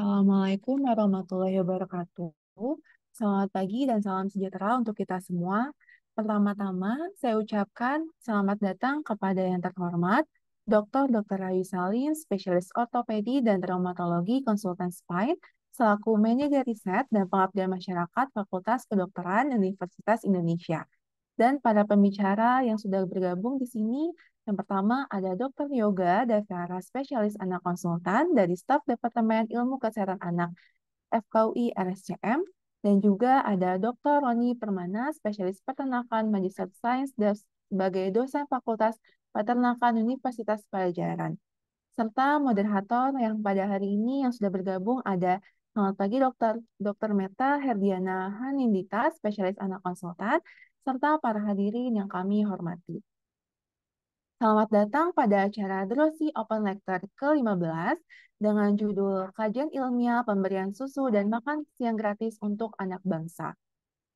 Assalamualaikum warahmatullahi wabarakatuh. Selamat pagi dan salam sejahtera untuk kita semua. Pertama-tama, saya ucapkan selamat datang kepada yang terhormat, Dr. Dr. Rayu Salim, spesialis ortopedi dan traumatologi konsultan spine, selaku manajer riset dan pengabdian masyarakat Fakultas Kedokteran Universitas Indonesia. Dan para pembicara yang sudah bergabung di sini, yang pertama ada dokter Yoga Devara spesialis anak konsultan dari staf Departemen Ilmu Kesehatan Anak FKUI RSCM, dan juga ada dokter Roni Permana, spesialis peternakan Magister Sains sebagai dosen Fakultas Peternakan Universitas Pajajaran. Serta moderator yang pada hari ini yang sudah bergabung ada Selamat pagi dokter, dokter Meta Herdiana Hanindita, spesialis anak konsultan, serta para hadirin yang kami hormati. Selamat datang pada acara Drosi Open Lecture ke-15 dengan judul Kajian Ilmiah Pemberian Susu dan Makan Siang Gratis untuk Anak Bangsa.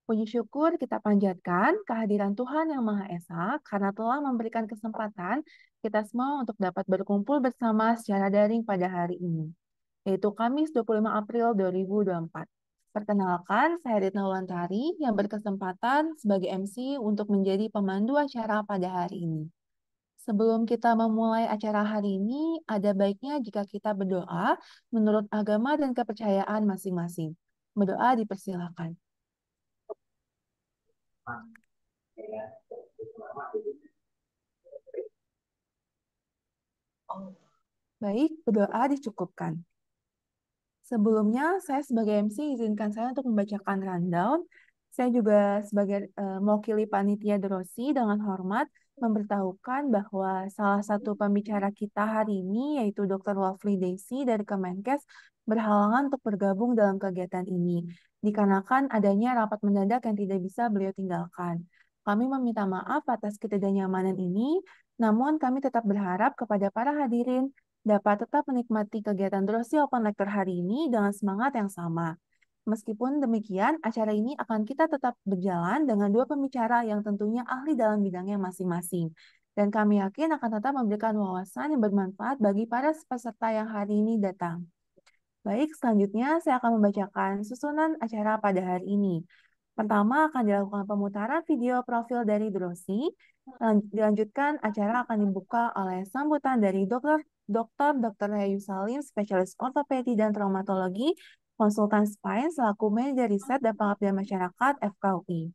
Puji syukur kita panjatkan kehadiran Tuhan Yang Maha Esa karena telah memberikan kesempatan kita semua untuk dapat berkumpul bersama secara daring pada hari ini, yaitu Kamis 25 April 2024. Perkenalkan, saya Ritna Lantari yang berkesempatan sebagai MC untuk menjadi pemandu acara pada hari ini. Sebelum kita memulai acara hari ini, ada baiknya jika kita berdoa menurut agama dan kepercayaan masing-masing. Berdoa dipersilakan. Baik, berdoa dicukupkan. Sebelumnya, saya sebagai MC izinkan saya untuk membacakan rundown. Saya juga sebagai uh, mewakili panitia Derosi dengan hormat memberitahukan bahwa salah satu pembicara kita hari ini yaitu Dr. Lovely Daisy dari Kemenkes berhalangan untuk bergabung dalam kegiatan ini dikarenakan adanya rapat mendadak yang tidak bisa beliau tinggalkan. Kami meminta maaf atas ketidaknyamanan ini, namun kami tetap berharap kepada para hadirin dapat tetap menikmati kegiatan Drosi Open Lecture hari ini dengan semangat yang sama. Meskipun demikian, acara ini akan kita tetap berjalan dengan dua pembicara yang tentunya ahli dalam bidangnya masing-masing. Dan kami yakin akan tetap memberikan wawasan yang bermanfaat bagi para peserta yang hari ini datang. Baik, selanjutnya saya akan membacakan susunan acara pada hari ini. Pertama akan dilakukan pemutaran video profil dari Drosi, dilanjutkan acara akan dibuka oleh sambutan dari Dr. Dr. Dr. Hayu Salim, spesialis ortopedi dan traumatologi konsultan SPAIN selaku manajer riset dan pengabdian masyarakat FKUI.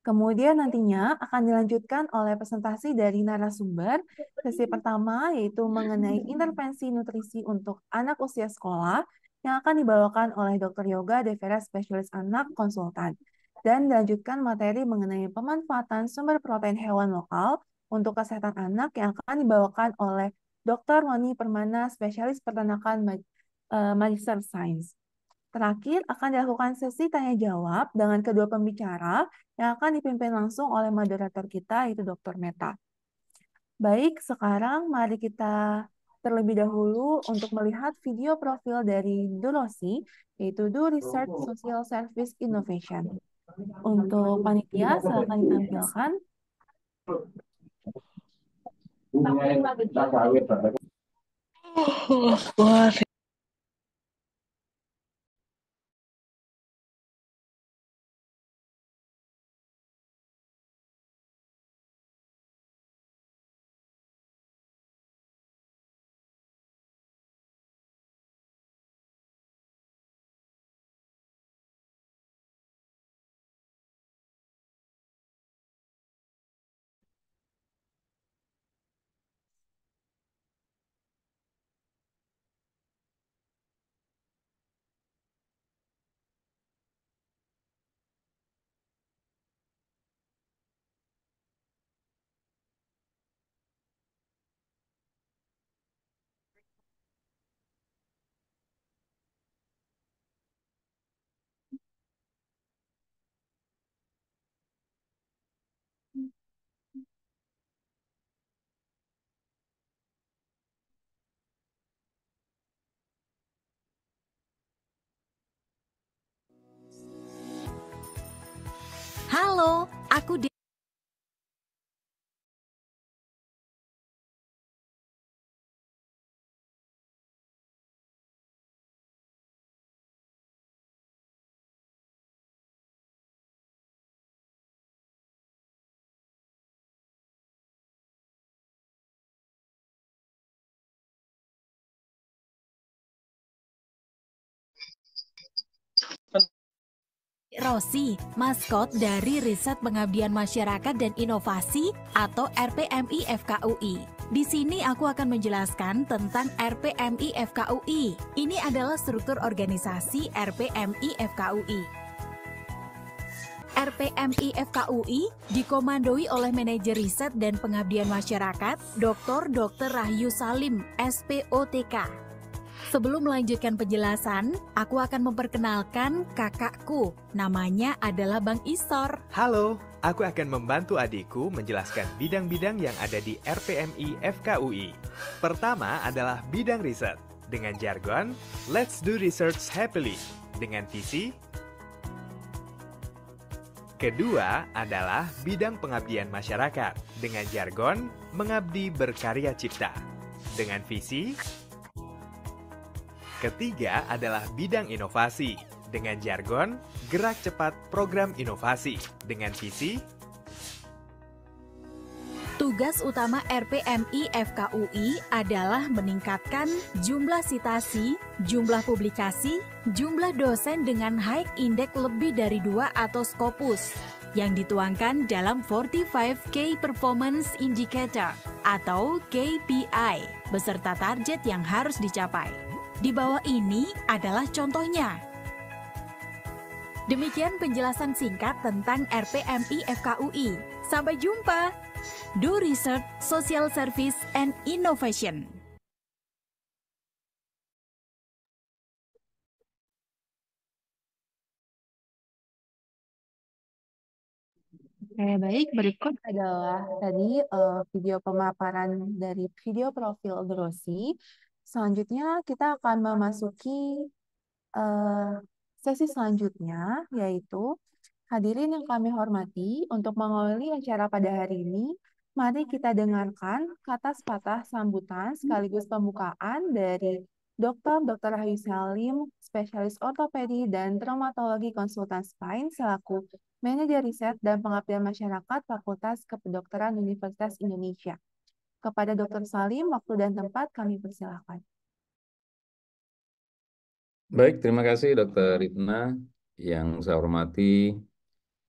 Kemudian nantinya akan dilanjutkan oleh presentasi dari narasumber. Sesi pertama yaitu mengenai intervensi nutrisi untuk anak usia sekolah yang akan dibawakan oleh Dr. Yoga Devera Spesialis Anak Konsultan. Dan dilanjutkan materi mengenai pemanfaatan sumber protein hewan lokal untuk kesehatan anak yang akan dibawakan oleh Dr. Wani Permana Spesialis Pertanakan uh, Magister Sains. Terakhir, akan dilakukan sesi tanya-jawab dengan kedua pembicara yang akan dipimpin langsung oleh moderator kita, yaitu Dr. Meta. Baik, sekarang mari kita terlebih dahulu untuk melihat video profil dari Durosi, yaitu Do Research Social Service Innovation. Untuk panitia, silakan ditampilkan. Allahu Halo, aku di Rossi, maskot dari Riset Pengabdian Masyarakat dan Inovasi atau RPMI FKUI. Di sini aku akan menjelaskan tentang RPMI FKUI. Ini adalah struktur organisasi RPMI FKUI. RPMI FKUI dikomandoi oleh manajer riset dan pengabdian masyarakat Dr. Dr. Rahyu Salim, SPOTK. Sebelum melanjutkan penjelasan, aku akan memperkenalkan kakakku. Namanya adalah Bang Isor. Halo, aku akan membantu adikku menjelaskan bidang-bidang yang ada di RPMI FKUI. Pertama adalah bidang riset. Dengan jargon, let's do research happily. Dengan visi, Kedua adalah bidang pengabdian masyarakat dengan jargon mengabdi berkarya cipta. Dengan visi Ketiga adalah bidang inovasi dengan jargon gerak cepat program inovasi dengan visi Tugas utama RPMI FKUI adalah meningkatkan jumlah sitasi, jumlah publikasi, jumlah dosen dengan high index lebih dari dua atau Scopus yang dituangkan dalam 45K Performance Indicator atau KPI beserta target yang harus dicapai. Di bawah ini adalah contohnya. Demikian penjelasan singkat tentang RPMI FKUI. Sampai jumpa. Do Research, Social Service, and Innovation. Eh baik. Berikut adalah tadi uh, video pemaparan dari video profil Grossi Selanjutnya kita akan memasuki uh, sesi selanjutnya, yaitu hadirin yang kami hormati untuk mengawali acara pada hari ini. Mari kita dengarkan kata sepatah sambutan sekaligus pembukaan dari Dr. Dr. Hayu Salim, spesialis ortopedi dan traumatologi konsultan spine selaku manajer riset dan pengabdian masyarakat Fakultas Kedokteran Universitas Indonesia. Kepada Dr. Salim, waktu dan tempat kami persilahkan. Baik, terima kasih Dr. Ritna yang saya hormati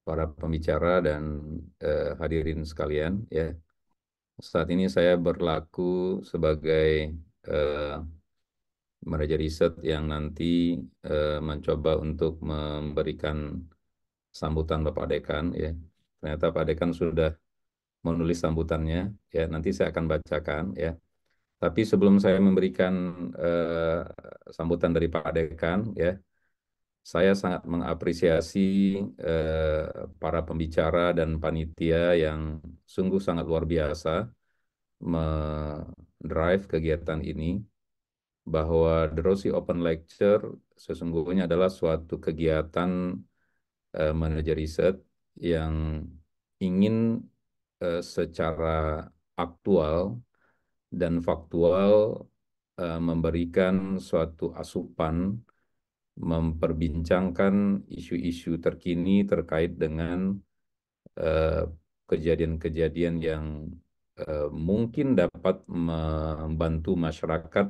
para pembicara dan eh, hadirin sekalian ya. Saat ini saya berlaku sebagai eh, manajer riset yang nanti eh, mencoba untuk memberikan sambutan Bapak Dekan ya. Ternyata Pak Dekan sudah menulis sambutannya ya nanti saya akan bacakan ya. Tapi sebelum saya memberikan eh, sambutan dari Pak Dekan ya, saya sangat mengapresiasi eh, para pembicara dan panitia yang sungguh sangat luar biasa mendrive kegiatan ini bahwa The Rossi Open Lecture sesungguhnya adalah suatu kegiatan uh, manajer riset yang ingin eh, secara aktual dan faktual eh, memberikan suatu asupan memperbincangkan isu-isu terkini terkait dengan eh, kejadian-kejadian eh, yang mungkin dapat membantu masyarakat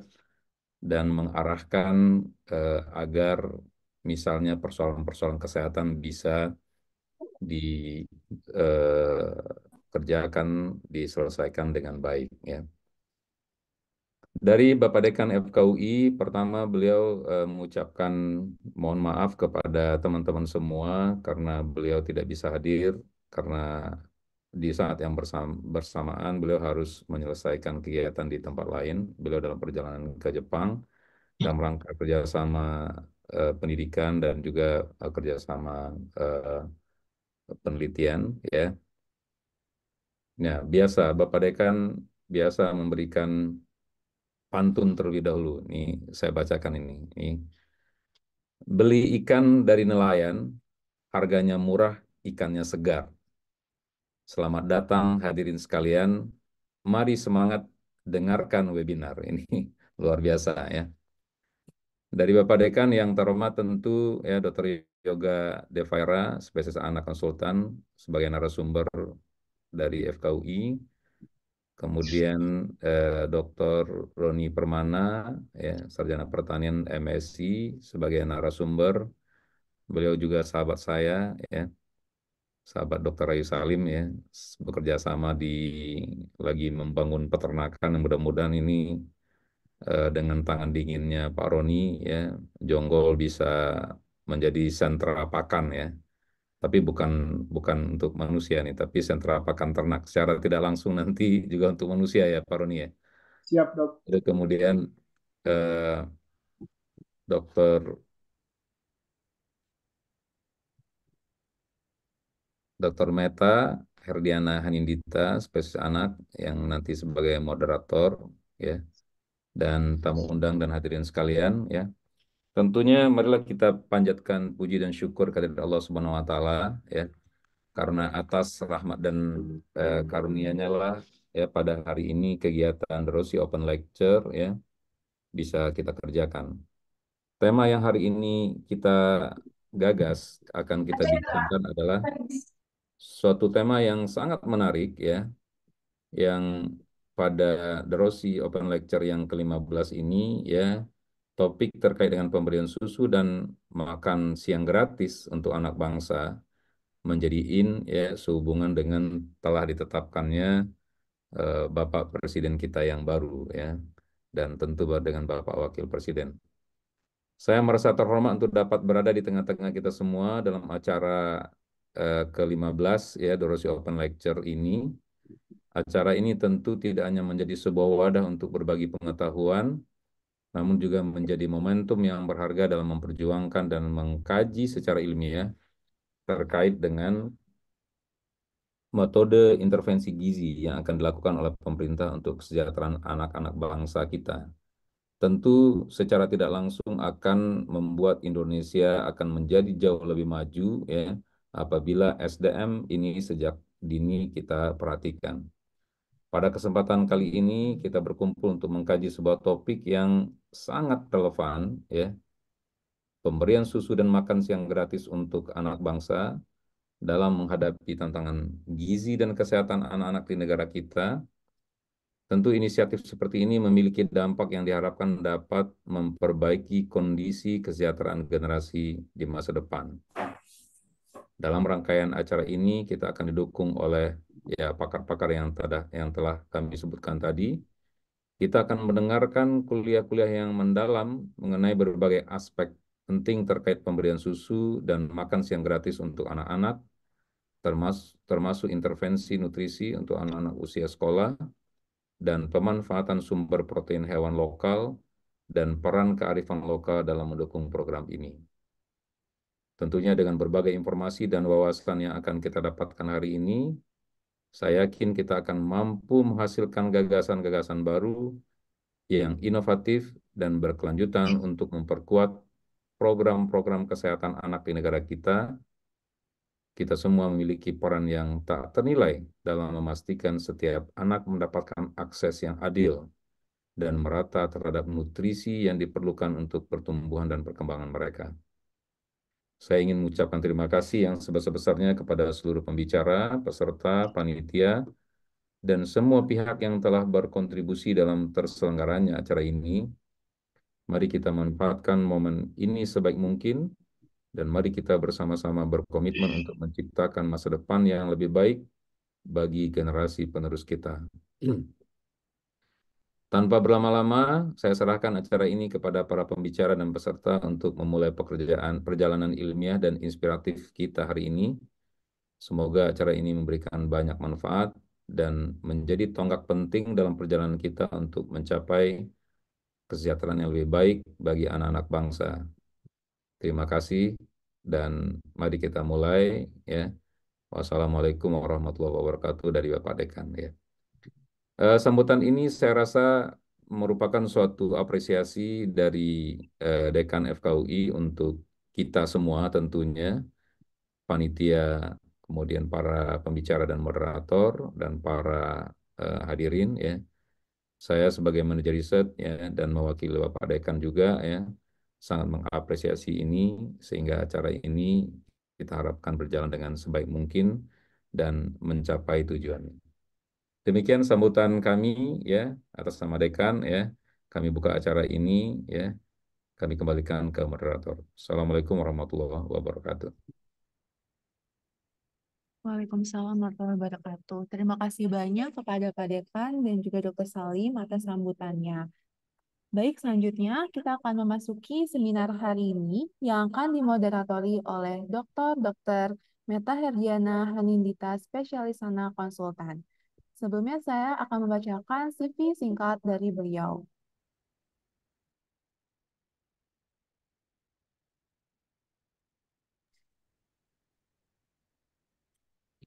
dan mengarahkan eh, agar misalnya persoalan-persoalan kesehatan bisa di eh, kerjakan diselesaikan dengan baik ya. Dari Bapak Dekan FKUI, pertama beliau e, mengucapkan mohon maaf kepada teman-teman semua karena beliau tidak bisa hadir karena di saat yang bersama, bersamaan beliau harus menyelesaikan kegiatan di tempat lain. Beliau dalam perjalanan ke Jepang dalam rangka kerjasama uh, pendidikan dan juga uh, kerjasama penelitian ya Ya, biasa Bapak Dekan biasa memberikan pantun terlebih dahulu. Nih saya bacakan ini. Nih. Beli ikan dari nelayan, harganya murah, ikannya segar. Selamat datang hadirin sekalian. Mari semangat dengarkan webinar ini luar biasa ya. Dari Bapak Dekan yang terhormat tentu ya Dr. Yoga Devaira, spesies anak konsultan sebagai narasumber dari FKUI, kemudian eh, Dr. Roni Permana, ya, sarjana pertanian MSc sebagai narasumber. Beliau juga sahabat saya, ya, sahabat Dr. Ayu Salim ya, bekerja sama di lagi membangun peternakan. Mudah-mudahan ini eh, dengan tangan dinginnya Pak Roni ya, Jonggol bisa menjadi sentra pakan ya, tapi bukan bukan untuk manusia nih, tapi sentra pakan ternak secara tidak langsung nanti juga untuk manusia ya, Pak Roni ya. Siap dok. Jadi kemudian eh, dokter dokter Meta Herdiana Hanindita, spesies anak yang nanti sebagai moderator ya dan tamu undang dan hadirin sekalian ya. Tentunya marilah kita panjatkan puji dan syukur kepada Allah Subhanahu wa taala ya. Karena atas rahmat dan eh, karunia-Nya lah ya pada hari ini kegiatan Rosi Open Lecture ya bisa kita kerjakan. Tema yang hari ini kita gagas akan kita bicarakan adalah suatu tema yang sangat menarik ya yang pada Rossi Open Lecture yang ke-15 ini ya topik terkait dengan pemberian susu dan makan siang gratis untuk anak bangsa menjadi in ya sehubungan dengan telah ditetapkannya uh, Bapak Presiden kita yang baru ya dan tentu dengan Bapak Wakil Presiden. Saya merasa terhormat untuk dapat berada di tengah-tengah kita semua dalam acara uh, eh, ke-15 ya Dorosi Open Lecture ini. Acara ini tentu tidak hanya menjadi sebuah wadah untuk berbagi pengetahuan, namun juga menjadi momentum yang berharga dalam memperjuangkan dan mengkaji secara ilmiah terkait dengan metode intervensi gizi yang akan dilakukan oleh pemerintah untuk kesejahteraan anak-anak bangsa kita. Tentu secara tidak langsung akan membuat Indonesia akan menjadi jauh lebih maju ya apabila SDM ini sejak dini kita perhatikan. Pada kesempatan kali ini kita berkumpul untuk mengkaji sebuah topik yang sangat relevan ya. Pemberian susu dan makan siang gratis untuk anak bangsa dalam menghadapi tantangan gizi dan kesehatan anak-anak di negara kita. Tentu inisiatif seperti ini memiliki dampak yang diharapkan dapat memperbaiki kondisi kesejahteraan generasi di masa depan. Dalam rangkaian acara ini, kita akan didukung oleh ya pakar-pakar yang telah yang telah kami sebutkan tadi. Kita akan mendengarkan kuliah-kuliah yang mendalam mengenai berbagai aspek penting terkait pemberian susu dan makan siang gratis untuk anak-anak, termasuk, termasuk intervensi nutrisi untuk anak-anak usia sekolah, dan pemanfaatan sumber protein hewan lokal, dan peran kearifan lokal dalam mendukung program ini. Tentunya dengan berbagai informasi dan wawasan yang akan kita dapatkan hari ini, saya yakin kita akan mampu menghasilkan gagasan-gagasan baru yang inovatif dan berkelanjutan untuk memperkuat program-program kesehatan anak di negara kita. Kita semua memiliki peran yang tak ternilai dalam memastikan setiap anak mendapatkan akses yang adil dan merata terhadap nutrisi yang diperlukan untuk pertumbuhan dan perkembangan mereka. Saya ingin mengucapkan terima kasih yang sebesar-besarnya kepada seluruh pembicara, peserta, panitia, dan semua pihak yang telah berkontribusi dalam terselenggaranya acara ini. Mari kita manfaatkan momen ini sebaik mungkin, dan mari kita bersama-sama berkomitmen untuk menciptakan masa depan yang lebih baik bagi generasi penerus kita. Tanpa berlama-lama, saya serahkan acara ini kepada para pembicara dan peserta untuk memulai pekerjaan perjalanan ilmiah dan inspiratif kita hari ini. Semoga acara ini memberikan banyak manfaat dan menjadi tonggak penting dalam perjalanan kita untuk mencapai kesejahteraan yang lebih baik bagi anak-anak bangsa. Terima kasih dan mari kita mulai ya. Wassalamualaikum warahmatullahi wabarakatuh dari Bapak Dekan ya. Uh, sambutan ini saya rasa merupakan suatu apresiasi dari uh, Dekan FKUI untuk kita semua tentunya, panitia, kemudian para pembicara dan moderator, dan para uh, hadirin ya. Saya sebagai manajer riset ya, dan mewakili Bapak Dekan juga ya, sangat mengapresiasi ini sehingga acara ini kita harapkan berjalan dengan sebaik mungkin dan mencapai tujuannya. Demikian sambutan kami ya atas nama dekan ya. Kami buka acara ini ya. Kami kembalikan ke moderator. Assalamualaikum warahmatullahi wabarakatuh. Waalaikumsalam warahmatullahi wabarakatuh. Terima kasih banyak kepada Pak Dekan dan juga Dr. Salim atas sambutannya. Baik, selanjutnya kita akan memasuki seminar hari ini yang akan dimoderatori oleh Dr. Dr. Meta Herdiana Hanindita, spesialis Anak konsultan. Sebelumnya saya akan membacakan CV singkat dari beliau.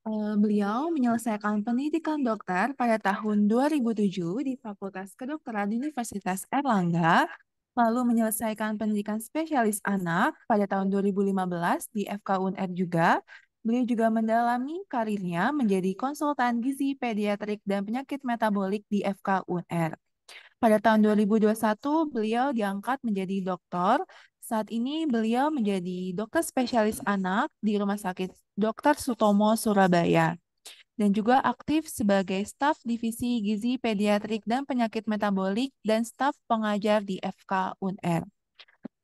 Eh, beliau menyelesaikan pendidikan dokter pada tahun 2007 di Fakultas Kedokteran Universitas Erlangga, lalu menyelesaikan pendidikan spesialis anak pada tahun 2015 di FKUNR juga, Beliau juga mendalami karirnya menjadi konsultan gizi pediatrik dan penyakit metabolik di FK UNR. Pada tahun 2021, beliau diangkat menjadi doktor. Saat ini beliau menjadi dokter spesialis anak di Rumah Sakit Dr. Sutomo, Surabaya. Dan juga aktif sebagai staf divisi gizi pediatrik dan penyakit metabolik dan staf pengajar di FK UNR.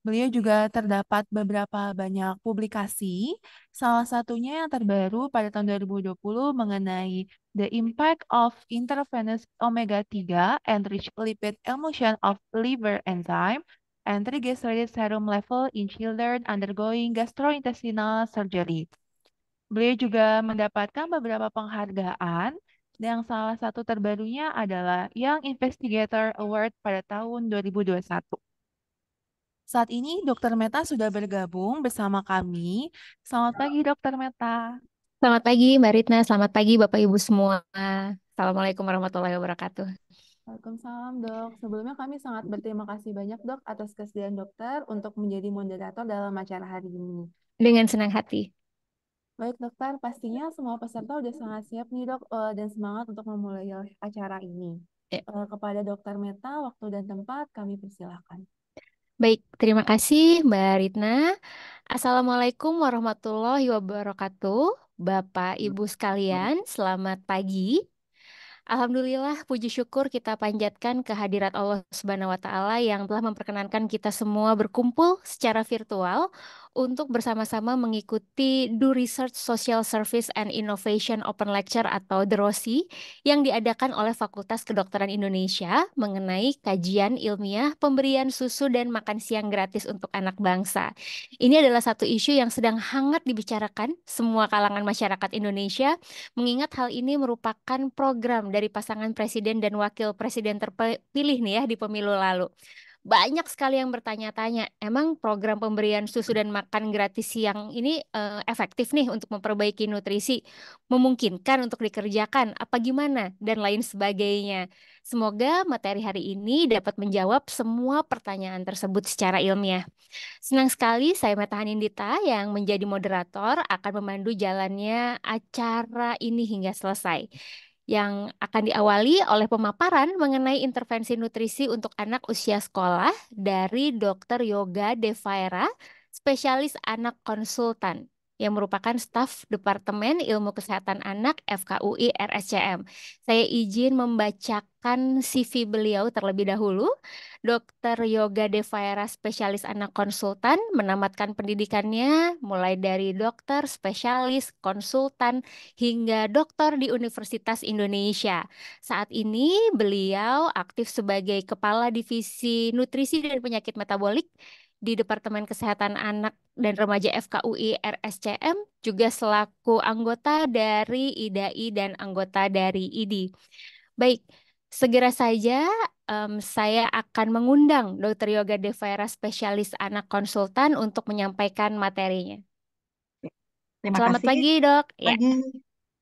Beliau juga terdapat beberapa banyak publikasi, salah satunya yang terbaru pada tahun 2020 mengenai The Impact of Intravenous Omega-3 and Rich Lipid Emulsion of Liver Enzyme and Triglyceride Serum Level in Children Undergoing Gastrointestinal Surgery. Beliau juga mendapatkan beberapa penghargaan, yang salah satu terbarunya adalah Young Investigator Award pada tahun 2021. Saat ini Dokter Meta sudah bergabung bersama kami. Selamat pagi Dokter Meta. Selamat pagi Mbak Ritna, selamat pagi Bapak Ibu semua. Assalamualaikum warahmatullahi wabarakatuh. Waalaikumsalam dok. Sebelumnya kami sangat berterima kasih banyak dok atas kesediaan dokter untuk menjadi moderator dalam acara hari ini. Dengan senang hati. Baik dokter, pastinya semua peserta sudah sangat siap nih dok eh, dan semangat untuk memulai acara ini. Ya. Eh, kepada dokter Meta, waktu dan tempat kami persilahkan. Baik, terima kasih Mbak Ritna. Assalamualaikum warahmatullahi wabarakatuh. Bapak, iya. Ibu sekalian, selamat pagi. Alhamdulillah, puji syukur kita panjatkan kehadirat Allah Subhanahu wa Ta'ala yang telah memperkenankan kita semua berkumpul secara virtual untuk bersama-sama mengikuti Do Research Social Service and Innovation Open Lecture atau DROSI yang diadakan oleh Fakultas Kedokteran Indonesia mengenai kajian ilmiah pemberian susu dan makan siang gratis untuk anak bangsa. Ini adalah satu isu yang sedang hangat dibicarakan semua kalangan masyarakat Indonesia mengingat hal ini merupakan program dari pasangan presiden dan wakil presiden terpilih nih ya di pemilu lalu banyak sekali yang bertanya-tanya, emang program pemberian susu dan makan gratis yang ini uh, efektif nih untuk memperbaiki nutrisi, memungkinkan untuk dikerjakan, apa gimana, dan lain sebagainya. Semoga materi hari ini dapat menjawab semua pertanyaan tersebut secara ilmiah. Senang sekali saya Metahan Indita yang menjadi moderator akan memandu jalannya acara ini hingga selesai yang akan diawali oleh pemaparan mengenai intervensi nutrisi untuk anak usia sekolah dari Dr. Yoga Devaira, spesialis anak konsultan yang merupakan staf Departemen Ilmu Kesehatan Anak FKUI RSCM. Saya izin membacakan CV beliau terlebih dahulu. Dr. Yoga Devaira, spesialis anak konsultan, menamatkan pendidikannya mulai dari dokter, spesialis, konsultan, hingga dokter di Universitas Indonesia. Saat ini beliau aktif sebagai Kepala Divisi Nutrisi dan Penyakit Metabolik di Departemen Kesehatan Anak dan Remaja FKUI RSCM, juga selaku anggota dari IDAI dan anggota dari IDI Baik, segera saja um, saya akan mengundang Dr. Yoga Devera, spesialis anak konsultan, untuk menyampaikan materinya. Terima Selamat kasih. pagi, dok. Pagi. Ya.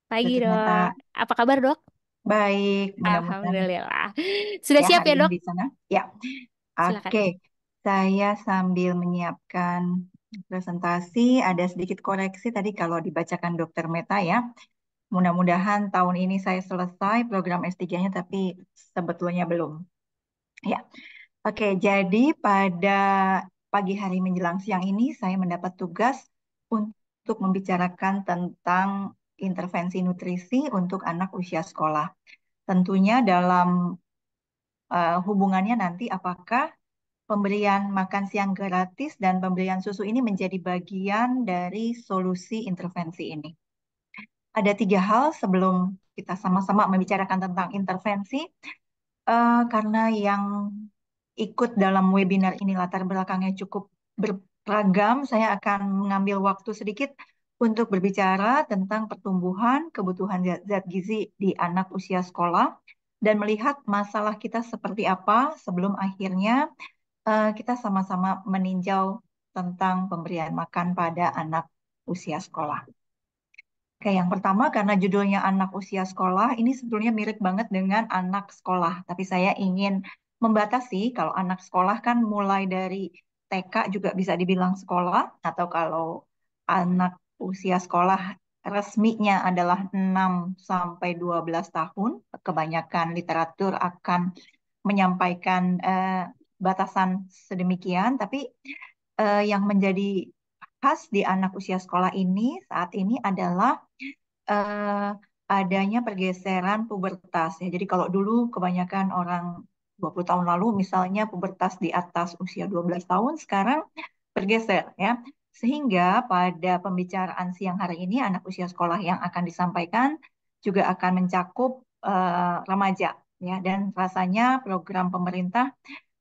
Pagi, Terima dok. Mata. Apa kabar, dok? Baik, Alhamdulillah. Sudah ya, siap ya, dok? Di Ya. Oke. Okay saya sambil menyiapkan presentasi, ada sedikit koreksi tadi kalau dibacakan Dokter Meta ya. Mudah-mudahan tahun ini saya selesai program S3-nya, tapi sebetulnya belum. Ya, oke. Jadi pada pagi hari menjelang siang ini saya mendapat tugas untuk membicarakan tentang intervensi nutrisi untuk anak usia sekolah. Tentunya dalam uh, hubungannya nanti apakah pemberian makan siang gratis dan pemberian susu ini menjadi bagian dari solusi intervensi ini. Ada tiga hal sebelum kita sama-sama membicarakan tentang intervensi, uh, karena yang ikut dalam webinar ini latar belakangnya cukup beragam, saya akan mengambil waktu sedikit untuk berbicara tentang pertumbuhan kebutuhan zat gizi di anak usia sekolah dan melihat masalah kita seperti apa sebelum akhirnya Eh, kita sama-sama meninjau tentang pemberian makan pada anak usia sekolah. Oke, yang pertama karena judulnya anak usia sekolah, ini sebetulnya mirip banget dengan anak sekolah, tapi saya ingin membatasi kalau anak sekolah kan mulai dari TK juga bisa dibilang sekolah atau kalau anak usia sekolah resminya adalah 6 sampai 12 tahun. Kebanyakan literatur akan menyampaikan eh, batasan sedemikian, tapi eh, yang menjadi khas di anak usia sekolah ini saat ini adalah eh, adanya pergeseran pubertas. Ya. Jadi kalau dulu kebanyakan orang 20 tahun lalu misalnya pubertas di atas usia 12 tahun, sekarang bergeser ya. Sehingga pada pembicaraan siang hari ini anak usia sekolah yang akan disampaikan juga akan mencakup eh, remaja ya dan rasanya program pemerintah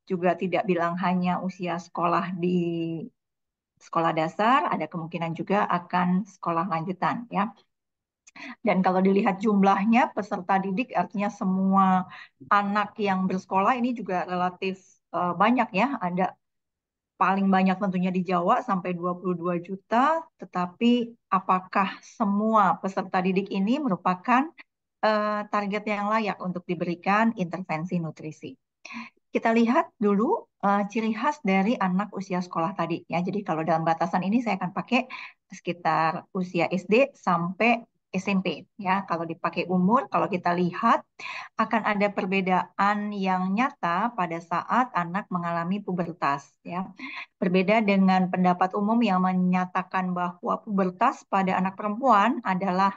juga tidak bilang hanya usia sekolah di sekolah dasar, ada kemungkinan juga akan sekolah lanjutan ya. Dan kalau dilihat jumlahnya peserta didik artinya semua anak yang bersekolah ini juga relatif uh, banyak ya, ada paling banyak tentunya di Jawa sampai 22 juta, tetapi apakah semua peserta didik ini merupakan uh, target yang layak untuk diberikan intervensi nutrisi? kita lihat dulu uh, ciri khas dari anak usia sekolah tadi ya. Jadi kalau dalam batasan ini saya akan pakai sekitar usia SD sampai SMP ya. Kalau dipakai umur, kalau kita lihat akan ada perbedaan yang nyata pada saat anak mengalami pubertas ya. Berbeda dengan pendapat umum yang menyatakan bahwa pubertas pada anak perempuan adalah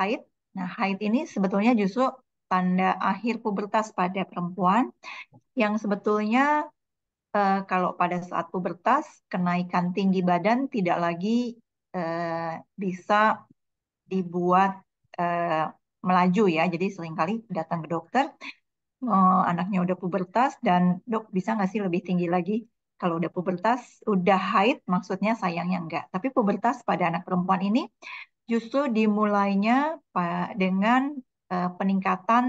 haid. Nah, haid ini sebetulnya justru tanda akhir pubertas pada perempuan yang sebetulnya eh, kalau pada saat pubertas kenaikan tinggi badan tidak lagi eh, bisa dibuat eh, melaju ya. Jadi seringkali datang ke dokter oh, anaknya udah pubertas dan dok bisa nggak sih lebih tinggi lagi? Kalau udah pubertas, udah haid maksudnya sayangnya enggak. Tapi pubertas pada anak perempuan ini justru dimulainya dengan Eh, peningkatan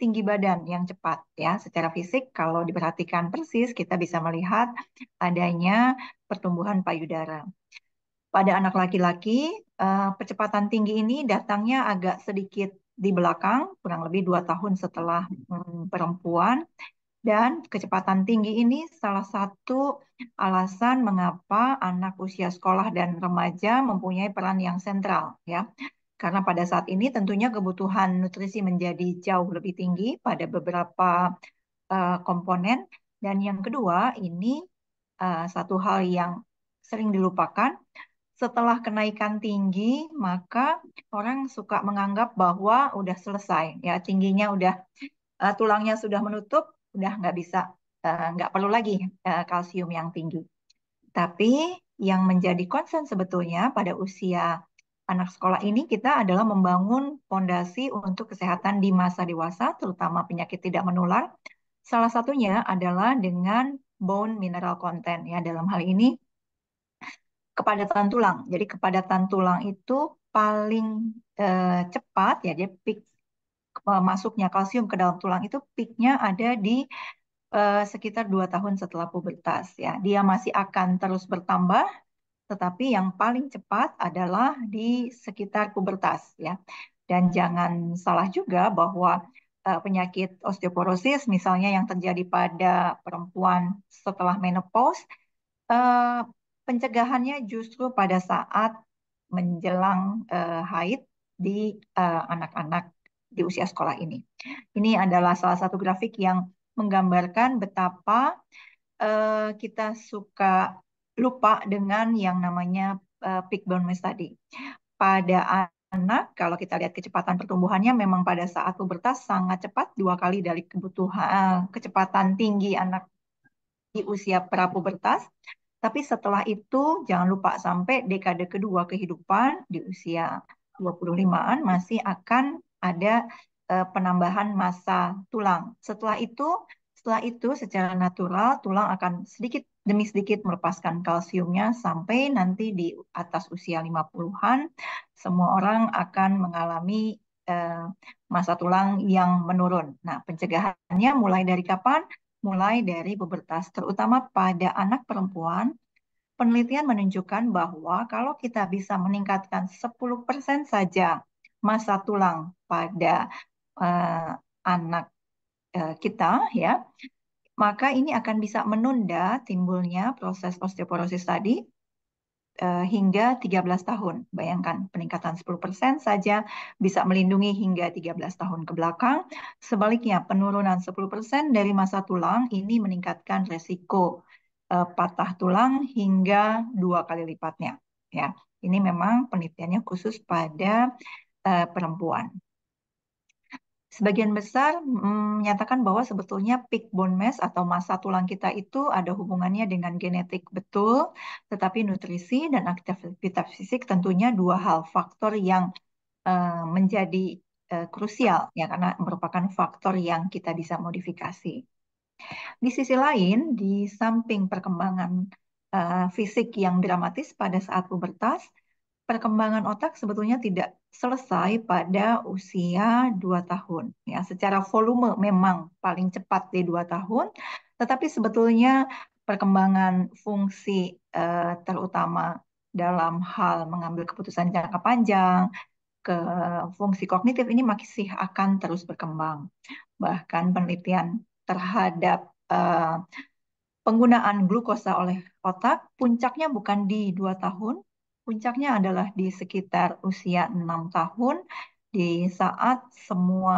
tinggi badan yang cepat ya secara fisik kalau diperhatikan persis kita bisa melihat adanya pertumbuhan payudara. Pada anak laki-laki uh, percepatan tinggi ini datangnya agak sedikit di belakang kurang lebih dua tahun setelah hmm, perempuan dan kecepatan tinggi ini salah satu alasan mengapa anak usia sekolah dan remaja mempunyai peran yang sentral ya karena pada saat ini tentunya kebutuhan nutrisi menjadi jauh lebih tinggi pada beberapa uh, komponen. Dan yang kedua, ini uh, satu hal yang sering dilupakan. Setelah kenaikan tinggi, maka orang suka menganggap bahwa udah selesai, ya tingginya udah uh, tulangnya sudah menutup, udah nggak bisa, uh, nggak perlu lagi uh, kalsium yang tinggi. Tapi yang menjadi concern sebetulnya pada usia anak sekolah ini kita adalah membangun fondasi untuk kesehatan di masa dewasa, terutama penyakit tidak menular. Salah satunya adalah dengan bone mineral content ya dalam hal ini kepadatan tulang. Jadi kepadatan tulang itu paling eh, cepat ya dia peak eh, masuknya kalsium ke dalam tulang itu peaknya ada di eh, sekitar dua tahun setelah pubertas ya. Dia masih akan terus bertambah tetapi yang paling cepat adalah di sekitar pubertas ya. Dan jangan salah juga bahwa uh, penyakit osteoporosis misalnya yang terjadi pada perempuan setelah menopause uh, pencegahannya justru pada saat menjelang uh, haid di anak-anak di usia sekolah ini. Ini adalah salah satu grafik yang menggambarkan betapa kita suka lupa dengan yang namanya uh, peak mass tadi. Pada anak, kalau kita lihat kecepatan pertumbuhannya memang pada saat pubertas sangat cepat, dua kali dari kebutuhan eh, kecepatan tinggi anak di usia prapubertas. Tapi setelah itu jangan lupa sampai dekade kedua kehidupan di usia 25-an masih akan ada uh, penambahan masa tulang. Setelah itu, setelah itu secara natural tulang akan sedikit demi sedikit melepaskan kalsiumnya sampai nanti di atas usia 50-an semua orang akan mengalami eh, masa tulang yang menurun. Nah, pencegahannya mulai dari kapan? Mulai dari pubertas, terutama pada anak perempuan. Penelitian menunjukkan bahwa kalau kita bisa meningkatkan 10% saja masa tulang pada eh, anak eh, kita ya, maka ini akan bisa menunda timbulnya proses osteoporosis tadi eh, hingga 13 tahun. Bayangkan peningkatan 10% saja bisa melindungi hingga 13 tahun ke belakang. Sebaliknya penurunan 10% dari masa tulang ini meningkatkan resiko eh, patah tulang hingga dua kali lipatnya. Ya, ini memang penelitiannya khusus pada uh, perempuan. Sebagian besar mm, menyatakan bahwa sebetulnya peak bone mass atau massa tulang kita itu ada hubungannya dengan genetik betul, tetapi nutrisi dan aktivitas fisik tentunya dua hal faktor yang uh, menjadi uh, krusial ya karena merupakan faktor yang kita bisa modifikasi. Di sisi lain, di samping perkembangan uh, fisik yang dramatis pada saat pubertas, perkembangan otak sebetulnya tidak selesai pada usia 2 tahun. Ya, secara volume memang paling cepat di 2 tahun, tetapi sebetulnya perkembangan fungsi eh, terutama dalam hal mengambil keputusan jangka panjang, ke fungsi kognitif ini masih akan terus berkembang. Bahkan penelitian terhadap eh, penggunaan glukosa oleh otak puncaknya bukan di dua tahun, Puncaknya adalah di sekitar usia enam tahun, di saat semua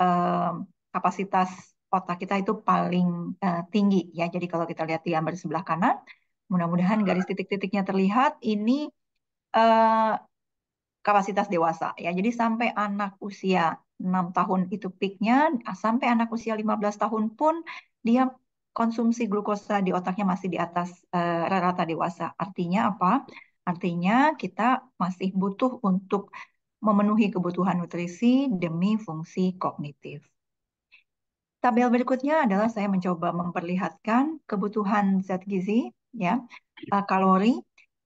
eh, kapasitas otak kita itu paling eh, tinggi ya. Jadi kalau kita lihat di gambar sebelah kanan, mudah-mudahan garis titik-titiknya terlihat. Ini eh, kapasitas dewasa ya. Jadi sampai anak usia 6 tahun itu peaknya, sampai anak usia 15 tahun pun dia konsumsi glukosa di otaknya masih di atas eh, rata rata dewasa. Artinya apa? Artinya kita masih butuh untuk memenuhi kebutuhan nutrisi demi fungsi kognitif. Tabel berikutnya adalah saya mencoba memperlihatkan kebutuhan zat gizi, ya, iya. eh, kalori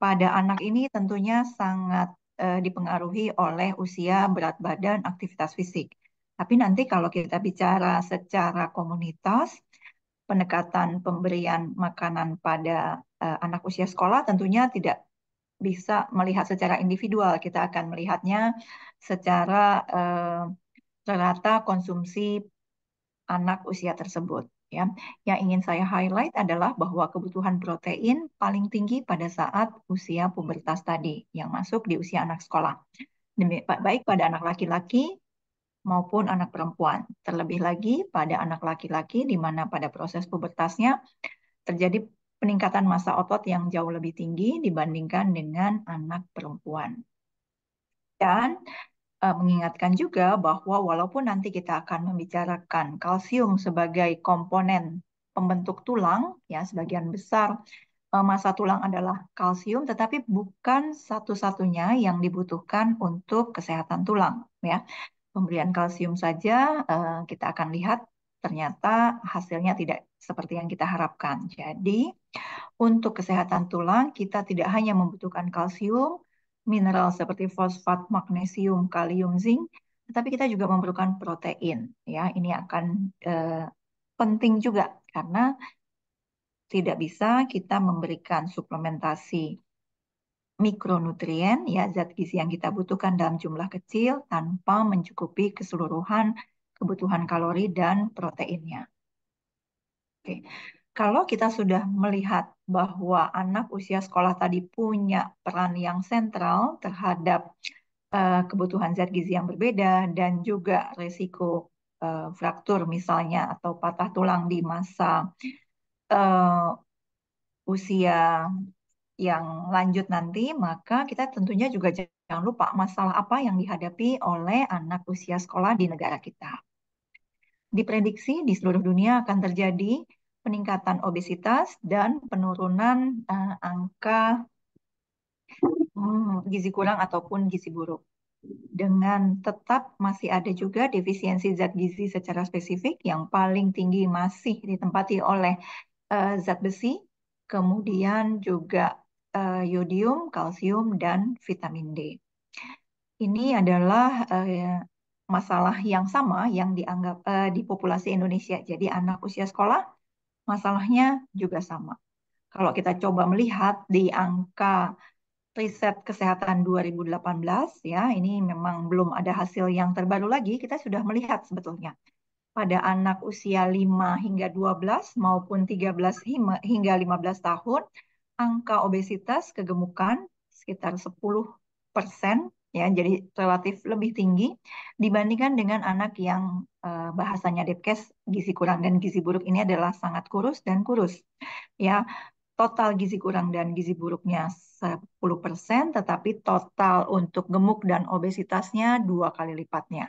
pada anak ini tentunya sangat uh, dipengaruhi oleh usia, berat badan, aktivitas fisik. Tapi nanti kalau kita bicara secara komunitas, pendekatan pemberian makanan pada uh, anak usia sekolah tentunya tidak bisa melihat secara individual, kita akan melihatnya secara uh, rata konsumsi anak usia tersebut. Ya. Yang ingin saya highlight adalah bahwa kebutuhan protein paling tinggi pada saat usia pubertas tadi, yang masuk di usia anak sekolah. Baik pada anak laki-laki maupun anak perempuan. Terlebih lagi pada anak laki-laki di mana pada proses pubertasnya terjadi peningkatan massa otot yang jauh lebih tinggi dibandingkan dengan anak perempuan. Dan eh, mengingatkan juga bahwa walaupun nanti kita akan membicarakan kalsium sebagai komponen pembentuk tulang, ya sebagian besar eh, massa tulang adalah kalsium, tetapi bukan satu-satunya yang dibutuhkan untuk kesehatan tulang. Ya, pemberian kalsium saja eh, kita akan lihat ternyata hasilnya tidak seperti yang kita harapkan. Jadi, untuk kesehatan tulang, kita tidak hanya membutuhkan kalsium, mineral seperti fosfat, magnesium, kalium, zinc, tetapi kita juga memerlukan protein. Ya, ini akan eh, penting juga karena tidak bisa kita memberikan suplementasi mikronutrien ya zat gizi yang kita butuhkan dalam jumlah kecil tanpa mencukupi keseluruhan kebutuhan kalori dan proteinnya. Oke. Kalau kita sudah melihat bahwa anak usia sekolah tadi punya peran yang sentral terhadap uh, kebutuhan zat gizi yang berbeda dan juga risiko uh, eh, fraktur misalnya atau patah tulang di masa uh, usia yang lanjut nanti, maka kita tentunya juga jangan lupa masalah apa yang dihadapi oleh anak usia sekolah di negara kita diprediksi di seluruh dunia akan terjadi peningkatan obesitas dan penurunan uh, angka hmm, gizi kurang ataupun gizi buruk. Dengan tetap masih ada juga defisiensi zat gizi secara spesifik yang paling tinggi masih ditempati oleh uh, zat besi, kemudian juga uh, yodium, kalsium, dan vitamin D. Ini adalah uh, masalah yang sama yang dianggap eh, di populasi Indonesia. Jadi anak usia sekolah masalahnya juga sama. Kalau kita coba melihat di angka riset kesehatan 2018 ya, ini memang belum ada hasil yang terbaru lagi, kita sudah melihat sebetulnya pada anak usia 5 hingga 12 maupun 13 hingga 15 tahun angka obesitas kegemukan sekitar 10 persen ya jadi relatif lebih tinggi dibandingkan dengan anak yang uh, bahasanya Depkes gizi kurang dan gizi buruk ini adalah sangat kurus dan kurus ya total gizi kurang dan gizi buruknya 10%, tetapi total untuk gemuk dan obesitasnya dua kali lipatnya.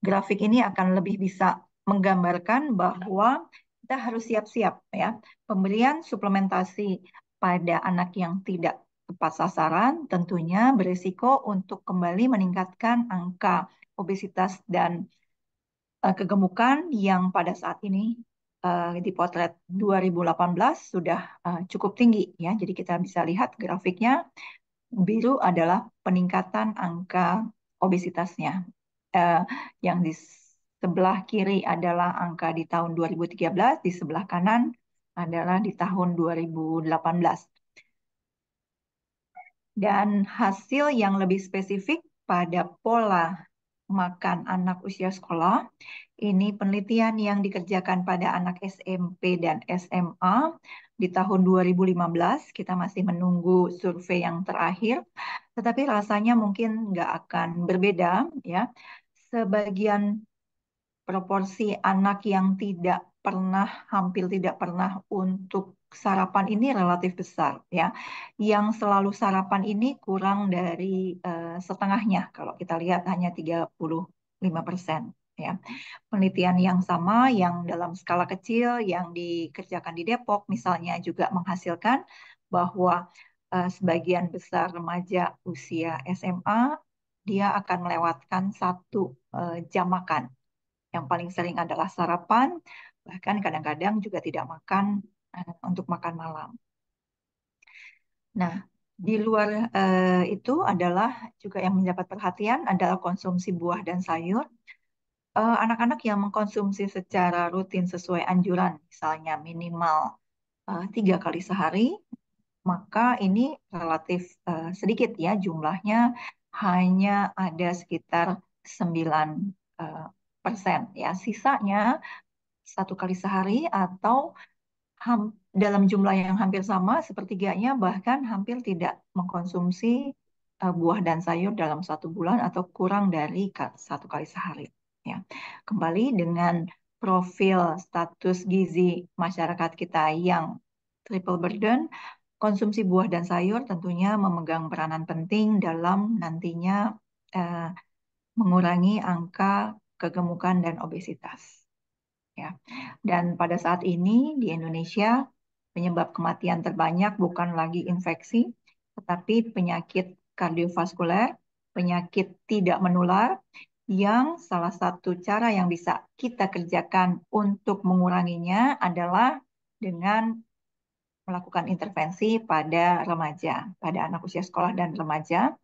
Grafik ini akan lebih bisa menggambarkan bahwa kita harus siap-siap ya. Pemberian suplementasi pada anak yang tidak tepat sasaran tentunya berisiko untuk kembali meningkatkan angka obesitas dan uh, kegemukan yang pada saat ini uh, di potret 2018 sudah uh, cukup tinggi ya. Jadi kita bisa lihat grafiknya biru adalah peningkatan angka obesitasnya. Uh, yang di sebelah kiri adalah angka di tahun 2013, di sebelah kanan adalah di tahun 2018 dan hasil yang lebih spesifik pada pola makan anak usia sekolah. Ini penelitian yang dikerjakan pada anak SMP dan SMA di tahun 2015. Kita masih menunggu survei yang terakhir, tetapi rasanya mungkin nggak akan berbeda. ya. Sebagian proporsi anak yang tidak pernah, hampir tidak pernah untuk sarapan ini relatif besar ya. Yang selalu sarapan ini kurang dari uh, setengahnya kalau kita lihat hanya 35 persen ya. Penelitian yang sama yang dalam skala kecil yang dikerjakan di Depok misalnya juga menghasilkan bahwa uh, sebagian besar remaja usia SMA dia akan melewatkan satu uh, jam makan. Yang paling sering adalah sarapan, bahkan kadang-kadang juga tidak makan Eh, untuk makan malam. Nah, di luar eh, itu adalah juga yang mendapat perhatian adalah konsumsi buah dan sayur. Eh, anak-anak eh, yang mengkonsumsi secara rutin sesuai anjuran, misalnya minimal eh, tiga kali sehari, maka ini relatif eh, sedikit ya jumlahnya hanya ada sekitar 9 eh, persen ya. Sisanya satu kali sehari atau dalam jumlah yang hampir sama, sepertiganya bahkan hampir tidak mengkonsumsi e, buah dan sayur dalam satu bulan atau kurang dari satu kali sehari. Ya. Kembali dengan profil status gizi masyarakat kita yang triple burden, konsumsi buah dan sayur tentunya memegang peranan penting dalam nantinya eh, mengurangi angka kegemukan dan obesitas. Ya. Dan pada saat ini di Indonesia penyebab kematian terbanyak bukan lagi infeksi, tetapi penyakit kardiovaskuler, penyakit tidak menular, yang salah satu cara yang bisa kita kerjakan untuk menguranginya adalah dengan melakukan intervensi pada remaja, pada anak usia sekolah dan remaja,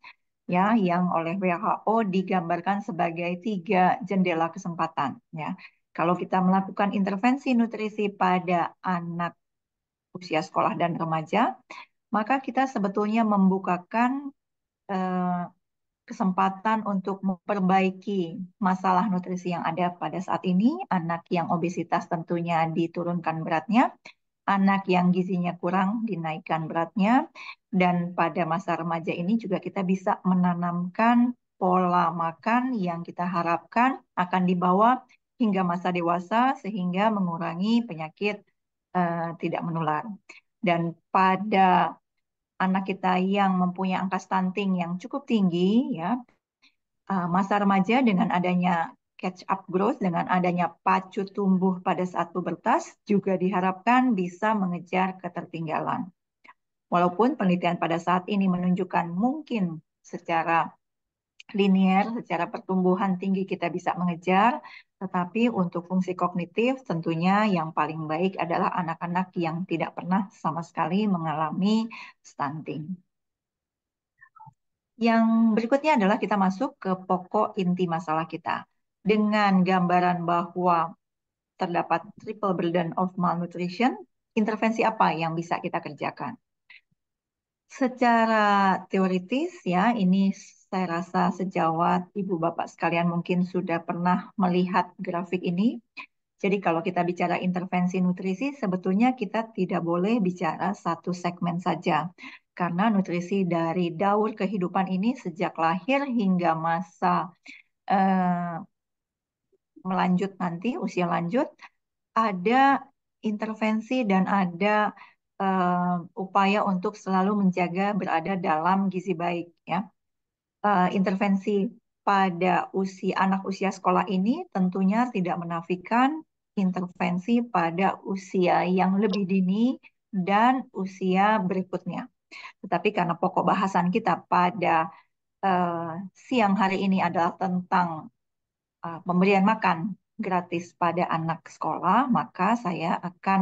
ya, yang oleh WHO digambarkan sebagai tiga jendela kesempatan, ya kalau kita melakukan intervensi nutrisi pada anak usia sekolah dan remaja, maka kita sebetulnya membukakan eh, kesempatan untuk memperbaiki masalah nutrisi yang ada pada saat ini. Anak yang obesitas tentunya diturunkan beratnya, anak yang gizinya kurang dinaikkan beratnya, dan pada masa remaja ini juga kita bisa menanamkan pola makan yang kita harapkan akan dibawa hingga masa dewasa sehingga mengurangi penyakit uh, tidak menular. Dan pada anak kita yang mempunyai angka stunting yang cukup tinggi ya uh, masa remaja dengan adanya catch up growth dengan adanya pacu tumbuh pada saat pubertas juga diharapkan bisa mengejar ketertinggalan. Walaupun penelitian pada saat ini menunjukkan mungkin secara linier, secara pertumbuhan tinggi kita bisa mengejar, tetapi untuk fungsi kognitif tentunya yang paling baik adalah anak-anak yang tidak pernah sama sekali mengalami stunting. Yang berikutnya adalah kita masuk ke pokok inti masalah kita. Dengan gambaran bahwa terdapat triple burden of malnutrition, intervensi apa yang bisa kita kerjakan? Secara teoritis ya, ini saya rasa sejawat Ibu Bapak sekalian mungkin sudah pernah melihat grafik ini. Jadi kalau kita bicara intervensi nutrisi, sebetulnya kita tidak boleh bicara satu segmen saja. Karena nutrisi dari daur kehidupan ini sejak lahir hingga masa eh, melanjut nanti, usia lanjut, ada intervensi dan ada uh, upaya untuk selalu menjaga berada dalam gizi baik ya. Eh, intervensi pada usia anak usia sekolah ini tentunya tidak menafikan intervensi pada usia yang lebih dini dan usia berikutnya. Tetapi karena pokok bahasan kita pada uh, siang hari ini adalah tentang uh, pemberian makan gratis pada anak sekolah, maka saya akan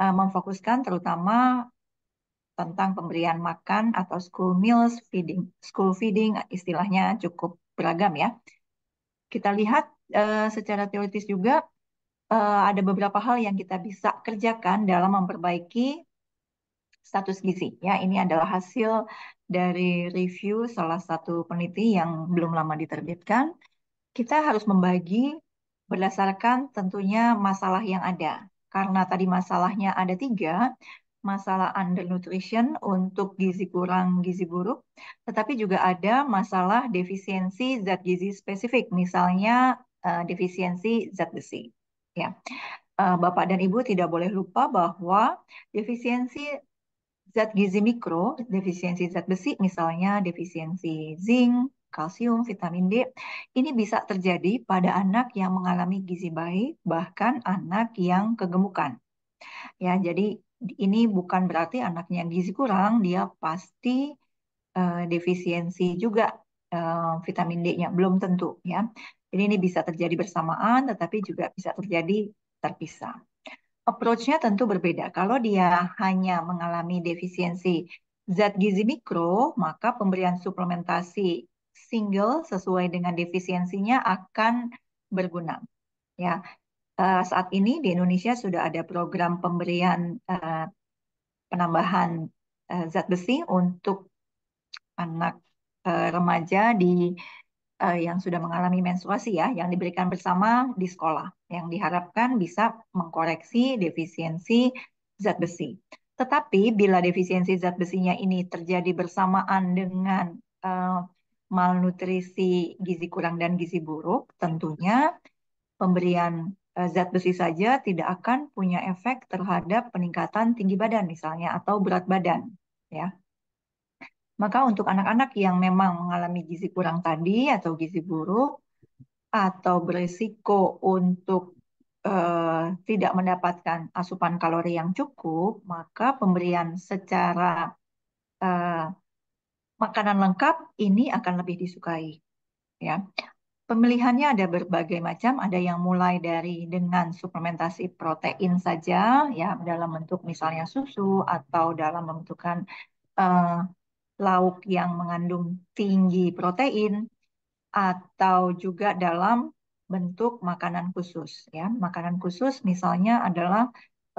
uh, memfokuskan terutama tentang pemberian makan atau school meals, feeding, school feeding istilahnya cukup beragam ya. Kita lihat uh, secara teoritis juga uh, ada beberapa hal yang kita bisa kerjakan dalam memperbaiki status gizi. Ya, ini adalah hasil dari review salah satu peneliti yang belum lama diterbitkan. Kita harus membagi berdasarkan tentunya masalah yang ada. Karena tadi masalahnya ada tiga, masalah undernutrition untuk gizi kurang, gizi buruk, tetapi juga ada masalah defisiensi zat gizi spesifik, misalnya uh, defisiensi zat besi. Ya, uh, Bapak dan Ibu tidak boleh lupa bahwa defisiensi zat gizi mikro, defisiensi zat besi, misalnya defisiensi zinc, kalsium, vitamin D, ini bisa terjadi pada anak yang mengalami gizi baik, bahkan anak yang kegemukan. Ya, jadi ini bukan berarti anaknya gizi kurang, dia pasti uh, defisiensi juga uh, vitamin D-nya, belum tentu ya. Jadi ini bisa terjadi bersamaan, tetapi juga bisa terjadi terpisah. Approach-nya tentu berbeda. Kalau dia hanya mengalami defisiensi zat gizi mikro, maka pemberian suplementasi single sesuai dengan defisiensinya akan berguna. Ya, uh, saat ini di Indonesia sudah ada program pemberian uh, penambahan uh, zat besi untuk anak uh, remaja di uh, yang sudah mengalami menstruasi ya, yang diberikan bersama di sekolah, yang diharapkan bisa mengkoreksi defisiensi zat besi. Tetapi bila defisiensi zat besinya ini terjadi bersamaan dengan uh, malnutrisi gizi kurang dan gizi buruk, tentunya pemberian Eh, zat besi saja tidak akan punya efek terhadap peningkatan tinggi badan misalnya atau berat badan ya. Maka untuk anak-anak yang memang mengalami gizi kurang tadi atau gizi buruk atau berisiko untuk eh, tidak mendapatkan asupan kalori yang cukup, maka pemberian secara uh, makanan lengkap ini akan lebih disukai. Ya, Pemilihannya ada berbagai macam, ada yang mulai dari dengan suplementasi protein saja, ya dalam bentuk misalnya susu atau dalam bentukan uh, lauk yang mengandung tinggi protein, atau juga dalam bentuk makanan khusus. Ya, makanan khusus misalnya adalah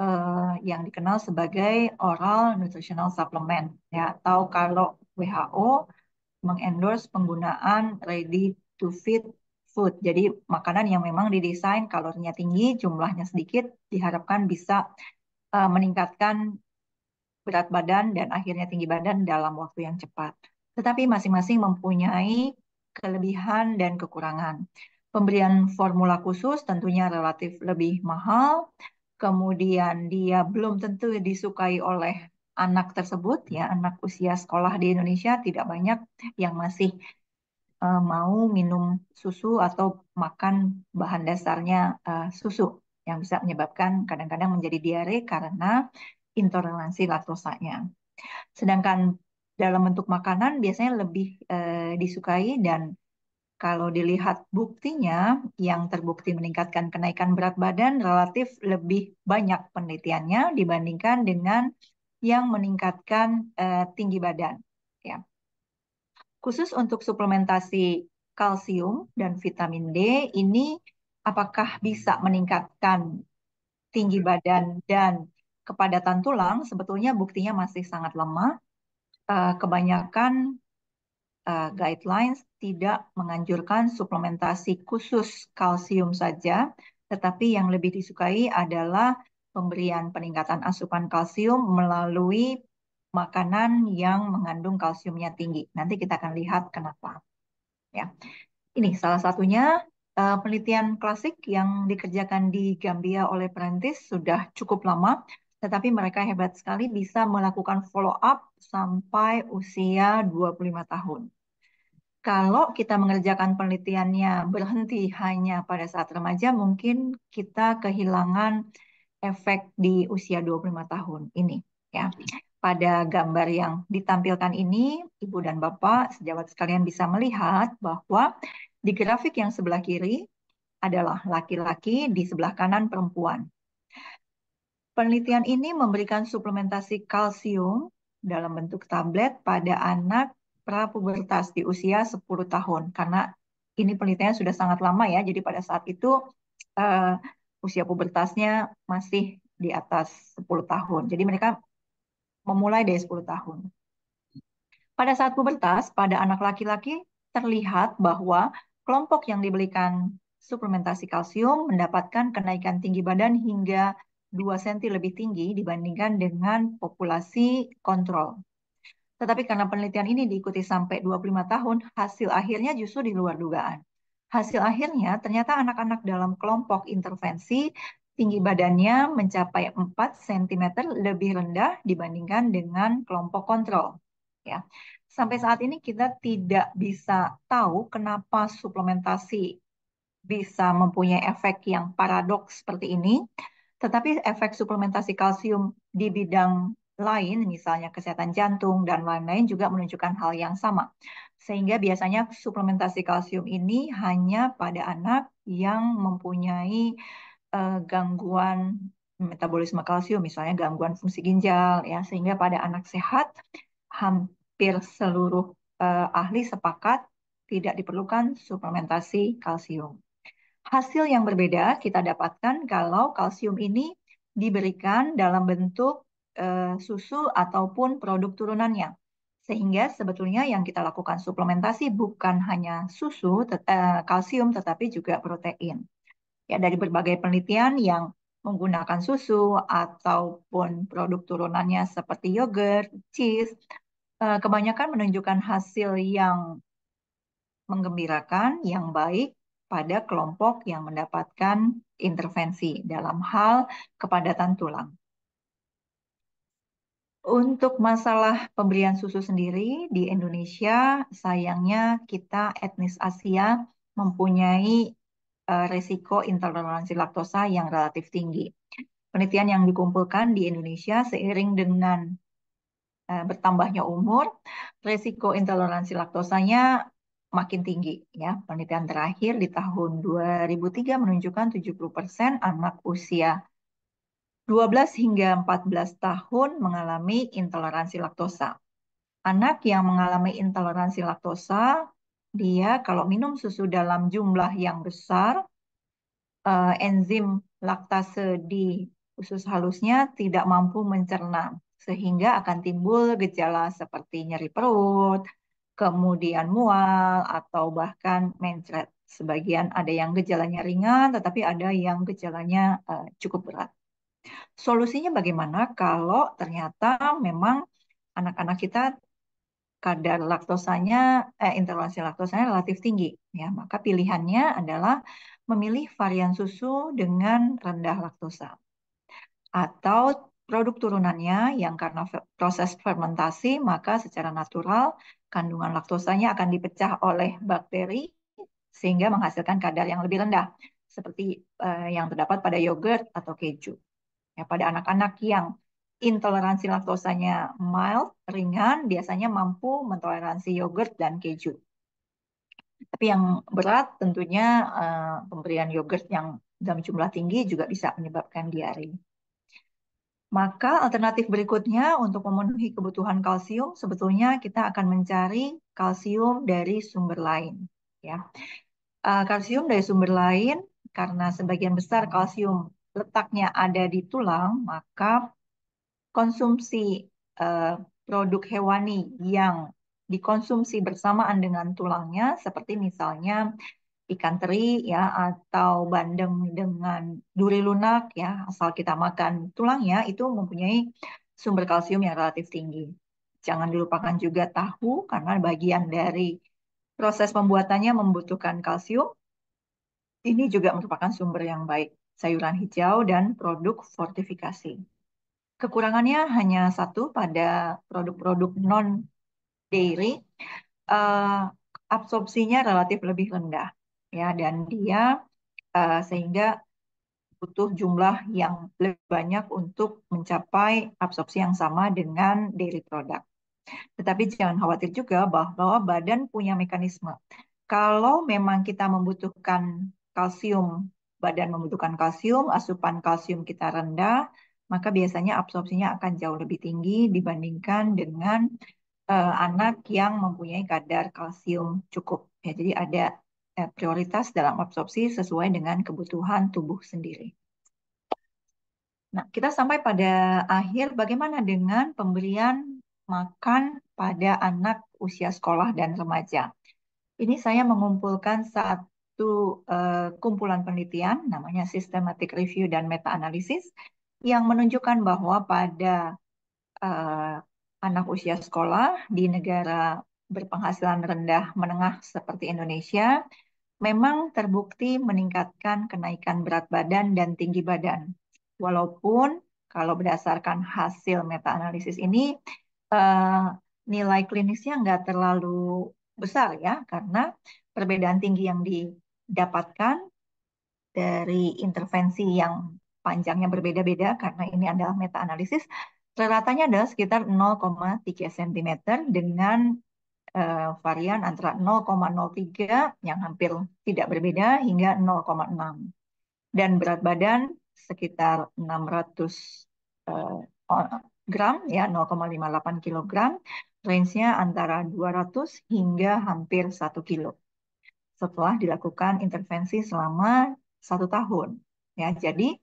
uh, yang dikenal sebagai oral nutritional supplement, ya atau kalau WHO mengendorse penggunaan ready to feed food. Jadi makanan yang memang didesain kalorinya tinggi, jumlahnya sedikit, diharapkan bisa uh, meningkatkan berat badan dan akhirnya tinggi badan dalam waktu yang cepat. Tetapi masing-masing mempunyai kelebihan dan kekurangan. Pemberian formula khusus tentunya relatif lebih mahal, kemudian dia belum tentu disukai oleh anak tersebut ya anak usia sekolah di Indonesia tidak banyak yang masih uh, mau minum susu atau makan bahan dasarnya uh, susu yang bisa menyebabkan kadang-kadang menjadi diare karena intoleransi laktosanya. Sedangkan dalam bentuk makanan biasanya lebih uh, disukai dan kalau dilihat buktinya yang terbukti meningkatkan kenaikan berat badan relatif lebih banyak penelitiannya dibandingkan dengan yang meningkatkan uh, tinggi badan ya Khusus untuk suplementasi kalsium dan vitamin D ini apakah bisa meningkatkan tinggi badan dan kepadatan tulang? Sebetulnya buktinya masih sangat lemah. Eh, kebanyakan eh, guidelines tidak menganjurkan suplementasi khusus kalsium saja, tetapi yang lebih disukai adalah pemberian peningkatan asupan kalsium melalui makanan yang mengandung kalsiumnya tinggi. Nanti kita akan lihat kenapa. Ya, ini salah satunya uh, penelitian klasik yang dikerjakan di Gambia oleh perintis sudah cukup lama, tetapi mereka hebat sekali bisa melakukan follow up sampai usia 25 tahun. Kalau kita mengerjakan penelitiannya berhenti hanya pada saat remaja, mungkin kita kehilangan efek di usia 25 tahun ini ya pada gambar yang ditampilkan ini, Ibu dan Bapak, sejawat sekalian bisa melihat bahwa di grafik yang sebelah kiri adalah laki-laki, di sebelah kanan perempuan. Penelitian ini memberikan suplementasi kalsium dalam bentuk tablet pada anak prapubertas di usia 10 tahun. Karena ini penelitiannya sudah sangat lama ya, jadi pada saat itu uh, usia pubertasnya masih di atas 10 tahun. Jadi mereka memulai dari 10 tahun. Pada saat pubertas, pada anak laki-laki terlihat bahwa kelompok yang diberikan suplementasi kalsium mendapatkan kenaikan tinggi badan hingga 2 cm lebih tinggi dibandingkan dengan populasi kontrol. Tetapi karena penelitian ini diikuti sampai 25 tahun, hasil akhirnya justru di luar dugaan. Hasil akhirnya ternyata anak-anak dalam kelompok intervensi tinggi badannya mencapai 4 cm lebih rendah dibandingkan dengan kelompok kontrol. Ya. Sampai saat ini kita tidak bisa tahu kenapa suplementasi bisa mempunyai efek yang paradoks seperti ini, tetapi efek suplementasi kalsium di bidang lain, misalnya kesehatan jantung dan lain-lain juga menunjukkan hal yang sama. Sehingga biasanya suplementasi kalsium ini hanya pada anak yang mempunyai uh, gangguan metabolisme kalsium, misalnya gangguan fungsi ginjal, ya, sehingga pada anak sehat hampir seluruh uh, ahli sepakat tidak diperlukan suplementasi kalsium. Hasil yang berbeda kita dapatkan kalau kalsium ini diberikan dalam bentuk eh, susu ataupun produk turunannya. Sehingga sebetulnya yang kita lakukan suplementasi bukan hanya susu, tet kalsium, tetapi juga protein ya dari berbagai penelitian yang menggunakan susu ataupun produk turunannya seperti yogurt, cheese, eh, kebanyakan menunjukkan hasil yang menggembirakan, yang baik pada kelompok yang mendapatkan intervensi dalam hal kepadatan tulang. Untuk masalah pemberian susu sendiri di Indonesia, sayangnya kita etnis Asia mempunyai Eh, resiko intoleransi laktosa yang relatif tinggi. Penelitian yang dikumpulkan di Indonesia seiring dengan eh, bertambahnya umur, resiko intoleransi laktosanya makin tinggi ya. Penelitian terakhir di tahun 2003 menunjukkan 70% anak usia 12 hingga 14 tahun mengalami intoleransi laktosa. Anak yang mengalami intoleransi laktosa dia kalau minum susu dalam jumlah yang besar, uh, enzim laktase di usus halusnya tidak mampu mencerna, sehingga akan timbul gejala seperti nyeri perut, kemudian mual, atau bahkan mencret. Sebagian ada yang gejalanya ringan, tetapi ada yang gejalanya uh, cukup berat. Solusinya bagaimana kalau ternyata memang anak-anak kita kadar laktosanya eh, intoleransi laktosanya relatif tinggi ya maka pilihannya adalah memilih varian susu dengan rendah laktosa atau produk turunannya yang karena proses fermentasi maka secara natural kandungan laktosanya akan dipecah oleh bakteri sehingga menghasilkan kadar yang lebih rendah seperti eh, yang terdapat pada yogurt atau keju ya pada anak-anak yang intoleransi laktosanya mild, ringan, biasanya mampu mentoleransi yogurt dan keju. Tapi yang berat tentunya uh, pemberian yogurt yang dalam jumlah tinggi juga bisa menyebabkan diare. Maka alternatif berikutnya untuk memenuhi kebutuhan kalsium sebetulnya kita akan mencari kalsium dari sumber lain ya. Uh, kalsium dari sumber lain karena sebagian besar kalsium letaknya ada di tulang, maka konsumsi uh, eh, produk hewani yang dikonsumsi bersamaan dengan tulangnya, seperti misalnya ikan teri ya atau bandeng dengan duri lunak ya asal kita makan tulangnya itu mempunyai sumber kalsium yang relatif tinggi. Jangan dilupakan juga tahu karena bagian dari proses pembuatannya membutuhkan kalsium. Ini juga merupakan sumber yang baik sayuran hijau dan produk fortifikasi. Kekurangannya hanya satu pada produk-produk non-dairy, uh, absorpsinya relatif lebih rendah, ya, dan dia uh, sehingga butuh jumlah yang lebih banyak untuk mencapai absorpsi yang sama dengan dairy produk. Tetapi jangan khawatir juga bahwa badan punya mekanisme. Kalau memang kita membutuhkan kalsium, badan membutuhkan kalsium, asupan kalsium kita rendah, maka biasanya absorpsinya akan jauh lebih tinggi dibandingkan dengan uh, anak yang mempunyai kadar kalsium cukup. Ya, jadi ada uh, prioritas dalam absorpsi sesuai dengan kebutuhan tubuh sendiri. Nah, kita sampai pada akhir bagaimana dengan pemberian makan pada anak usia sekolah dan remaja. Ini saya mengumpulkan satu uh, kumpulan penelitian namanya systematic review dan meta analysis yang menunjukkan bahwa pada uh, anak usia sekolah di negara berpenghasilan rendah menengah seperti Indonesia memang terbukti meningkatkan kenaikan berat badan dan tinggi badan. Walaupun kalau berdasarkan hasil meta-analisis ini uh, nilai klinisnya nggak terlalu besar ya karena perbedaan tinggi yang didapatkan dari intervensi yang panjangnya berbeda-beda karena ini adalah meta-analisis, rata-ratanya adalah sekitar 0,3 cm dengan uh, varian antara 0,03 yang hampir tidak berbeda hingga 0,6. Dan berat badan sekitar 600 uh, eh, gram, ya 0,58 kg. Range-nya antara 200 hingga hampir 1 kilo. Setelah dilakukan intervensi selama satu tahun. Ya, jadi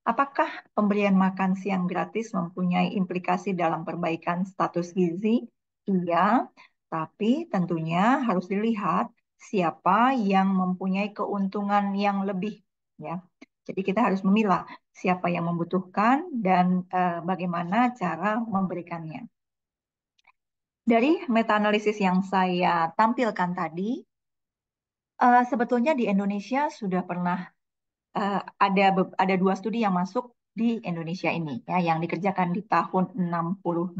Apakah pemberian makan siang gratis mempunyai implikasi dalam perbaikan status gizi? Iya, tapi tentunya harus dilihat siapa yang mempunyai keuntungan yang lebih ya. Jadi kita harus memilah siapa yang membutuhkan dan e, bagaimana cara memberikannya. Dari meta-analisis yang saya tampilkan tadi, uh, sebetulnya di Indonesia sudah pernah uh, ada ada dua studi yang masuk di Indonesia ini ya yang dikerjakan di tahun 62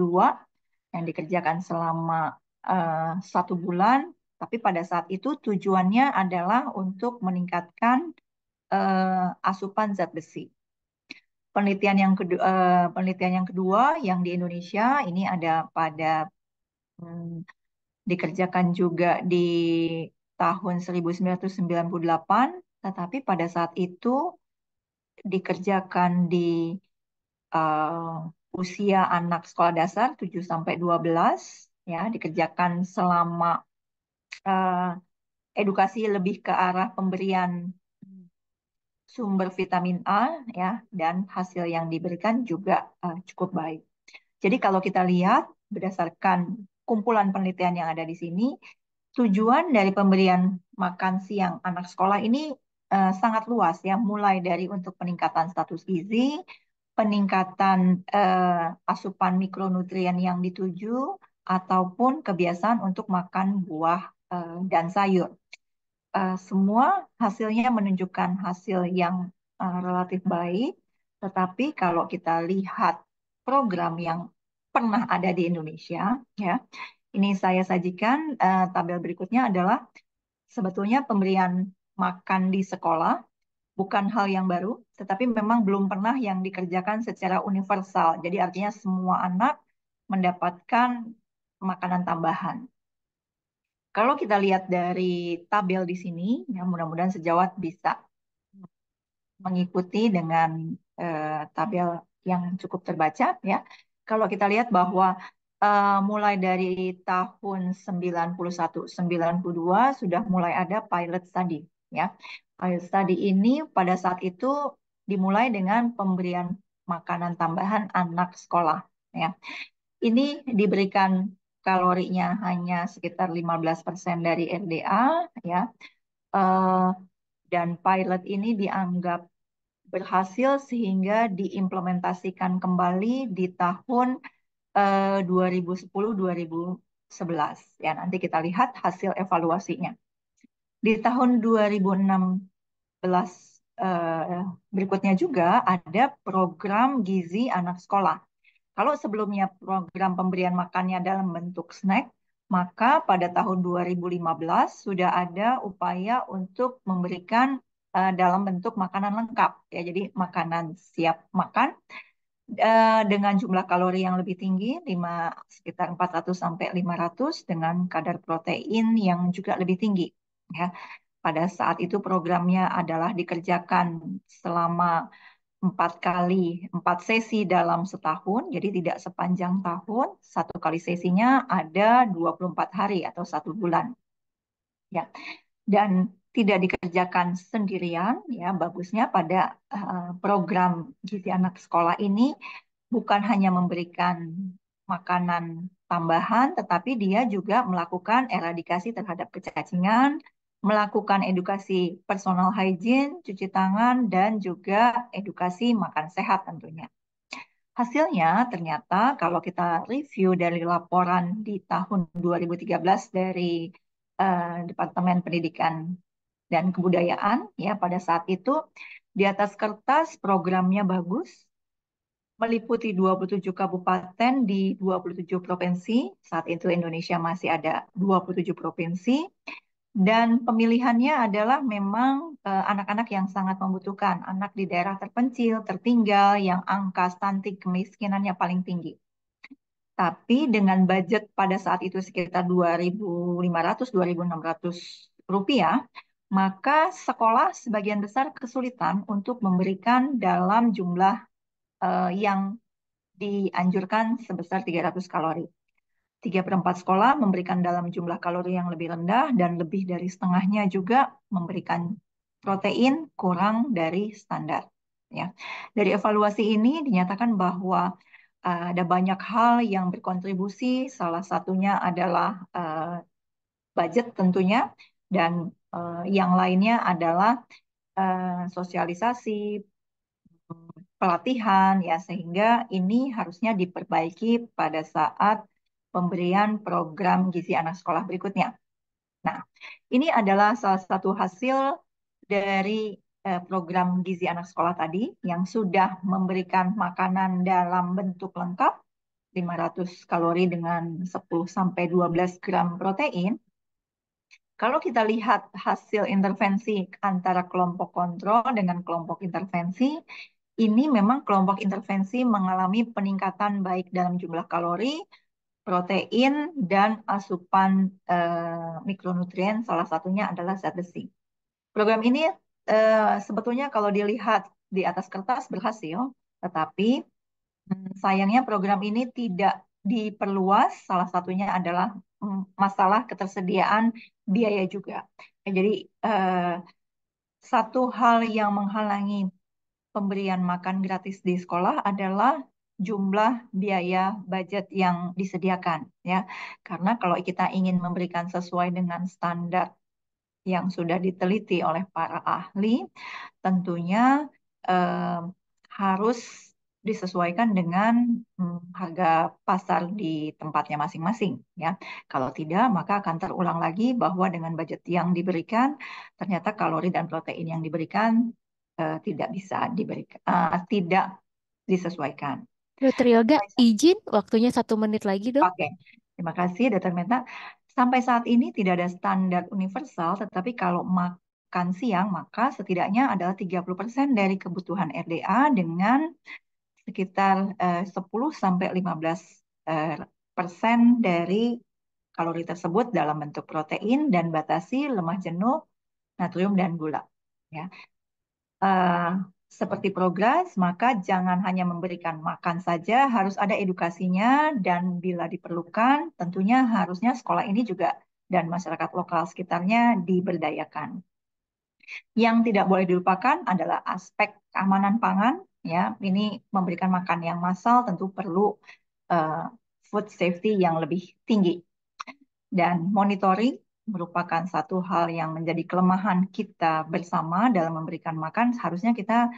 yang dikerjakan selama uh, satu bulan tapi pada saat itu tujuannya adalah untuk meningkatkan uh, asupan zat besi penelitian yang kedua uh, penelitian yang kedua yang di Indonesia ini ada pada hmm, dikerjakan juga di tahun 1998 tetapi pada saat itu dikerjakan di uh, usia anak sekolah dasar 7 sampai 12 ya, dikerjakan selama uh, edukasi lebih ke arah pemberian sumber vitamin A ya dan hasil yang diberikan juga uh, cukup baik. Jadi kalau kita lihat berdasarkan kumpulan penelitian yang ada di sini, tujuan dari pemberian makan siang anak sekolah ini Eh, sangat luas ya, mulai dari untuk peningkatan status gizi, peningkatan uh, asupan mikronutrien yang dituju, ataupun kebiasaan untuk makan buah uh, dan sayur. Uh, semua hasilnya menunjukkan hasil yang uh, relatif baik, tetapi kalau kita lihat program yang pernah ada di Indonesia, ya, ini saya sajikan uh, tabel berikutnya adalah sebetulnya pemberian makan di sekolah bukan hal yang baru, tetapi memang belum pernah yang dikerjakan secara universal. Jadi artinya semua anak mendapatkan makanan tambahan. Kalau kita lihat dari tabel di sini, ya mudah-mudahan sejawat bisa mengikuti dengan eh, tabel yang cukup terbaca ya. Kalau kita lihat bahwa eh, mulai dari tahun 91 92 sudah mulai ada pilot study ya. Pilot study ini pada saat itu dimulai dengan pemberian makanan tambahan anak sekolah ya. Ini diberikan kalorinya hanya sekitar 15% dari RDA ya. Uh, dan pilot ini dianggap berhasil sehingga diimplementasikan kembali di tahun eh, uh, 2010-2011. Ya, nanti kita lihat hasil evaluasinya. Di tahun 2016 Uh, eh, berikutnya juga ada program gizi anak sekolah. Kalau sebelumnya program pemberian makannya dalam bentuk snack, maka pada tahun 2015 sudah ada upaya untuk memberikan uh, dalam bentuk makanan lengkap ya jadi makanan siap makan uh, dengan jumlah kalori yang lebih tinggi 5 sekitar 400 sampai 500 dengan kadar protein yang juga lebih tinggi. Ya, pada saat itu programnya adalah dikerjakan selama empat kali empat sesi dalam setahun, jadi tidak sepanjang tahun. Satu kali sesinya ada 24 hari atau satu bulan. Ya, dan tidak dikerjakan sendirian. Ya, bagusnya pada uh, program gizi anak sekolah ini bukan hanya memberikan makanan tambahan, tetapi dia juga melakukan eradikasi terhadap kecacingan, melakukan edukasi personal hygiene, cuci tangan, dan juga edukasi makan sehat tentunya. Hasilnya ternyata kalau kita review dari laporan di tahun 2013 dari eh, Departemen Pendidikan dan Kebudayaan, ya pada saat itu di atas kertas programnya bagus, meliputi 27 kabupaten di 27 provinsi, saat itu Indonesia masih ada 27 provinsi, dan pemilihannya adalah memang eh, anak-anak yang sangat membutuhkan, anak di daerah terpencil, tertinggal, yang angka stunting kemiskinannya paling tinggi. Tapi dengan budget pada saat itu sekitar 2.500-2.600 rupiah, maka sekolah sebagian besar kesulitan untuk memberikan dalam jumlah uh, yang dianjurkan sebesar 300 kalori. 3 per sekolah memberikan dalam jumlah kalori yang lebih rendah dan lebih dari setengahnya juga memberikan protein kurang dari standar. Ya. Dari evaluasi ini dinyatakan bahwa uh, ada banyak hal yang berkontribusi, salah satunya adalah uh, budget tentunya, dan uh, yang lainnya adalah uh, sosialisasi, pelatihan ya sehingga ini harusnya diperbaiki pada saat pemberian program gizi anak sekolah berikutnya. Nah, ini adalah salah satu hasil dari eh, program gizi anak sekolah tadi yang sudah memberikan makanan dalam bentuk lengkap 500 kalori dengan 10 sampai 12 gram protein. Kalau kita lihat hasil intervensi antara kelompok kontrol dengan kelompok intervensi, ini memang kelompok intervensi mengalami peningkatan baik dalam jumlah kalori protein, dan asupan uh, mikronutrien, salah satunya adalah zat besi. Program ini uh, sebetulnya kalau dilihat di atas kertas berhasil, tetapi hmm, sayangnya program ini tidak diperluas, salah satunya adalah hmm, masalah ketersediaan biaya juga. Jadi uh, satu hal yang menghalangi pemberian makan gratis di sekolah adalah jumlah biaya budget yang disediakan ya. Karena kalau kita ingin memberikan sesuai dengan standar yang sudah diteliti oleh para ahli, tentunya eh, harus disesuaikan dengan hmm, harga pasar di tempatnya masing-masing ya. Kalau tidak maka akan terulang lagi bahwa dengan budget yang diberikan ternyata kalori dan protein yang diberikan eh, tidak bisa diberikan eh, tidak disesuaikan. Dokter Yoga, izin waktunya satu menit lagi dong. Oke, okay. terima kasih Dokter Meta. Sampai saat ini tidak ada standar universal, tetapi kalau makan siang maka setidaknya adalah 30% dari kebutuhan RDA dengan sekitar eh, 10 sampai 15 eh, persen dari kalori tersebut dalam bentuk protein dan batasi lemah jenuh, natrium dan gula. Ya. Uh, seperti progres, maka jangan hanya memberikan makan saja, harus ada edukasinya dan bila diperlukan tentunya harusnya sekolah ini juga dan masyarakat lokal sekitarnya diberdayakan. Yang tidak boleh dilupakan adalah aspek keamanan pangan ya. Ini memberikan makan yang massal tentu perlu uh, food safety yang lebih tinggi. Dan monitoring merupakan satu hal yang menjadi kelemahan kita bersama dalam memberikan makan, seharusnya kita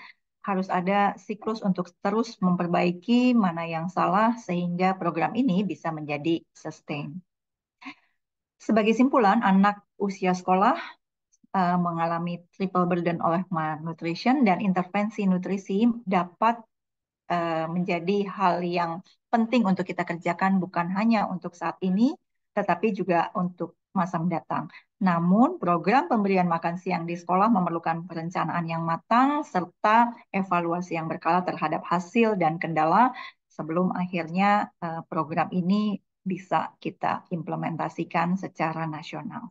harus ada siklus untuk terus memperbaiki mana yang salah sehingga program ini bisa menjadi sustain. Sebagai simpulan, anak usia sekolah uh, mengalami triple burden oleh malnutrition dan intervensi nutrisi dapat uh, menjadi hal yang penting untuk kita kerjakan bukan hanya untuk saat ini, tetapi juga untuk masa mendatang. Namun, program pemberian makan siang di sekolah memerlukan perencanaan yang matang serta evaluasi yang berkala terhadap hasil dan kendala sebelum akhirnya eh, program ini bisa kita implementasikan secara nasional.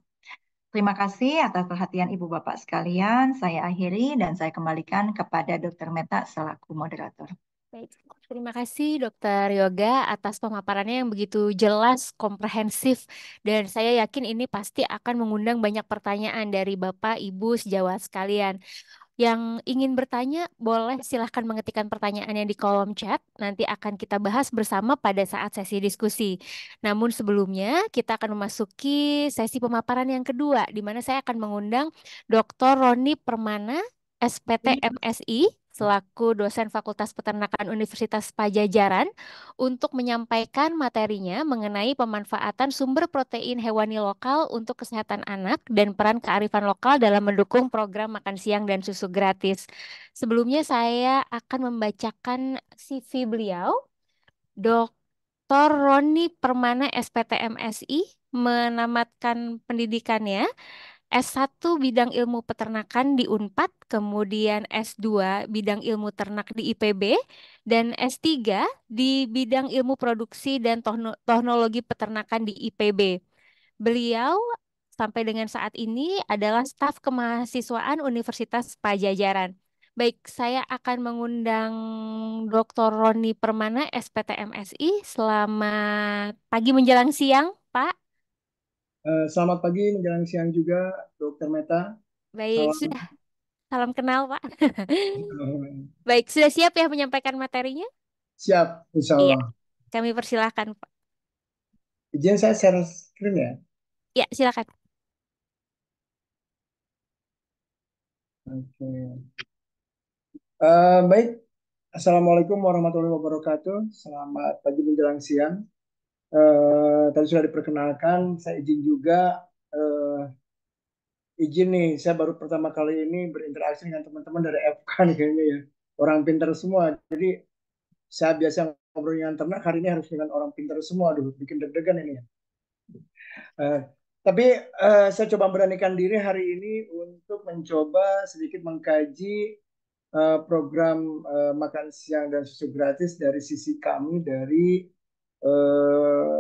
Terima kasih atas perhatian Ibu Bapak sekalian. Saya akhiri dan saya kembalikan kepada Dr. Meta selaku moderator. Baik, terima kasih Dokter Yoga atas pemaparannya yang begitu jelas, komprehensif, dan saya yakin ini pasti akan mengundang banyak pertanyaan dari Bapak, Ibu, sejawat sekalian. Yang ingin bertanya, boleh silahkan mengetikkan pertanyaan yang di kolom chat. Nanti akan kita bahas bersama pada saat sesi diskusi. Namun sebelumnya, kita akan memasuki sesi pemaparan yang kedua, di mana saya akan mengundang Dr. Roni Permana, SPT MSI, selaku dosen Fakultas Peternakan Universitas Pajajaran untuk menyampaikan materinya mengenai pemanfaatan sumber protein hewani lokal untuk kesehatan anak dan peran kearifan lokal dalam mendukung program makan siang dan susu gratis. Sebelumnya saya akan membacakan CV beliau, Dok. Dr. Roni Permana SPTMSI menamatkan pendidikannya S1 bidang ilmu peternakan di UNPAD, kemudian S2 bidang ilmu ternak di IPB, dan S3 di bidang ilmu produksi dan teknologi peternakan di IPB. Beliau sampai dengan saat ini adalah staf kemahasiswaan Universitas Pajajaran. Baik, saya akan mengundang Dr. Roni Permana, SPT MSI. Selamat pagi menjelang siang, Pak. Eh, selamat pagi menjelang siang juga, Dokter Meta. Baik, Salam. sudah. Salam kenal, Pak. Baik, sudah siap ya menyampaikan materinya? Siap, insya iya. Allah. Iya. Kami persilahkan, Pak. Izin saya share screen ya? Ya, silakan. Oke. Uh, baik, Assalamualaikum warahmatullahi wabarakatuh. Selamat pagi menjelang siang. Uh, tadi sudah diperkenalkan, saya izin juga uh, izin nih, saya baru pertama kali ini berinteraksi dengan teman-teman dari FK nih kayaknya ya. Orang pintar semua. Jadi saya biasa ngobrol dengan ternak, hari ini harus dengan orang pintar semua. Aduh, bikin deg-degan ini ya. Uh, tapi uh, saya coba beranikan diri hari ini untuk mencoba sedikit mengkaji program makan siang dan susu gratis dari sisi kami dari Eh,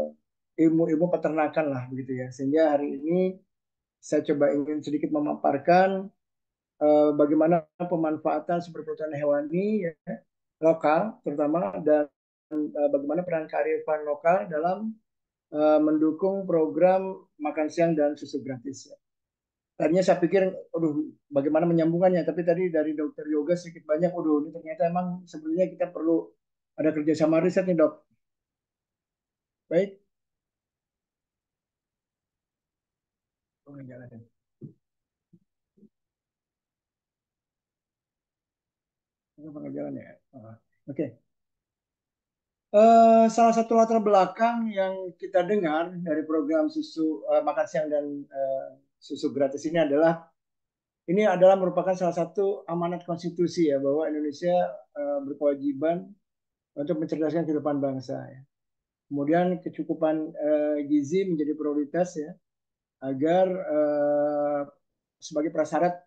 ilmu-ilmu eh, peternakan lah begitu ya. Sehingga hari ini saya coba ingin sedikit memaparkan eh, bagaimana pemanfaatan sumber protein hewani ya, lokal terutama dan eh, bagaimana peran karyawan lokal dalam eh, mendukung program makan siang dan susu gratis. Ya tadinya saya pikir, aduh, bagaimana menyambungannya. Tapi tadi dari dokter yoga sedikit banyak, aduh, ini ternyata emang sebenarnya kita perlu ada kerjasama riset nih dok. Baik. Oh, ya? oh, oke. Uh, salah satu latar belakang yang kita dengar dari program susu uh, makan siang dan uh, susu gratis ini adalah ini adalah merupakan salah satu amanat konstitusi ya bahwa Indonesia uh, berkewajiban untuk mencerdaskan kehidupan bangsa. Ya. Kemudian kecukupan uh, gizi menjadi prioritas ya agar uh, sebagai prasyarat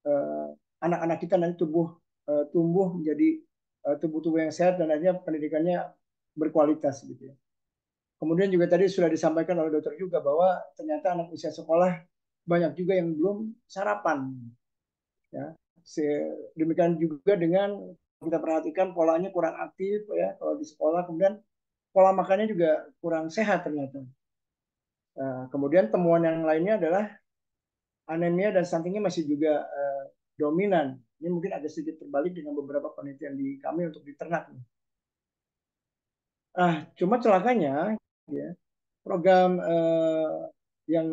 anak eh, anak-anak kita nanti tubuh uh, tumbuh menjadi tubuh-tubuh yang sehat dan akhirnya pendidikannya berkualitas gitu ya. Kemudian juga tadi sudah disampaikan oleh dokter juga bahwa ternyata anak usia sekolah banyak juga yang belum sarapan. Ya. Demikian juga dengan kita perhatikan polanya kurang aktif ya kalau di sekolah kemudian pola makannya juga kurang sehat ternyata. Eh, kemudian temuan yang lainnya adalah anemia dan stuntingnya masih juga eh, dominan. Ini mungkin ada sedikit terbalik dengan beberapa penelitian di kami untuk diternak. ternak. Ah, cuma celakanya ya, program eh, yang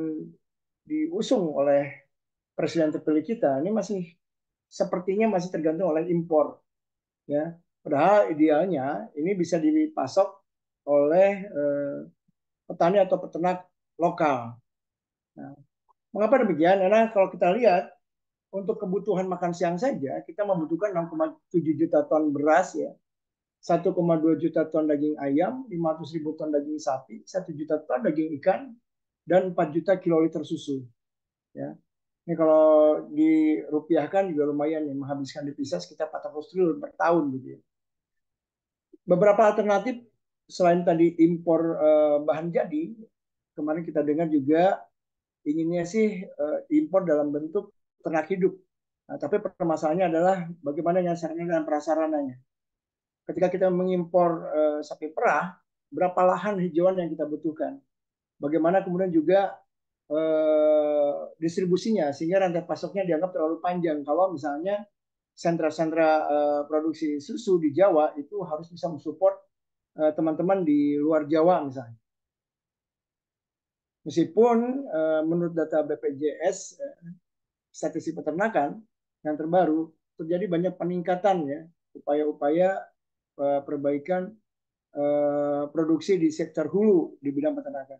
diusung oleh presiden terpilih kita ini masih sepertinya masih tergantung oleh impor ya. Padahal idealnya ini bisa dipasok oleh eh, petani atau peternak lokal. Nah, mengapa demikian? Karena kalau kita lihat untuk kebutuhan makan siang saja kita membutuhkan 6,7 juta ton beras ya, 1,2 juta ton daging ayam, 500 ribu ton daging sapi, 1 juta ton daging ikan, dan 4 juta kiloliter susu. Ya. Ini kalau dirupiahkan juga lumayan ya, menghabiskan devisa sekitar 400 triliun per tahun gitu ya. Beberapa alternatif selain tadi impor uh, bahan jadi, kemarin kita dengar juga inginnya sih uh, impor dalam bentuk ternak hidup. Nah, tapi permasalahannya adalah bagaimana nyasarannya dan prasarananya. Ketika kita mengimpor uh, sapi perah, berapa lahan hijauan yang kita butuhkan? Bagaimana kemudian juga uh, distribusinya sehingga rantai pasoknya dianggap terlalu panjang. Kalau misalnya sentra-sentra uh, produksi susu di Jawa itu harus bisa mensupport Eh, teman-teman di luar Jawa misalnya. Meskipun eh, menurut data BPJS eh, statistik peternakan yang terbaru terjadi banyak peningkatan ya upaya-upaya perbaikan produksi di sektor hulu di bidang peternakan.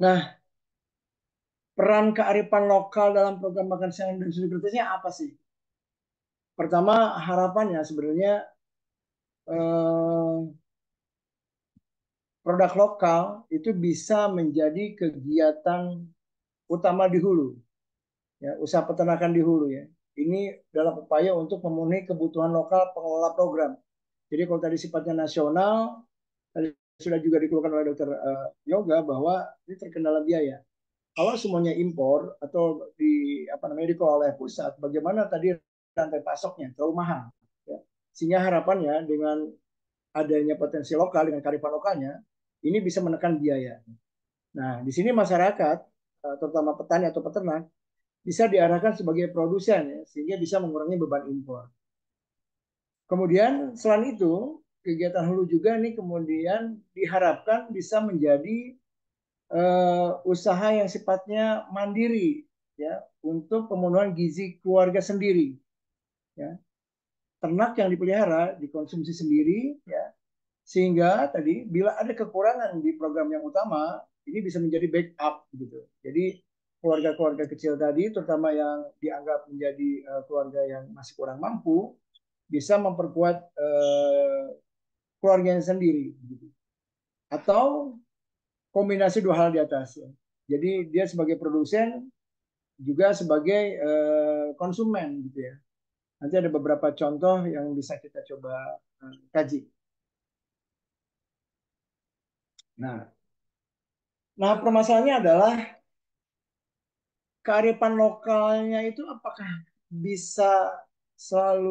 Nah, peran kearifan lokal dalam program makan siang dan gratisnya apa sih? Pertama, harapannya sebenarnya Eh, produk lokal itu bisa menjadi kegiatan utama di hulu, ya usaha peternakan di hulu ya. Ini dalam upaya untuk memenuhi kebutuhan lokal pengelola program. Jadi kalau tadi sifatnya nasional, tadi sudah juga dikeluarkan oleh dokter eh, Yoga bahwa ini terkendala biaya. Kalau semuanya impor atau di apa namanya dikelola oleh pusat, bagaimana tadi rantai pasoknya terlalu mahal. Sehingga harapannya dengan adanya potensi lokal dengan karifan lokalnya, ini bisa menekan biaya. Nah, di sini masyarakat, eh, terutama petani atau peternak, bisa diarahkan sebagai produsen, ya, sehingga bisa mengurangi beban impor. Kemudian, selain itu, kegiatan hulu juga nih kemudian diharapkan bisa menjadi uh, usaha yang sifatnya mandiri, ya, untuk pemenuhan gizi keluarga sendiri. Ya ternak yang dipelihara dikonsumsi sendiri ya sehingga tadi bila ada kekurangan di program yang utama ini bisa menjadi backup gitu jadi keluarga-keluarga kecil tadi terutama yang dianggap menjadi uh, keluarga yang masih kurang mampu bisa memperkuat uh, keluarganya sendiri gitu. atau kombinasi dua hal di atas ya. jadi dia sebagai produsen juga sebagai uh, konsumen gitu ya Nanti ada beberapa contoh yang bisa kita coba eh, kaji. Nah, nah permasalahannya adalah kearifan lokalnya itu apakah bisa selalu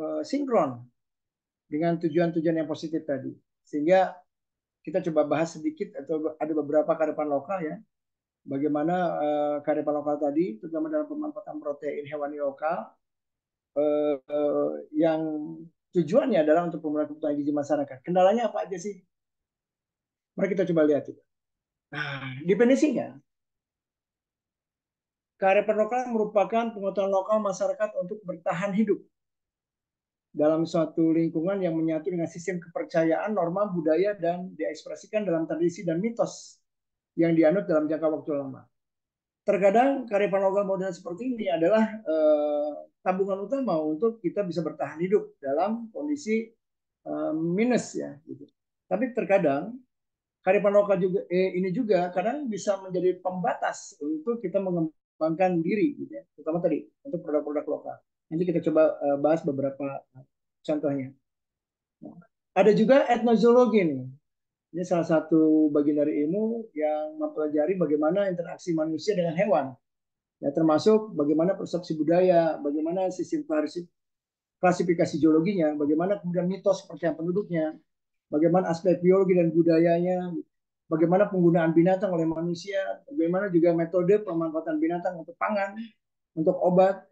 eh, sinkron dengan tujuan-tujuan yang positif tadi. Sehingga kita coba bahas sedikit atau ada beberapa kearifan lokal ya. Bagaimana uh, kearifan lokal tadi terutama dalam pemanfaatan protein hewani lokal eh, yang tujuannya adalah untuk pemenuhan kebutuhan gizi masyarakat. Kendalanya apa aja sih? Mari kita coba lihat. Nah, dependensinya, karya lokal merupakan pengetahuan lokal masyarakat untuk bertahan hidup dalam suatu lingkungan yang menyatu dengan sistem kepercayaan, norma, budaya, dan diekspresikan dalam tradisi dan mitos yang dianut dalam jangka waktu lama terkadang karifan lokal modern seperti ini adalah eh, tabungan utama untuk kita bisa bertahan hidup dalam kondisi eh, minus ya gitu. Tapi terkadang karifan lokal juga eh, ini juga kadang bisa menjadi pembatas untuk kita mengembangkan diri gitu ya. Terutama tadi untuk produk-produk lokal. Nanti kita coba eh, bahas beberapa contohnya. Nah, ada juga etnozoologi nih. Ini salah satu bagian dari ilmu yang mempelajari bagaimana interaksi manusia dengan hewan. Ya, termasuk bagaimana persepsi budaya, bagaimana sistem klasifikasi geologinya, bagaimana kemudian mitos kepercayaan penduduknya, bagaimana aspek biologi dan budayanya, bagaimana penggunaan binatang oleh manusia, bagaimana juga metode pemanfaatan binatang untuk pangan, untuk obat,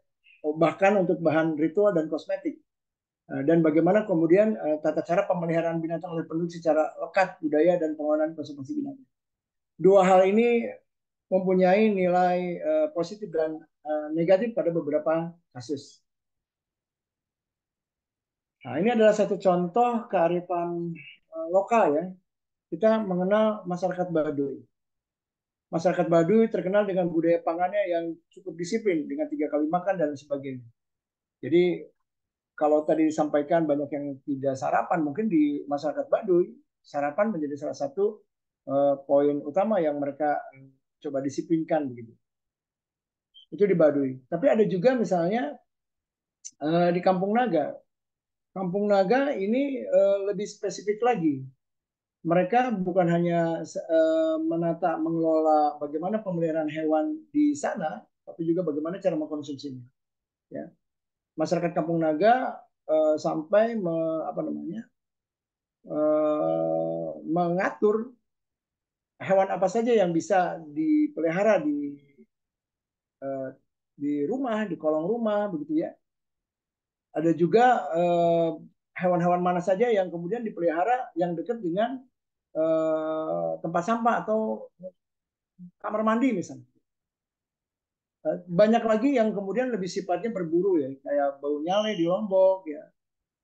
bahkan untuk bahan ritual dan kosmetik. Eh, dan bagaimana kemudian eh, tata cara pemeliharaan binatang oleh penduduk secara lekat budaya dan pengelolaan konservasi binatang. Dua hal ini mempunyai nilai eh, positif dan negatif pada beberapa kasus. Nah, ini adalah satu contoh kearifan lokal ya. Kita mengenal masyarakat Baduy. Masyarakat Baduy terkenal dengan budaya pangannya yang cukup disiplin dengan tiga kali makan dan sebagainya. Jadi kalau tadi disampaikan banyak yang tidak sarapan, mungkin di masyarakat Baduy sarapan menjadi salah satu uh, poin utama yang mereka eh, coba disiplinkan begitu. Itu di Baduy. Tapi ada juga misalnya uh, di Kampung Naga. Kampung Naga ini uh, lebih spesifik lagi. Mereka bukan hanya uh, menata, mengelola bagaimana pemeliharaan hewan di sana, tapi juga bagaimana cara mengkonsumsinya. Ya masyarakat Kampung Naga uh, sampai me, apa namanya uh, mengatur hewan apa saja yang bisa dipelihara di uh, di rumah, di kolong rumah, begitu ya. Ada juga hewan-hewan mana saja yang kemudian dipelihara yang dekat dengan tempat sampah atau kamar mandi misalnya. Eh, banyak lagi yang kemudian lebih sifatnya berburu ya kayak bau nyale di Lombok ya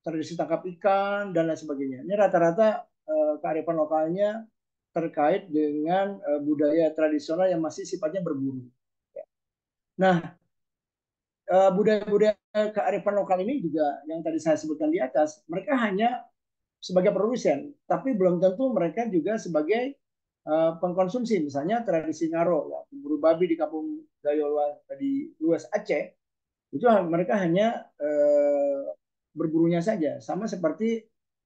tradisi tangkap ikan dan lain sebagainya ini rata-rata uh, kearifan lokalnya terkait dengan uh, budaya tradisional yang masih sifatnya berburu ya. nah budaya budaya-budaya kearifan lokal ini juga yang tadi saya sebutkan di atas mereka hanya sebagai produsen tapi belum tentu mereka juga sebagai Eh, pengkonsumsi misalnya tradisi ngaro ya pemburu babi di kampung Dayolwa di luas Aceh itu mereka hanya eh, berburunya saja sama seperti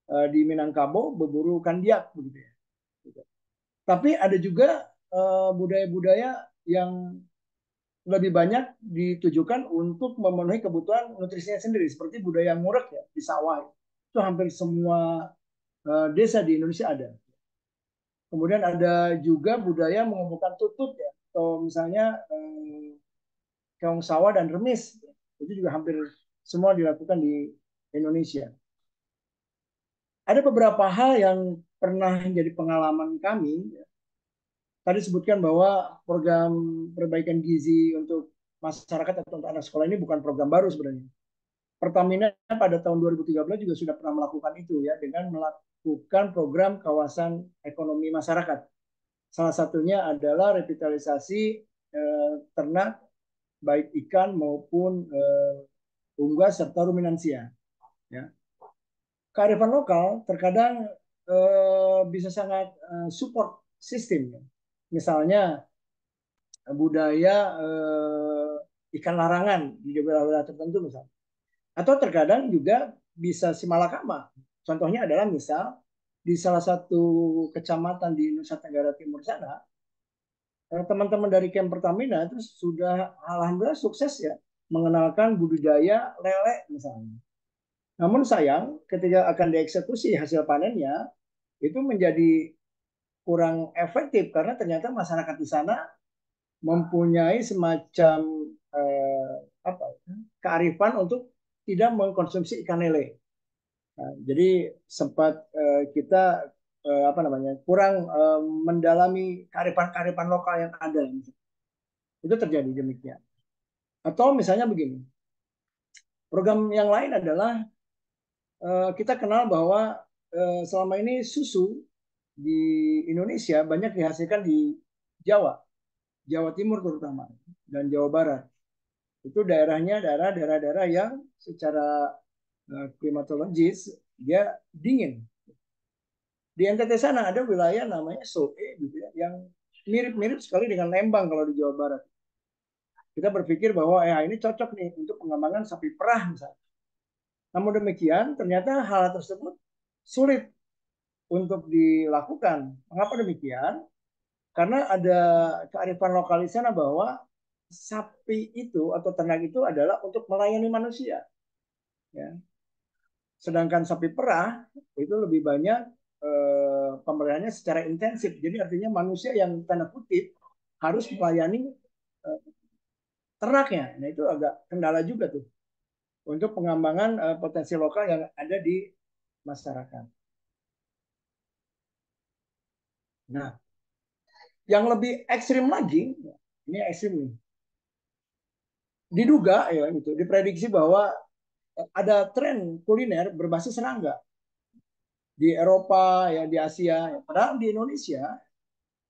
eh, di Minangkabau berburu kandiak begitu ya tapi ada juga budaya-budaya yang lebih banyak ditujukan untuk memenuhi kebutuhan nutrisinya sendiri seperti budaya ngurek ya di sawah itu hampir semua desa di Indonesia ada Kemudian ada juga budaya mengumpulkan tutup ya, atau misalnya eh, keong sawah dan remis. Itu juga hampir semua dilakukan di Indonesia. Ada beberapa hal yang pernah menjadi pengalaman kami. Tadi sebutkan bahwa program perbaikan gizi untuk masyarakat atau untuk anak sekolah ini bukan program baru sebenarnya. Pertamina pada tahun 2013 juga sudah pernah melakukan itu ya dengan bukan program kawasan ekonomi masyarakat. Salah satunya adalah revitalisasi eh, ternak baik ikan maupun eh, unggas serta ruminansia. Ya. Kearifan lokal terkadang eh, bisa sangat eh, support sistem. Ya. Misalnya budaya eh, ikan larangan di beberapa wilayah tertentu misalnya. Atau terkadang juga bisa simalakama Contohnya adalah misal di salah satu kecamatan di Nusa Tenggara Timur sana, eh, teman-teman dari camp Pertamina itu sudah alhamdulillah sukses ya mengenalkan budidaya lele misalnya. Namun sayang ketika akan dieksekusi hasil panennya itu menjadi kurang efektif karena ternyata masyarakat di sana mempunyai semacam eh, apa ya, kearifan untuk tidak mengkonsumsi ikan lele. Nah, jadi sempat uh, kita uh, apa namanya kurang uh, mendalami karifan-karifan lokal yang ada. Gitu. Itu terjadi demikian. Atau misalnya begini, program yang lain adalah uh, kita kenal bahwa uh, selama ini susu di Indonesia banyak dihasilkan di Jawa, Jawa Timur terutama dan Jawa Barat. Itu daerahnya daerah-daerah yang secara Eh, klimatologis dia dingin. Di NTT sana ada wilayah namanya Soe gitu ya, yang mirip-mirip sekali dengan Lembang kalau di Jawa Barat. Kita berpikir bahwa ya ini cocok nih untuk pengembangan sapi perah misalnya. Namun demikian ternyata hal tersebut sulit untuk dilakukan. Mengapa demikian? Karena ada kearifan lokal di sana bahwa sapi itu atau ternak itu adalah untuk melayani manusia. Ya. Sedangkan sapi perah itu lebih banyak eh, secara intensif. Jadi artinya manusia yang tanda kutip harus melayani eh, ternaknya. Nah itu agak kendala juga tuh untuk pengembangan eh, potensi lokal yang ada di masyarakat. Nah, yang lebih ekstrim lagi, ini ekstrim Diduga ya itu diprediksi bahwa ada tren kuliner berbasis serangga di Eropa ya di Asia ya. padahal di Indonesia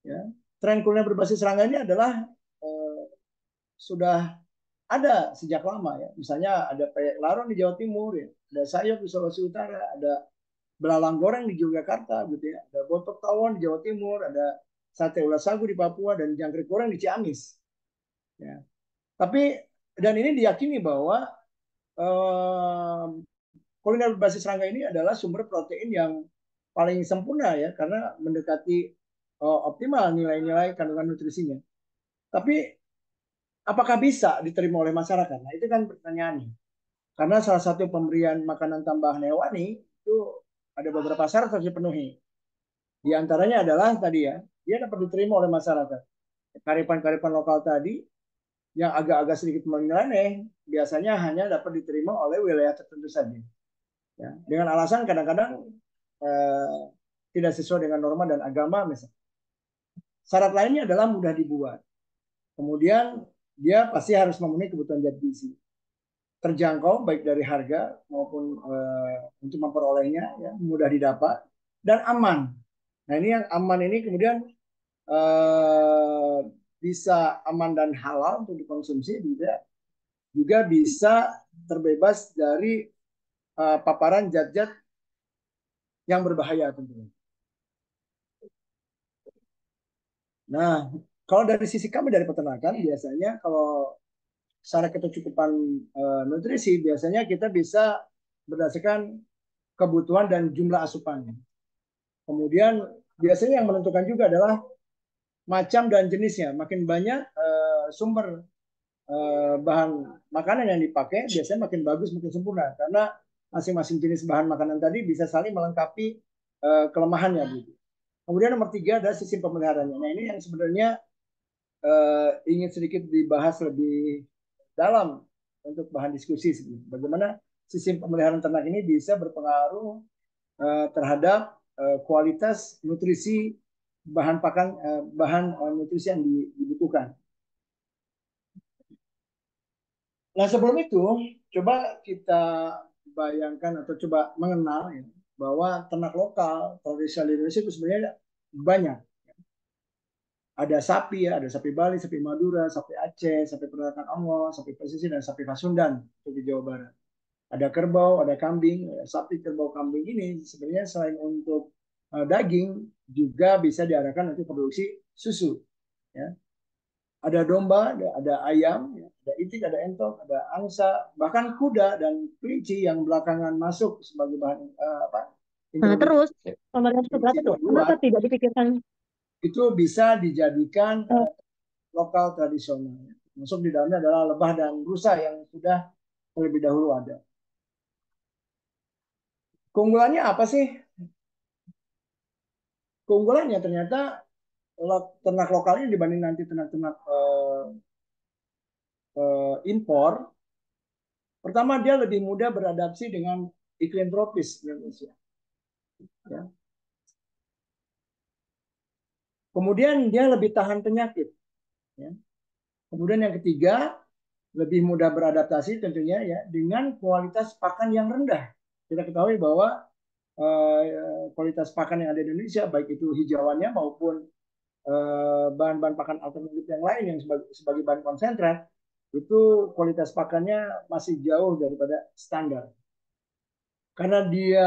ya tren kuliner berbasis serangga ini adalah eh, sudah ada sejak lama ya misalnya ada peyek larong di Jawa Timur ya ada sayur di Sulawesi Utara ada belalang goreng di Yogyakarta gitu ya ada botok tawon di Jawa Timur ada sate ulas sagu di Papua dan jangkrik goreng di Ciamis ya tapi dan ini diyakini bahwa kuliner berbasis serangga ini adalah sumber protein yang paling sempurna ya karena mendekati eh, optimal nilai-nilai kandungan nutrisinya. Tapi apakah bisa diterima oleh masyarakat? Nah, itu kan pertanyaannya. Karena salah satu pemberian makanan tambahan hewani itu ada beberapa syarat harus dipenuhi. Di antaranya adalah tadi ya, dia dapat diterima oleh masyarakat. Karipan-karipan lokal tadi yang agak-agak sedikit menyeleneh biasanya hanya dapat diterima oleh wilayah tertentu saja. Ya, dengan alasan kadang-kadang eh, tidak sesuai dengan norma dan agama misalnya. Syarat lainnya adalah mudah dibuat. Kemudian dia pasti harus memenuhi kebutuhan zat gizi. Terjangkau baik dari harga maupun eh, untuk memperolehnya, ya, mudah didapat dan aman. Nah ini yang aman ini kemudian eh, bisa aman dan halal untuk dikonsumsi juga juga bisa terbebas dari uh, paparan zat-zat yang berbahaya tentunya. Nah, kalau dari sisi kami dari peternakan biasanya kalau secara ketercukupan uh, nutrisi biasanya kita bisa berdasarkan kebutuhan dan jumlah asupannya. Kemudian biasanya yang menentukan juga adalah macam dan jenisnya. Makin banyak uh, sumber uh, bahan makanan yang dipakai, biasanya makin bagus, makin sempurna. Karena masing-masing jenis bahan makanan tadi bisa saling melengkapi uh, kelemahannya. Gitu. Kemudian nomor tiga adalah sistem pemeliharaannya. Nah ini yang sebenarnya uh, ingin sedikit dibahas lebih dalam untuk bahan diskusi sebenarnya. Bagaimana sistem pemeliharaan ternak ini bisa berpengaruh uh, terhadap uh, kualitas nutrisi bahan pakan eh, bahan eh, nutrisi yang dibutuhkan. Nah sebelum itu coba kita bayangkan atau coba mengenal ya, bahwa ternak lokal tradisional di Indonesia itu sebenarnya banyak. Ada sapi ya, ada sapi Bali, sapi Madura, sapi Aceh, sapi peternakan Ongol, sapi Pesisir dan sapi Pasundan di Jawa Barat. Ada kerbau, ada kambing, ya, sapi kerbau kambing ini sebenarnya selain untuk Eh, daging juga bisa diarahkan untuk produksi susu. Ya. Ada domba, ada, ada ayam, ya. ada itik, ada entok, ada angsa, bahkan kuda dan kelinci yang belakangan masuk sebagai bahan uh, apa? Nah, terus pemerintah sebelah kenapa tidak dipikirkan? Itu bisa dijadikan uh, lokal tradisional. Masuk di dalamnya adalah lebah dan rusa yang sudah lebih dahulu ada. Keunggulannya apa sih keunggulannya ternyata ternak lokal ini dibanding nanti ternak-ternak uh, uh, impor pertama dia lebih mudah beradaptasi dengan iklim tropis Indonesia ya. kemudian dia lebih tahan penyakit ya. kemudian yang ketiga lebih mudah beradaptasi tentunya ya dengan kualitas pakan yang rendah kita ketahui bahwa Eh, ya, kualitas pakan yang ada di Indonesia, baik itu hijauannya maupun eh, bahan-bahan pakan alternatif yang lain yang sebagai, bahan konsentrat, itu kualitas pakannya masih jauh daripada standar. Karena dia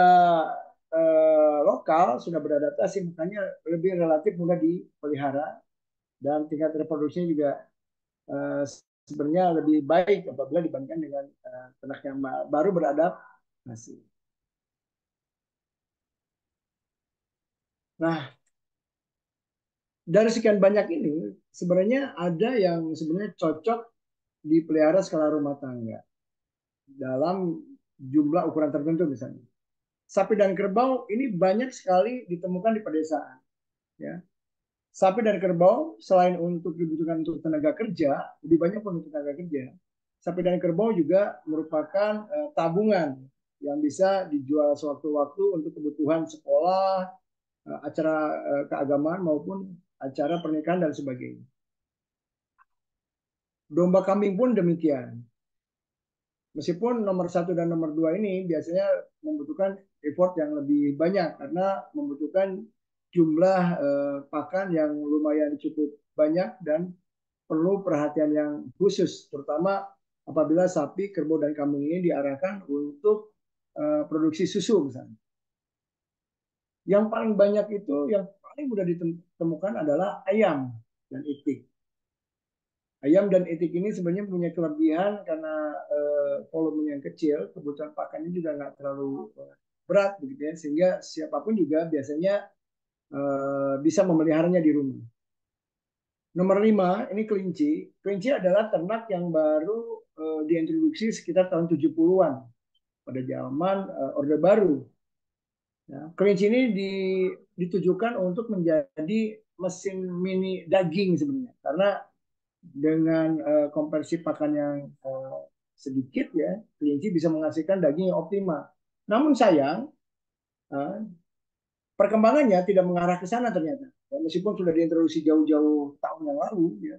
eh, lokal sudah beradaptasi, makanya lebih relatif mudah dipelihara dan tingkat reproduksinya juga eh, sebenarnya lebih baik apabila dibandingkan dengan eh, ternak yang baru beradaptasi. Nah, dari sekian banyak ini, sebenarnya ada yang sebenarnya cocok dipelihara skala rumah tangga dalam jumlah ukuran tertentu misalnya. Sapi dan kerbau ini banyak sekali ditemukan di pedesaan. Ya. Sapi dan kerbau selain untuk dibutuhkan untuk tenaga kerja, lebih banyak untuk tenaga kerja. Sapi dan kerbau juga merupakan eh, tabungan yang bisa dijual sewaktu-waktu untuk kebutuhan sekolah, Eh, acara eh, keagamaan maupun acara pernikahan dan sebagainya. Domba kambing pun demikian. Meskipun nomor satu dan nomor dua ini biasanya membutuhkan effort yang lebih banyak karena membutuhkan jumlah eh, pakan yang lumayan cukup banyak dan perlu perhatian yang khusus, terutama apabila sapi, kerbau, dan kambing ini diarahkan untuk produksi susu misalnya yang paling banyak itu yang paling mudah ditemukan adalah ayam dan itik. Ayam dan itik ini sebenarnya punya kelebihan karena eh, volume volumenya yang kecil, kebutuhan pakannya juga nggak terlalu eh, berat begitu ya, sehingga siapapun juga biasanya eh, bisa memeliharanya di rumah. Nomor lima, ini kelinci. Kelinci adalah ternak yang baru diintroduksi sekitar tahun 70-an pada zaman Orde Baru. Ya, kelinci ini di, ditujukan untuk menjadi mesin mini daging sebenarnya karena dengan uh, konversi pakan yang uh, sedikit ya kerinci bisa menghasilkan daging yang optimal. Namun sayang uh, perkembangannya tidak mengarah ke sana ternyata. Ya, meskipun sudah diintroduksi jauh-jauh tahun yang lalu, ya,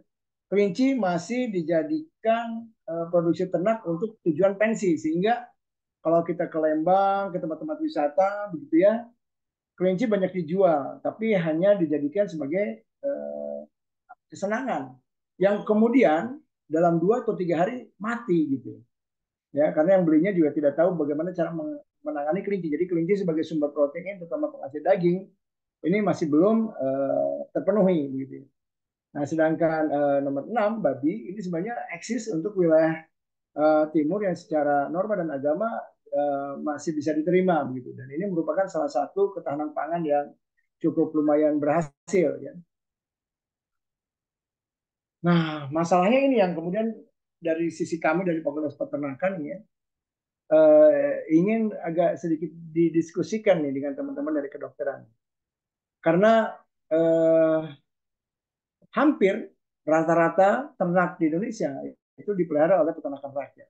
kelinci masih dijadikan uh, produksi ternak untuk tujuan pensi sehingga kalau kita ke Lembang, ke tempat-tempat wisata, begitu ya, kelinci banyak dijual, tapi hanya dijadikan sebagai eh, kesenangan. Yang kemudian dalam dua atau tiga hari mati gitu. Ya, karena yang belinya juga tidak tahu bagaimana cara menangani kelinci. Jadi kelinci sebagai sumber protein, terutama penghasil daging, ini masih belum eh, terpenuhi. Gitu. Nah, sedangkan eh, nomor enam babi ini sebenarnya eksis untuk wilayah uh, Timur yang secara norma dan agama uh, masih bisa diterima begitu. Dan ini merupakan salah satu ketahanan pangan yang cukup lumayan berhasil ya. Nah, masalahnya ini yang kemudian dari sisi kami dari Fakultas Peternakan ya uh, ingin agak sedikit didiskusikan nih dengan teman-teman dari kedokteran. Karena uh, hampir rata-rata ternak di Indonesia itu dipelihara oleh peternakan rakyat.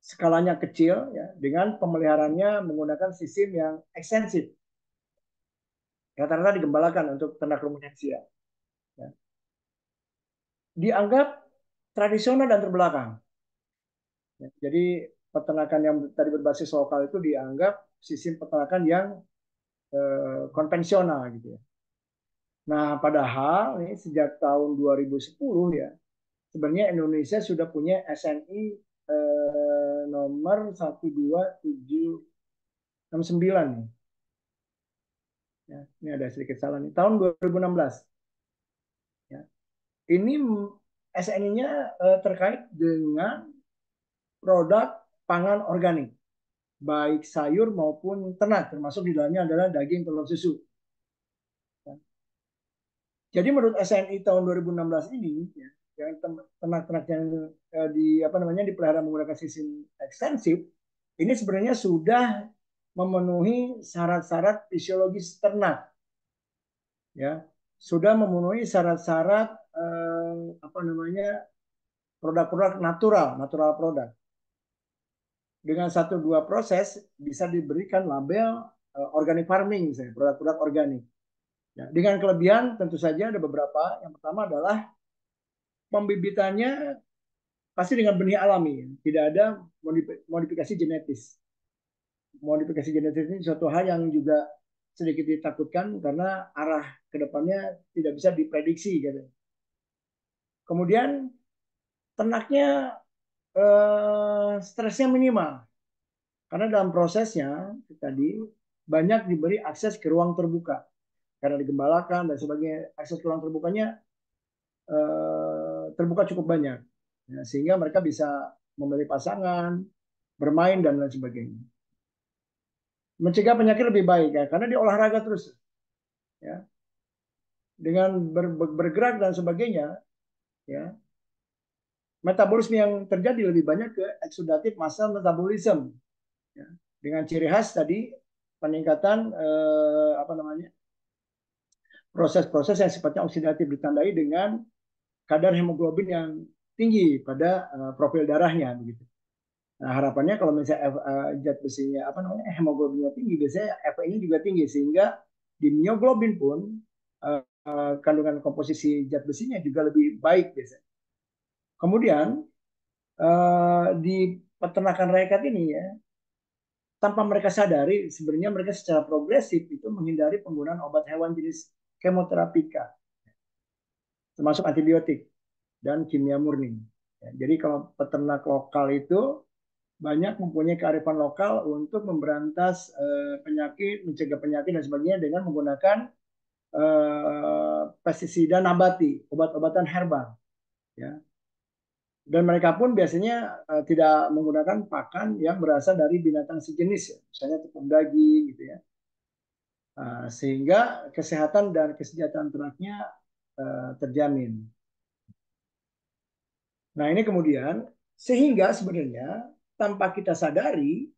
Skalanya kecil ya, dengan pemeliharannya menggunakan sistem yang ekstensif. Rata-rata digembalakan untuk ternak rumah Ya. Dianggap tradisional dan terbelakang. Ya, jadi peternakan yang tadi berbasis lokal itu dianggap sistem peternakan yang eh, konvensional gitu ya. Nah, padahal ini sejak tahun 2010 ya, sebenarnya Indonesia sudah punya SNI eh, nomor 12769 nih. Ya, ini ada sedikit salah nih. Tahun 2016. Ya. Ini SNI-nya eh, terkait dengan produk pangan organik baik sayur maupun ternak termasuk di dalamnya adalah daging telur susu. Ya. Jadi menurut SNI tahun 2016 ini ya, yang ternak-ternak yang eh, di apa namanya dipelihara menggunakan sistem ekstensif ini sebenarnya sudah memenuhi syarat-syarat fisiologis ternak ya sudah memenuhi syarat-syarat eh, apa namanya produk-produk natural natural produk dengan satu dua proses bisa diberikan label eh, organic farming saya produk-produk organik ya, dengan kelebihan tentu saja ada beberapa yang pertama adalah pembibitannya pasti dengan benih alami, ya. tidak ada modifikasi genetis. Modifikasi genetis ini suatu hal yang juga sedikit ditakutkan karena arah kedepannya tidak bisa diprediksi. Gitu. Kemudian ternaknya eh, stresnya minimal karena dalam prosesnya tadi banyak diberi akses ke ruang terbuka karena digembalakan dan sebagainya akses ke ruang terbukanya eh, terbuka cukup banyak ya, sehingga mereka bisa memilih pasangan bermain dan lain sebagainya mencegah penyakit lebih baik ya karena di olahraga terus ya dengan ber, bergerak dan sebagainya ya metabolisme yang terjadi lebih banyak ke exudative muscle metabolism ya. dengan ciri khas tadi peningkatan eh, apa namanya proses-proses yang sifatnya oksidatif ditandai dengan kadar hemoglobin yang tinggi pada uh, profil darahnya begitu. Nah, harapannya kalau misalnya F, uh, zat besinya apa namanya hemoglobinnya tinggi, biasanya FE-nya juga tinggi sehingga di mioglobin pun uh, uh, kandungan komposisi zat besinya juga lebih baik biasanya. Kemudian uh, di peternakan rakyat ini ya tanpa mereka sadari sebenarnya mereka secara progresif itu menghindari penggunaan obat hewan jenis kemoterapika termasuk antibiotik dan kimia murni. Ya, jadi kalau peternak lokal itu banyak mempunyai kearifan lokal untuk memberantas eh, penyakit, mencegah penyakit dan sebagainya dengan menggunakan eh, pestisida nabati, obat-obatan herbal. Ya. Dan mereka pun biasanya eh, tidak menggunakan pakan yang berasal dari binatang sejenis, ya. misalnya tepung daging gitu ya. Nah, sehingga kesehatan dan kesejahteraan ternaknya Eh, terjamin. Nah ini kemudian sehingga sebenarnya tanpa kita sadari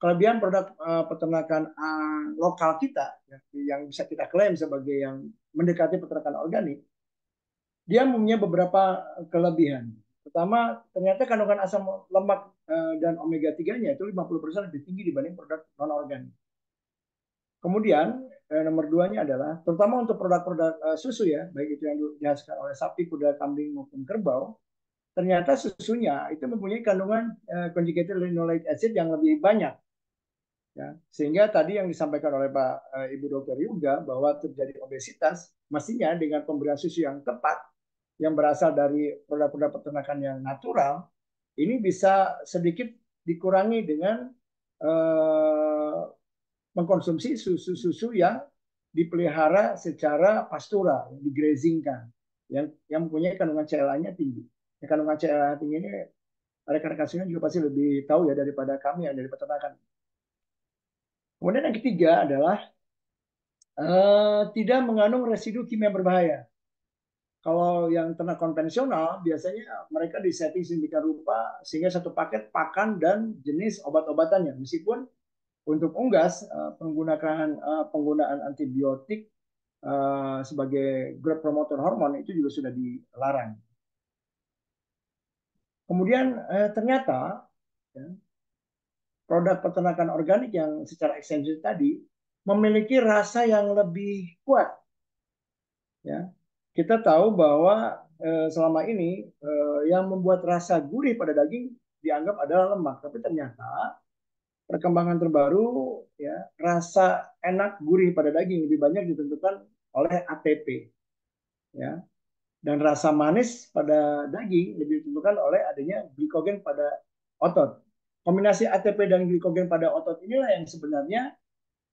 kelebihan produk eh, peternakan eh, lokal kita ya, yang bisa kita klaim sebagai yang mendekati peternakan organik dia mempunyai beberapa kelebihan pertama ternyata kandungan asam lemak dan omega 3 nya itu 50% lebih tinggi dibanding produk non organik kemudian eh, nomor duanya adalah terutama untuk produk-produk eh, susu ya, baik itu yang dihasilkan oleh sapi, kuda, kambing maupun kerbau, ternyata susunya itu mempunyai kandungan eh, conjugated linoleic acid yang lebih banyak. Ya, sehingga tadi yang disampaikan oleh Pak eh, Ibu Dokter juga bahwa terjadi obesitas mestinya dengan pemberian susu yang tepat yang berasal dari produk-produk peternakan yang natural ini bisa sedikit dikurangi dengan eh, mengkonsumsi susu-susu yang dipelihara secara pastura, digrazingkan, yang yang mempunyai kandungan CLA-nya tinggi. Ya, kandungan CLA tinggi ini rekan-rekan sini juga pasti lebih tahu ya daripada kami yang dari peternakan. Kemudian yang ketiga adalah uh, tidak mengandung residu kimia berbahaya. Kalau yang ternak konvensional biasanya mereka disetting sedemikian rupa sehingga satu paket pakan dan jenis obat-obatannya meskipun untuk unggas, eh, penggunaan eh, penggunaan antibiotik eh, sebagai growth promoter hormon itu juga sudah dilarang. Kemudian ternyata ya, produk peternakan organik yang secara ekstensif tadi memiliki rasa yang lebih kuat. Ya, kita tahu bahwa selama ini yang membuat rasa gurih pada daging dianggap adalah lemak, tapi ternyata perkembangan terbaru ya rasa enak gurih pada daging lebih banyak ditentukan oleh ATP ya dan rasa manis pada daging lebih ditentukan oleh adanya glikogen pada otot kombinasi ATP dan glikogen pada otot inilah yang sebenarnya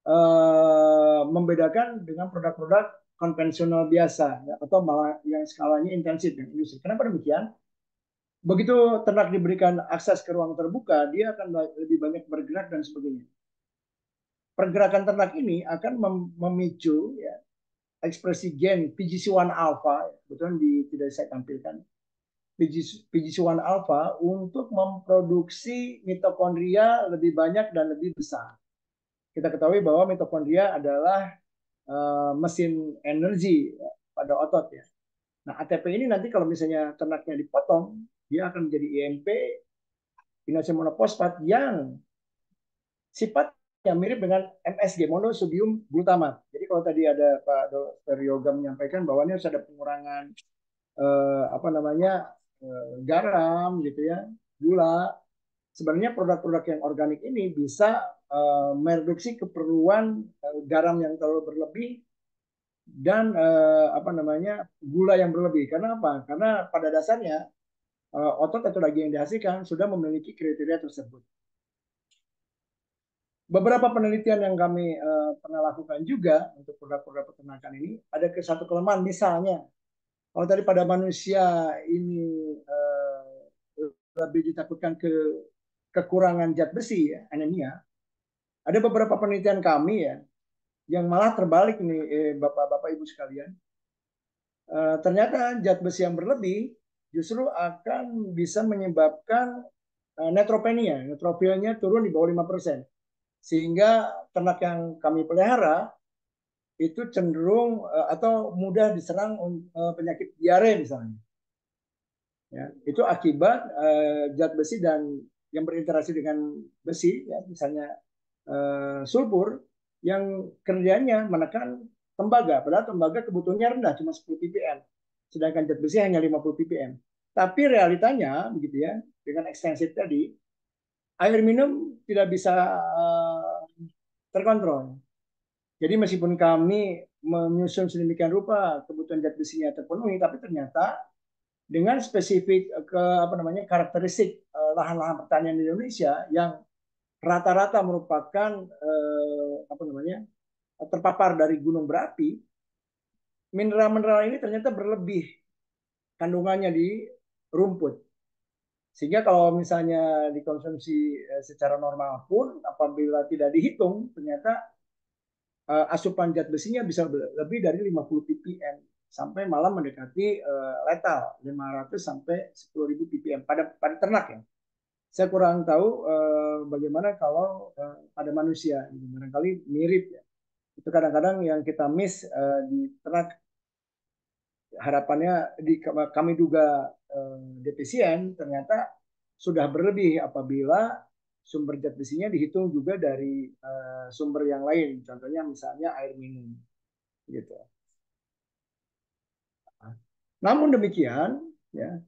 eh, membedakan dengan produk-produk konvensional biasa ya, atau malah yang skalanya intensif dan industri kenapa demikian begitu ternak diberikan akses ke ruang terbuka, dia akan lebih banyak bergerak dan sebagainya. Pergerakan ternak ini akan mem memicu ya, ekspresi gen PGC1 alpha, kebetulan di, tidak saya tampilkan, PGC, PGC1 alpha untuk memproduksi mitokondria lebih banyak dan lebih besar. Kita ketahui bahwa mitokondria adalah uh, mesin energi ya, pada otot ya. Nah, ATP ini nanti kalau misalnya ternaknya dipotong, dia akan menjadi IMP inosium monofosfat yang sifatnya mirip dengan MSG monosodium glutamat. Jadi kalau tadi ada Pak Dr. Yoga menyampaikan bahwa ini harus ada pengurangan eh, apa namanya eh, garam gitu ya, gula. Sebenarnya produk-produk yang organik ini bisa eh, mereduksi keperluan eh, garam yang terlalu berlebih dan eh, apa namanya gula yang berlebih. Karena apa? Karena pada dasarnya Eh, otot atau daging yang dihasilkan sudah memiliki kriteria tersebut. Beberapa penelitian yang kami eh, pernah lakukan juga untuk produk-produk peternakan ini ada ke satu kelemahan misalnya kalau tadi pada manusia ini eh, lebih ditakutkan ke kekurangan zat besi ya, anemia. Ada beberapa penelitian kami ya yang malah terbalik nih bapak-bapak ibu sekalian. ternyata zat besi yang berlebih justru akan bisa menyebabkan eh, netropenia, neutropilnya turun di bawah 5%. Sehingga ternak yang kami pelihara itu cenderung eh, atau mudah diserang um, eh, penyakit diare misalnya. Ya, itu akibat zat besi dan yang berinteraksi dengan besi, ya, misalnya sulfur, yang kerjanya menekan tembaga. Padahal tembaga kebutuhannya rendah, cuma 10 ppm sedangkan zat besi hanya 50 ppm. Tapi realitanya begitu ya, dengan ekstensif tadi air minum tidak bisa eh, terkontrol. Jadi meskipun kami menyusun sedemikian rupa kebutuhan zat besinya terpenuhi, tapi ternyata dengan spesifik eh, ke apa namanya karakteristik eh, lahan-lahan pertanian di Indonesia yang rata-rata merupakan apa namanya terpapar dari gunung berapi, mineral-mineral ini ternyata berlebih kandungannya di rumput. Sehingga kalau misalnya dikonsumsi eh, secara normal pun, apabila tidak dihitung, ternyata eh, asupan zat besinya bisa lebih dari 50 ppm sampai malah mendekati eh, letal 500 sampai 10.000 ppm pada pada ternak ya. Saya kurang tahu bagaimana kalau pada manusia, gitu. barangkali mirip ya itu kadang-kadang yang kita miss uh, di ternak harapannya di kami duga uh, defisien ternyata sudah berlebih apabila sumber zat besinya dihitung juga dari uh, sumber yang lain contohnya misalnya air minum gitu namun demikian ya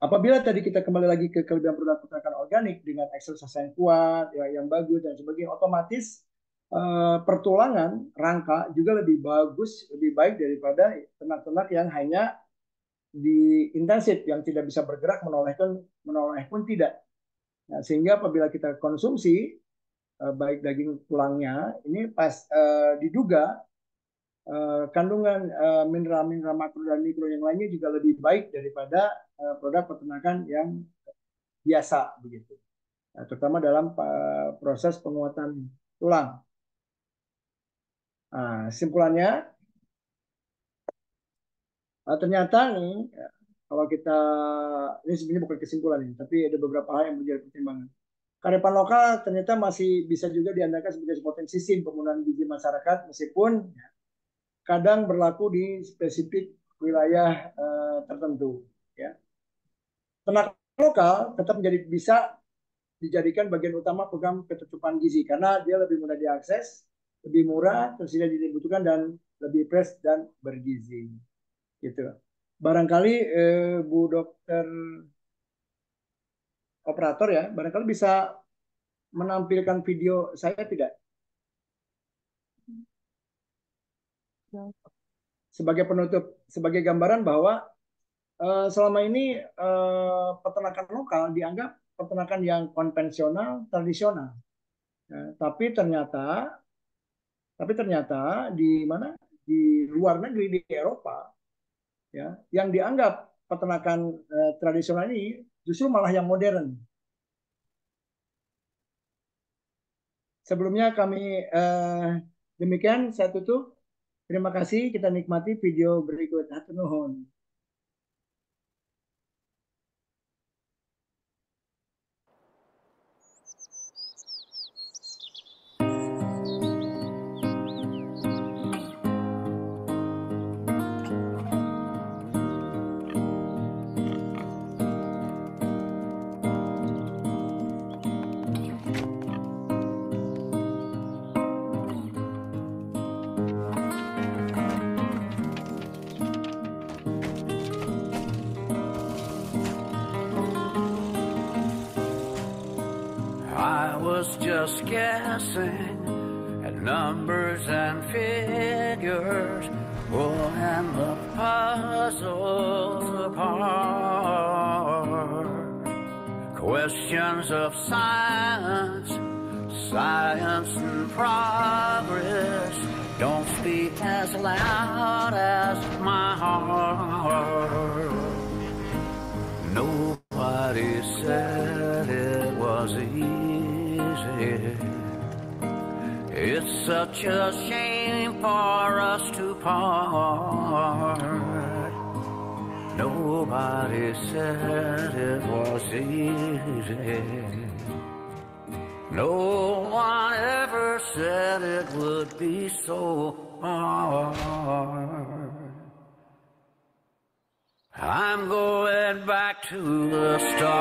apabila tadi kita kembali lagi ke kelebihan produk peternakan organik dengan exercise yang kuat ya, yang bagus dan sebagainya otomatis Eh, pertulangan rangka juga lebih bagus, lebih baik daripada ternak-ternak yang hanya di intensif yang tidak bisa bergerak menoleh pun menoleh pun tidak. Nah, sehingga apabila kita konsumsi eh, baik daging tulangnya ini pas uh, diduga uh, kandungan mineral-mineral makro dan mikro yang lainnya juga lebih baik daripada produk peternakan yang biasa begitu. Nah, terutama dalam proses penguatan tulang simpulannya nah, eh, ternyata nih ya, kalau kita ini sebenarnya bukan kesimpulan nih, tapi ada beberapa hal yang menjadi pertimbangan. pan lokal ternyata masih bisa juga diandalkan sebagai potensi sim penggunaan biji masyarakat meskipun ya, kadang berlaku di spesifik wilayah eh, tertentu. Ya. Ternak lokal tetap menjadi bisa dijadikan bagian utama program ketutupan gizi karena dia lebih mudah diakses lebih murah, tersedia di dibutuhkan dan lebih fresh dan bergizi. Gitu. Barangkali eh, Bu Dokter operator ya, barangkali bisa menampilkan video saya tidak? Sebagai penutup, sebagai gambaran bahwa eh, selama ini eh, peternakan lokal dianggap peternakan yang konvensional, tradisional. Nah, tapi ternyata tapi ternyata di mana di luar negeri di Eropa ya yang dianggap peternakan eh, tradisional ini justru malah yang modern. Sebelumnya kami eh, demikian saya tutup. Terima kasih kita nikmati video berikut. Hatur nuhun. such a shame for us to part. Nobody said it was easy. No one ever said it would be so hard. I'm going back to the start.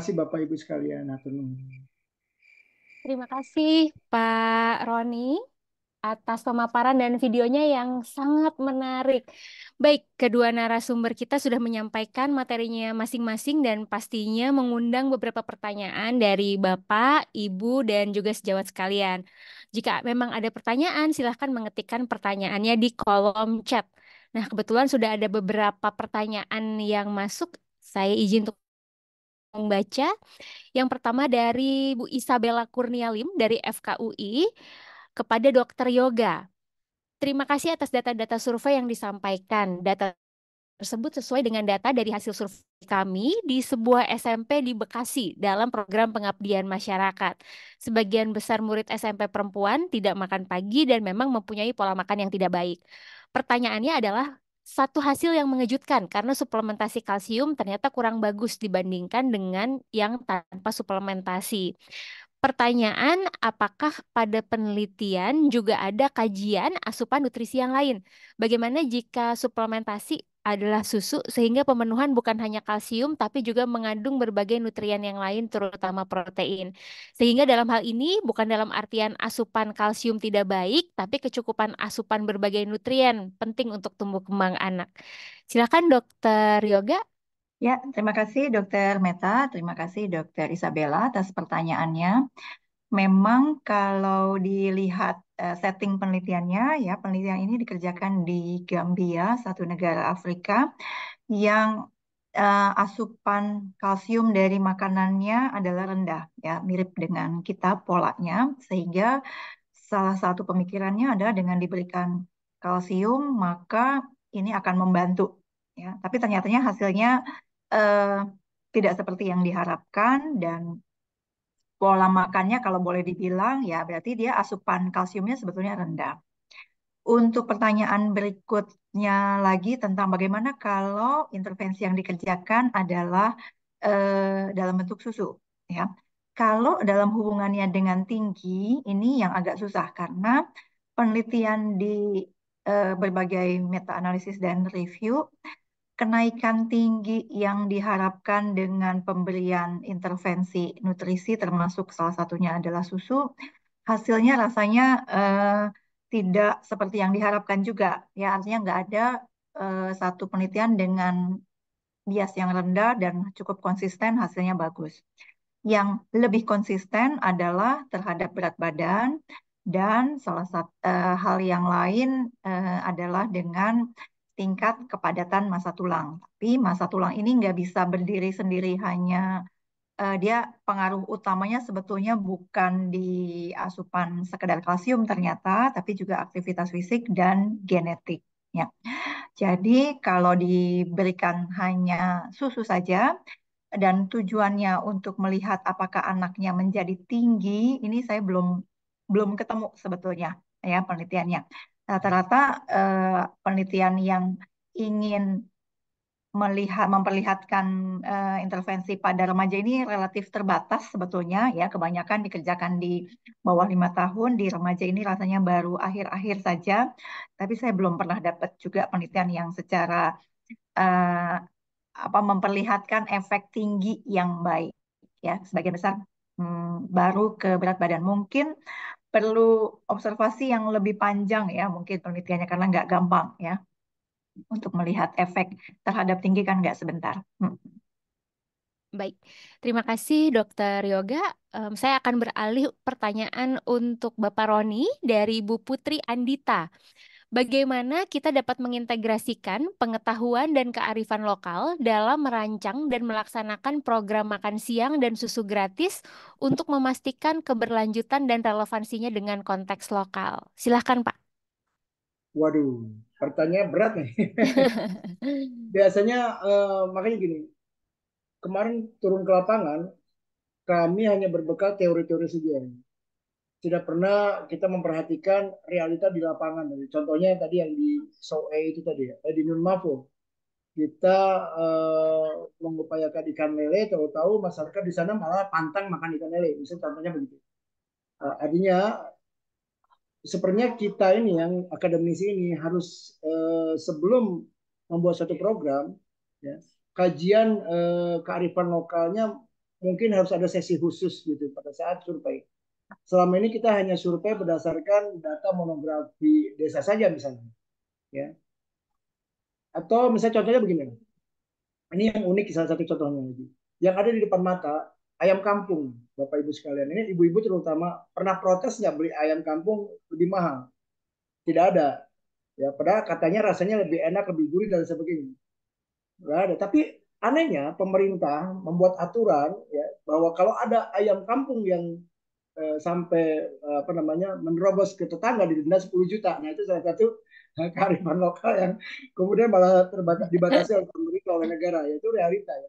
kasih Bapak Ibu sekalian. Terima kasih Pak Roni atas pemaparan dan videonya yang sangat menarik. Baik, kedua narasumber kita sudah menyampaikan materinya masing-masing dan pastinya mengundang beberapa pertanyaan dari Bapak, Ibu, dan juga sejawat sekalian. Jika memang ada pertanyaan, silahkan mengetikkan pertanyaannya di kolom chat. Nah, kebetulan sudah ada beberapa pertanyaan yang masuk. Saya izin untuk membaca. Yang pertama dari Bu Isabella Kurnialim dari FKUI kepada dokter yoga. Terima kasih atas data-data survei yang disampaikan. Data tersebut sesuai dengan data dari hasil survei kami di sebuah SMP di Bekasi dalam program pengabdian masyarakat. Sebagian besar murid SMP perempuan tidak makan pagi dan memang mempunyai pola makan yang tidak baik. Pertanyaannya adalah satu hasil yang mengejutkan karena suplementasi kalsium ternyata kurang bagus dibandingkan dengan yang tanpa suplementasi. Pertanyaan, apakah pada penelitian juga ada kajian asupan nutrisi yang lain? Bagaimana jika suplementasi adalah susu sehingga pemenuhan bukan hanya kalsium tapi juga mengandung berbagai nutrien yang lain terutama protein. Sehingga dalam hal ini bukan dalam artian asupan kalsium tidak baik tapi kecukupan asupan berbagai nutrien penting untuk tumbuh kembang anak. Silakan Dokter Yoga. Ya, terima kasih Dokter Meta, terima kasih Dokter Isabella atas pertanyaannya memang kalau dilihat eh, setting penelitiannya ya penelitian ini dikerjakan di Gambia satu negara Afrika yang uh, asupan kalsium dari makanannya adalah rendah ya mirip dengan kita polanya sehingga salah satu pemikirannya adalah dengan diberikan kalsium maka ini akan membantu ya tapi ternyata hasilnya uh, tidak seperti yang diharapkan dan pola makannya kalau boleh dibilang ya berarti dia asupan kalsiumnya sebetulnya rendah. Untuk pertanyaan berikutnya lagi tentang bagaimana kalau intervensi yang dikerjakan adalah eh, dalam bentuk susu, ya. Kalau dalam hubungannya dengan tinggi ini yang agak susah karena penelitian di eh, berbagai meta analisis dan review kenaikan tinggi yang diharapkan dengan pemberian intervensi nutrisi termasuk salah satunya adalah susu hasilnya rasanya uh, tidak seperti yang diharapkan juga ya artinya nggak ada uh, satu penelitian dengan bias yang rendah dan cukup konsisten hasilnya bagus yang lebih konsisten adalah terhadap berat badan dan salah satu uh, eh, hal yang lain uh, adalah dengan tingkat kepadatan masa tulang. Tapi masa tulang ini nggak bisa berdiri sendiri hanya uh, dia pengaruh utamanya sebetulnya bukan di asupan sekedar kalsium ternyata, tapi juga aktivitas fisik dan genetik. Ya. Jadi kalau diberikan hanya susu saja dan tujuannya untuk melihat apakah anaknya menjadi tinggi, ini saya belum belum ketemu sebetulnya ya penelitiannya rata-rata eh, penelitian yang ingin melihat memperlihatkan uh, intervensi pada remaja ini relatif terbatas sebetulnya ya kebanyakan dikerjakan di bawah lima tahun di remaja ini rasanya baru akhir-akhir saja tapi saya belum pernah dapat juga penelitian yang secara uh, apa memperlihatkan efek tinggi yang baik ya sebagian besar hmm, baru ke berat badan mungkin perlu observasi yang lebih panjang ya mungkin penelitiannya karena nggak gampang ya untuk melihat efek terhadap tinggi kan nggak sebentar. Hmm. Baik, terima kasih Dokter Yoga. Um, saya akan beralih pertanyaan untuk Bapak Roni dari Bu Putri Andita bagaimana kita dapat mengintegrasikan pengetahuan dan kearifan lokal dalam merancang dan melaksanakan program makan siang dan susu gratis untuk memastikan keberlanjutan dan relevansinya dengan konteks lokal. Silahkan Pak. Waduh, pertanyaan berat nih. Biasanya eh, makanya gini, kemarin turun ke lapangan, kami hanya berbekal teori-teori saja. -teori tidak pernah kita memperhatikan realita di lapangan. Contohnya tadi yang di Soe itu tadi ya, di Nun Kita eh, mengupayakan ikan lele, tahu-tahu masyarakat di sana malah pantang makan ikan lele. Misalnya contohnya begitu. Eh, artinya sepertinya kita ini yang akademisi ini harus eh, sebelum membuat satu program ya, kajian eh, kearifan lokalnya mungkin harus ada sesi khusus gitu pada saat survei Selama ini kita hanya survei berdasarkan data monografi desa saja misalnya. Ya. Atau misalnya contohnya begini. Ini yang unik salah satu contohnya lagi. Yang ada di depan mata ayam kampung, Bapak Ibu sekalian. Ini ibu-ibu terutama pernah protes nggak beli ayam kampung lebih mahal? Tidak ada. Ya, padahal katanya rasanya lebih enak, lebih gurih dan sebagainya. Nggak ada. Tapi anehnya pemerintah membuat aturan ya bahwa kalau ada ayam kampung yang Eh, sampai eh, apa namanya menerobos ke tetangga di denda 10 juta. Nah itu salah satu kearifan lokal yang kemudian malah terbatas dibatasi oleh pemerintah oleh negara yaitu realita ya.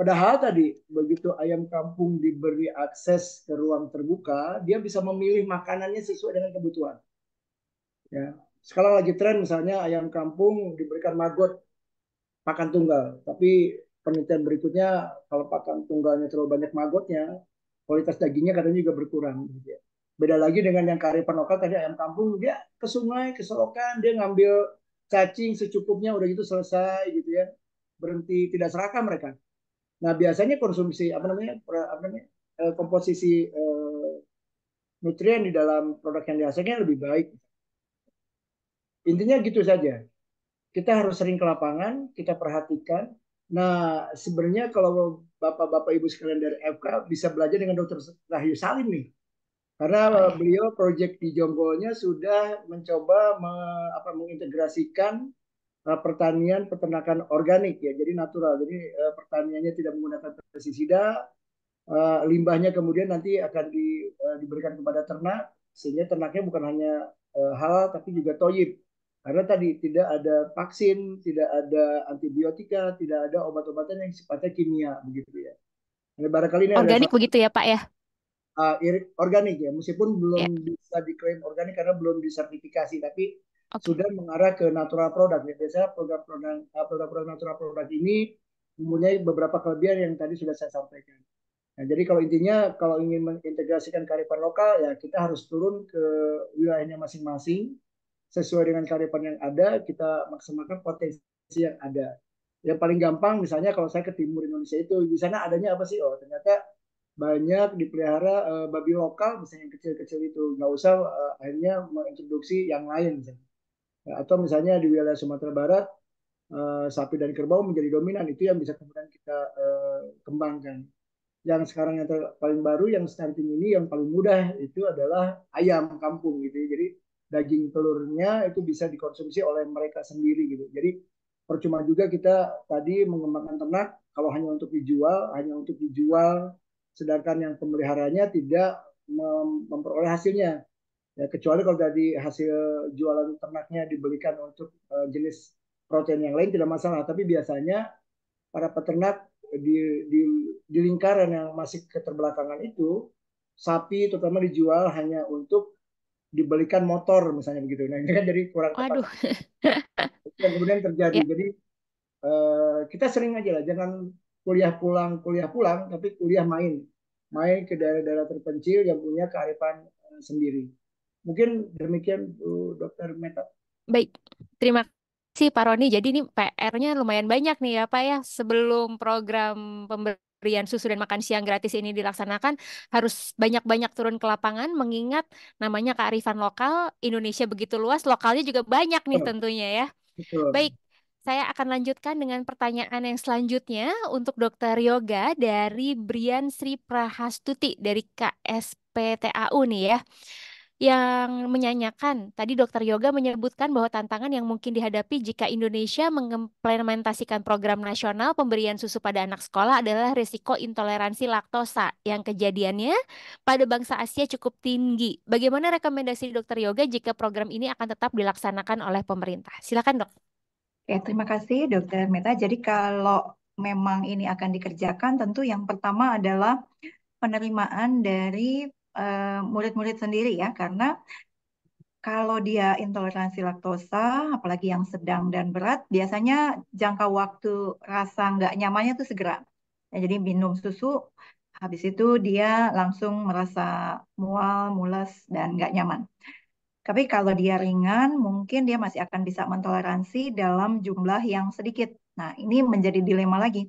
Padahal tadi begitu ayam kampung diberi akses ke ruang terbuka, dia bisa memilih makanannya sesuai dengan kebutuhan. Ya, sekarang lagi tren misalnya ayam kampung diberikan maggot pakan tunggal, tapi penelitian berikutnya kalau pakan tunggalnya terlalu banyak maggotnya, kualitas dagingnya katanya juga berkurang. Gitu ya. Beda lagi dengan yang kari lokal tadi ayam kampung dia ke sungai, ke selokan, dia ngambil cacing secukupnya udah gitu selesai gitu ya. Berhenti tidak serakah mereka. Nah, biasanya konsumsi apa namanya? apa namanya? Eh, komposisi eh, nutrien di dalam produk yang dihasilkan lebih baik. Intinya gitu saja. Kita harus sering ke lapangan, kita perhatikan Nah, sebenarnya kalau Bapak-bapak Ibu sekalian dari FK bisa belajar dengan Dr. Rahayu Salim nih. Karena beliau proyek di Jonggolnya sudah mencoba me, apa, mengintegrasikan uh, pertanian peternakan organik ya, jadi natural. Jadi uh, pertaniannya tidak menggunakan pestisida, uh, limbahnya kemudian nanti akan di, uh, diberikan kepada ternak sehingga ternaknya bukan hanya uh, halal tapi juga toyib karena tadi tidak ada vaksin, tidak ada antibiotika, tidak ada obat-obatan yang sifatnya kimia begitu ya. Nah, barangkali ini organik ada... begitu ya Pak ya? Uh, organik ya, meskipun belum yeah. bisa diklaim organik karena belum disertifikasi, tapi okay. sudah mengarah ke natural product. Ya. Biasanya program-program produk-produk ah, natural product ini mempunyai beberapa kelebihan yang tadi sudah saya sampaikan. Nah, jadi kalau intinya kalau ingin mengintegrasikan kearifan lokal ya kita harus turun ke wilayahnya masing-masing sesuai dengan karyawan yang ada kita maksimalkan potensi yang ada yang paling gampang misalnya kalau saya ke timur Indonesia itu di sana adanya apa sih oh ternyata banyak dipelihara uh, babi lokal misalnya yang kecil-kecil itu nggak usah uh, akhirnya mengintroduksi yang lain misalnya. Ya, atau misalnya di wilayah Sumatera Barat uh, sapi dan kerbau menjadi dominan itu yang bisa kemudian kita uh, kembangkan yang sekarang yang paling baru yang starting ini yang paling mudah itu adalah ayam kampung gitu ya. jadi daging telurnya itu bisa dikonsumsi oleh mereka sendiri gitu. Jadi percuma juga kita tadi mengembangkan ternak kalau hanya untuk dijual, hanya untuk dijual, sedangkan yang pemeliharanya tidak mem memperoleh hasilnya. Ya, kecuali kalau tadi hasil jualan ternaknya dibelikan untuk uh, jenis protein yang lain tidak masalah. Tapi biasanya para peternak di, di, di lingkaran yang masih keterbelakangan itu, sapi terutama dijual hanya untuk dibelikan motor misalnya begitu. Nah ini kan jadi kurang Waduh. Yang kemudian terjadi. Yeah. Jadi uh, kita sering aja lah, jangan kuliah pulang kuliah pulang, tapi kuliah main main ke daerah-daerah terpencil yang punya kearifan eh, sendiri. Mungkin demikian Bu Dokter Meta. Baik, terima kasih Pak Roni. Jadi ini PR-nya lumayan banyak nih ya Pak ya sebelum program pember pemberian susu dan makan siang gratis ini dilaksanakan harus banyak-banyak turun ke lapangan mengingat namanya kearifan lokal Indonesia begitu luas lokalnya juga banyak nih tentunya ya. Betul. Baik, saya akan lanjutkan dengan pertanyaan yang selanjutnya untuk Dokter Yoga dari Brian Sri Prahastuti dari KSPTAU nih ya yang menyanyakan tadi dokter Yoga menyebutkan bahwa tantangan yang mungkin dihadapi jika Indonesia mengimplementasikan program nasional pemberian susu pada anak sekolah adalah risiko intoleransi laktosa yang kejadiannya pada bangsa Asia cukup tinggi. Bagaimana rekomendasi dokter Yoga jika program ini akan tetap dilaksanakan oleh pemerintah? Silakan dok. Ya, terima kasih dokter Meta. Jadi kalau memang ini akan dikerjakan tentu yang pertama adalah penerimaan dari Eh, murid-murid sendiri ya karena kalau dia intoleransi laktosa, apalagi yang sedang dan berat, biasanya jangka waktu rasa nggak nyamannya itu segera. Ya, jadi minum susu, habis itu dia langsung merasa mual, mules, dan nggak nyaman. Tapi kalau dia ringan, mungkin dia masih akan bisa mentoleransi dalam jumlah yang sedikit. Nah, ini menjadi dilema lagi.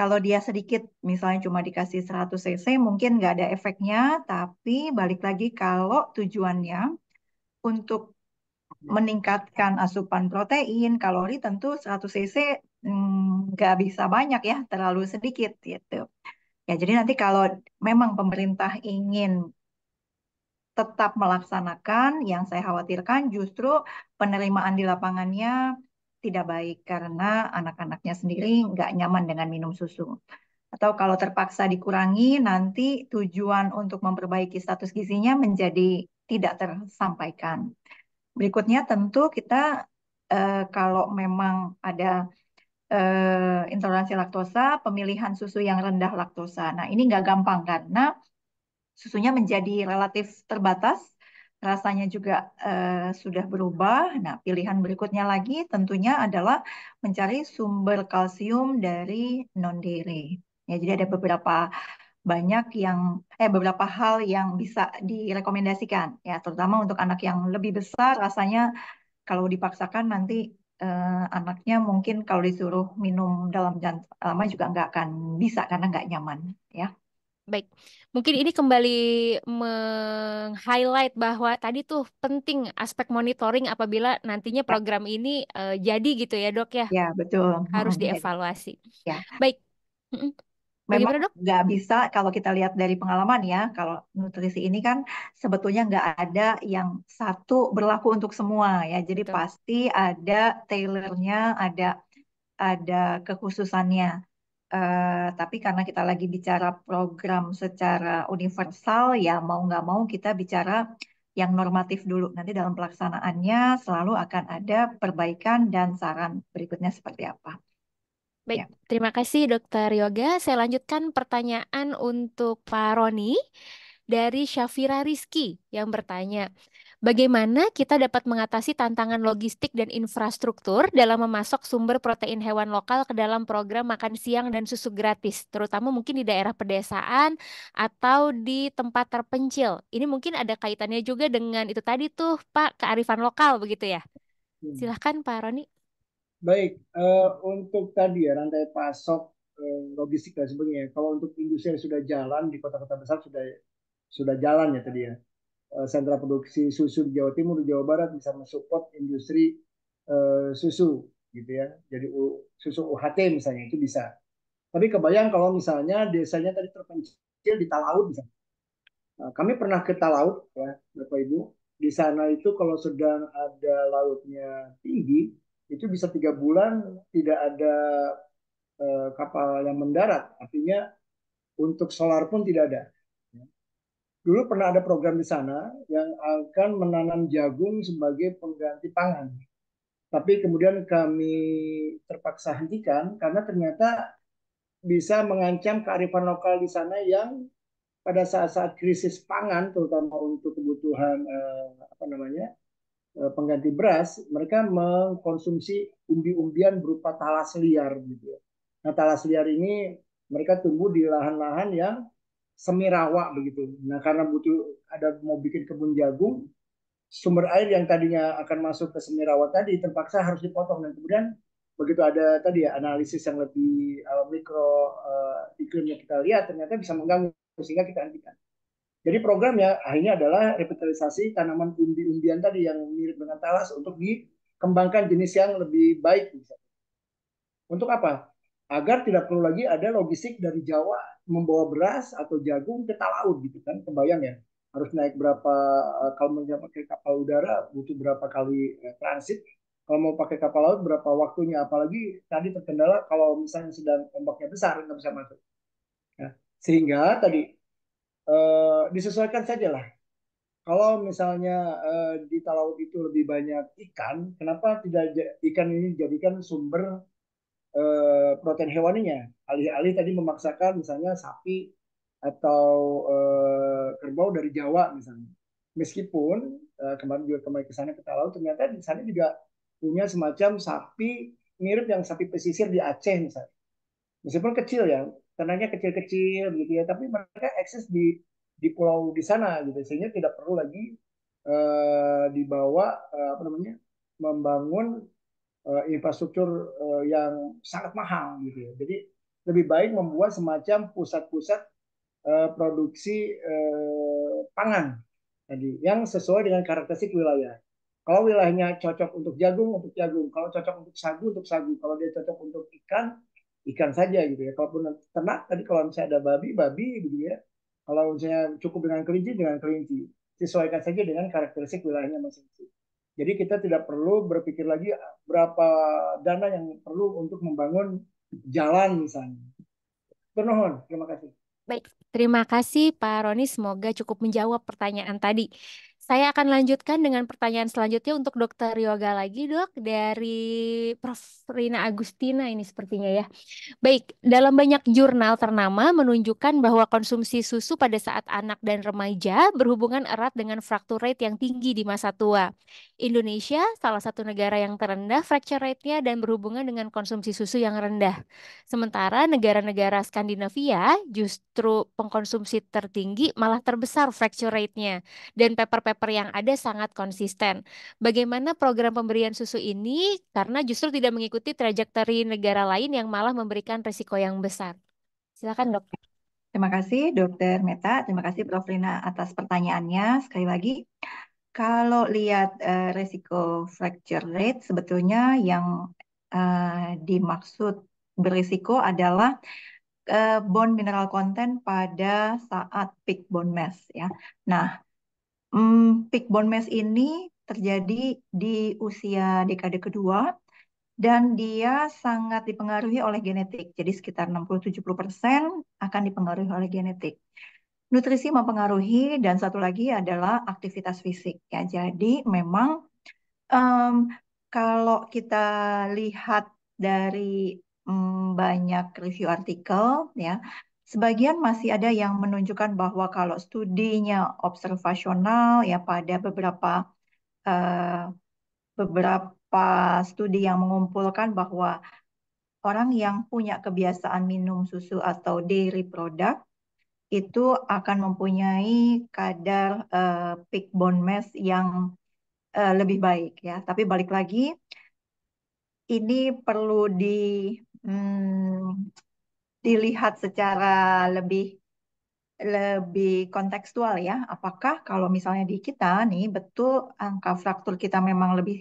Kalau dia sedikit, misalnya cuma dikasih 100 cc, mungkin nggak ada efeknya, tapi balik lagi kalau tujuannya untuk meningkatkan asupan protein, kalori tentu 100 cc hmm, nggak hmm, bisa banyak ya, terlalu sedikit gitu. Ya, jadi nanti kalau memang pemerintah ingin tetap melaksanakan, yang saya khawatirkan justru penerimaan di lapangannya tidak baik karena anak-anaknya sendiri nggak nyaman dengan minum susu. Atau kalau terpaksa dikurangi, nanti tujuan untuk memperbaiki status gizinya menjadi tidak tersampaikan. Berikutnya tentu kita eh, kalau memang ada eh, intoleransi laktosa, pemilihan susu yang rendah laktosa. Nah ini nggak gampang karena susunya menjadi relatif terbatas rasanya juga eh, sudah berubah. Nah, pilihan berikutnya lagi tentunya adalah mencari sumber kalsium dari non dairy. Ya, jadi ada beberapa banyak yang eh beberapa hal yang bisa direkomendasikan ya, terutama untuk anak yang lebih besar rasanya kalau dipaksakan nanti eh, anaknya mungkin kalau disuruh minum dalam jangka lama juga nggak akan bisa karena nggak nyaman ya. Baik, mungkin ini kembali meng-highlight bahwa tadi tuh penting aspek monitoring apabila nantinya ya. program ini uh, jadi gitu ya dok ya. Ya betul. Harus dievaluasi. Ya. Baik. Memang nggak bisa kalau kita lihat dari pengalaman ya, kalau nutrisi ini kan sebetulnya nggak ada yang satu berlaku untuk semua ya. Jadi betul. pasti ada tailornya, ada ada kekhususannya. Uh, tapi karena kita lagi bicara program secara universal, ya mau nggak mau kita bicara yang normatif dulu. Nanti dalam pelaksanaannya selalu akan ada perbaikan dan saran berikutnya seperti apa. Baik, ya. terima kasih Dokter Yoga. Saya lanjutkan pertanyaan untuk Pak Roni dari Syafira Rizki yang bertanya, Bagaimana kita dapat mengatasi tantangan logistik dan infrastruktur dalam memasok sumber protein hewan lokal ke dalam program makan siang dan susu gratis, terutama mungkin di daerah pedesaan atau di tempat terpencil. Ini mungkin ada kaitannya juga dengan itu tadi tuh, Pak, kearifan lokal begitu ya. Hmm. Silahkan Pak Roni. Baik, uh, untuk tadi ya rantai pasok eh, logistik dan sebagainya. Kalau untuk industri yang sudah jalan di kota-kota besar sudah sudah jalan ya tadi ya. Eh, sentra produksi susu di Jawa Timur, di Jawa Barat bisa mensupport industri eh, susu gitu ya. Jadi susu UHT misalnya itu bisa. Tapi kebayang kalau misalnya desanya tadi terpencil di Talaut misalnya. Nah, kami pernah ke Talaut ya, Bapak Ibu. Di sana itu kalau sedang ada lautnya tinggi, itu bisa tiga bulan tidak ada eh, kapal yang mendarat. Artinya untuk solar pun tidak ada dulu pernah ada program di sana yang akan menanam jagung sebagai pengganti pangan. Tapi kemudian kami terpaksa hentikan karena ternyata bisa mengancam kearifan lokal di sana yang pada saat-saat krisis pangan terutama untuk kebutuhan eh, apa namanya eh, pengganti beras mereka mengkonsumsi umbi-umbian berupa talas liar gitu ya. Nah talas liar ini mereka tumbuh di lahan-lahan yang Semirawa begitu. Nah karena butuh ada mau bikin kebun jagung, sumber air yang tadinya akan masuk ke Semirawa tadi terpaksa harus dipotong dan kemudian begitu ada tadi ya analisis yang lebih uh, mikro uh, eh, iklimnya kita lihat ternyata bisa mengganggu sehingga kita hentikan. Jadi programnya akhirnya adalah revitalisasi tanaman umbi-umbian tadi yang mirip dengan talas untuk dikembangkan jenis yang lebih baik. Misalnya. Untuk apa? Agar tidak perlu lagi ada logistik dari Jawa membawa beras atau jagung ke laut gitu kan kebayang ya harus naik berapa eh, kalau mau pakai kapal udara butuh berapa kali eh, transit kalau mau pakai kapal laut berapa waktunya apalagi tadi terkendala kalau misalnya sedang ombaknya besar nggak bisa masuk ya. sehingga tadi eh, disesuaikan lah, kalau misalnya eh, di talaut itu lebih banyak ikan kenapa tidak ikan ini dijadikan sumber Eh, protein hewaninya. Alih-alih tadi memaksakan misalnya sapi atau eh, kerbau dari Jawa misalnya. Meskipun eh, kemarin juga kemarin ke sana ke Talau ternyata di sana juga punya semacam sapi mirip yang sapi pesisir di Aceh misalnya. Meskipun kecil ya, ternaknya kecil-kecil gitu ya, tapi mereka eksis di di pulau di sana gitu sehingga tidak perlu lagi uh, dibawa uh, apa namanya membangun Eh, infrastruktur eh, yang sangat mahal gitu ya. Jadi lebih baik membuat semacam pusat-pusat eh, produksi pangan tadi yang sesuai dengan karakteristik wilayah. Kalau wilayahnya cocok untuk jagung, untuk jagung. Kalau cocok untuk sagu, untuk sagu. Kalau dia cocok untuk ikan, ikan saja gitu ya. Kalaupun ternak tadi kalau misalnya ada babi, babi gitu ya. Kalau misalnya cukup dengan kelinci, dengan kelinci. Sesuaikan saja dengan karakteristik wilayahnya masing-masing. Jadi kita tidak perlu berpikir lagi ah, berapa dana yang perlu untuk membangun jalan misalnya. Ternohon, terima kasih. Baik, terima kasih Pak Roni. Semoga cukup menjawab pertanyaan tadi. Saya akan lanjutkan dengan pertanyaan selanjutnya untuk dokter yoga lagi, dok, dari Prof. Rina Agustina ini sepertinya ya. Baik, dalam banyak jurnal ternama menunjukkan bahwa konsumsi susu pada saat anak dan remaja berhubungan erat dengan fracture rate yang tinggi di masa tua. Indonesia salah satu negara yang terendah fracture rate-nya dan berhubungan dengan konsumsi susu yang rendah. Sementara negara-negara Skandinavia justru pengkonsumsi tertinggi malah terbesar fracture rate-nya. Dan paper-paper paper yang ada sangat konsisten. Bagaimana program pemberian susu ini karena justru tidak mengikuti trajektori negara lain yang malah memberikan risiko yang besar. Silakan, Dok. Terima kasih, Dokter Meta. Terima kasih, Prof. Rina, atas pertanyaannya. Sekali lagi, kalau lihat uh, resiko fracture rate, sebetulnya yang uh, dimaksud berisiko adalah uh, eh, bone mineral content pada saat peak bone mass ya. Nah, Hmm, peak bone mass ini terjadi di usia dekade kedua dan dia sangat dipengaruhi oleh genetik. Jadi sekitar 60-70% akan dipengaruhi oleh genetik. Nutrisi mempengaruhi dan satu lagi adalah aktivitas fisik ya. Jadi memang um, kalau kita lihat dari um, banyak review artikel ya, Sebagian masih ada yang menunjukkan bahwa kalau studinya observasional ya pada beberapa uh, beberapa studi yang mengumpulkan bahwa orang yang punya kebiasaan minum susu atau dairy product itu akan mempunyai kadar uh, peak bone mass yang uh, lebih baik ya. Tapi balik lagi ini perlu di hmm, dilihat secara lebih lebih kontekstual ya. Apakah kalau misalnya di kita nih betul angka fraktur kita memang lebih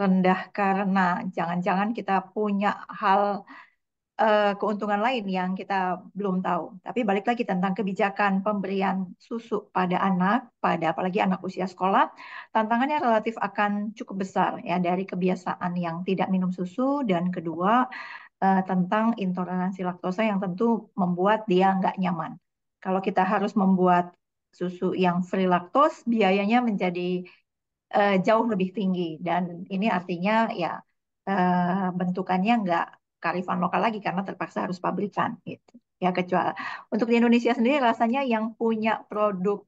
rendah karena jangan-jangan kita punya hal uh, keuntungan lain yang kita belum tahu. Tapi balik lagi tentang kebijakan pemberian susu pada anak, pada apalagi anak usia sekolah, tantangannya relatif akan cukup besar ya dari kebiasaan yang tidak minum susu dan kedua uh, tentang intoleransi laktosa yang tentu membuat dia nggak nyaman. Kalau kita harus membuat susu yang free laktos, biayanya menjadi uh, jauh lebih tinggi dan ini artinya ya uh, bentukannya nggak karifan lokal lagi karena terpaksa harus pabrikan gitu. Ya kecuali untuk di Indonesia sendiri rasanya yang punya produk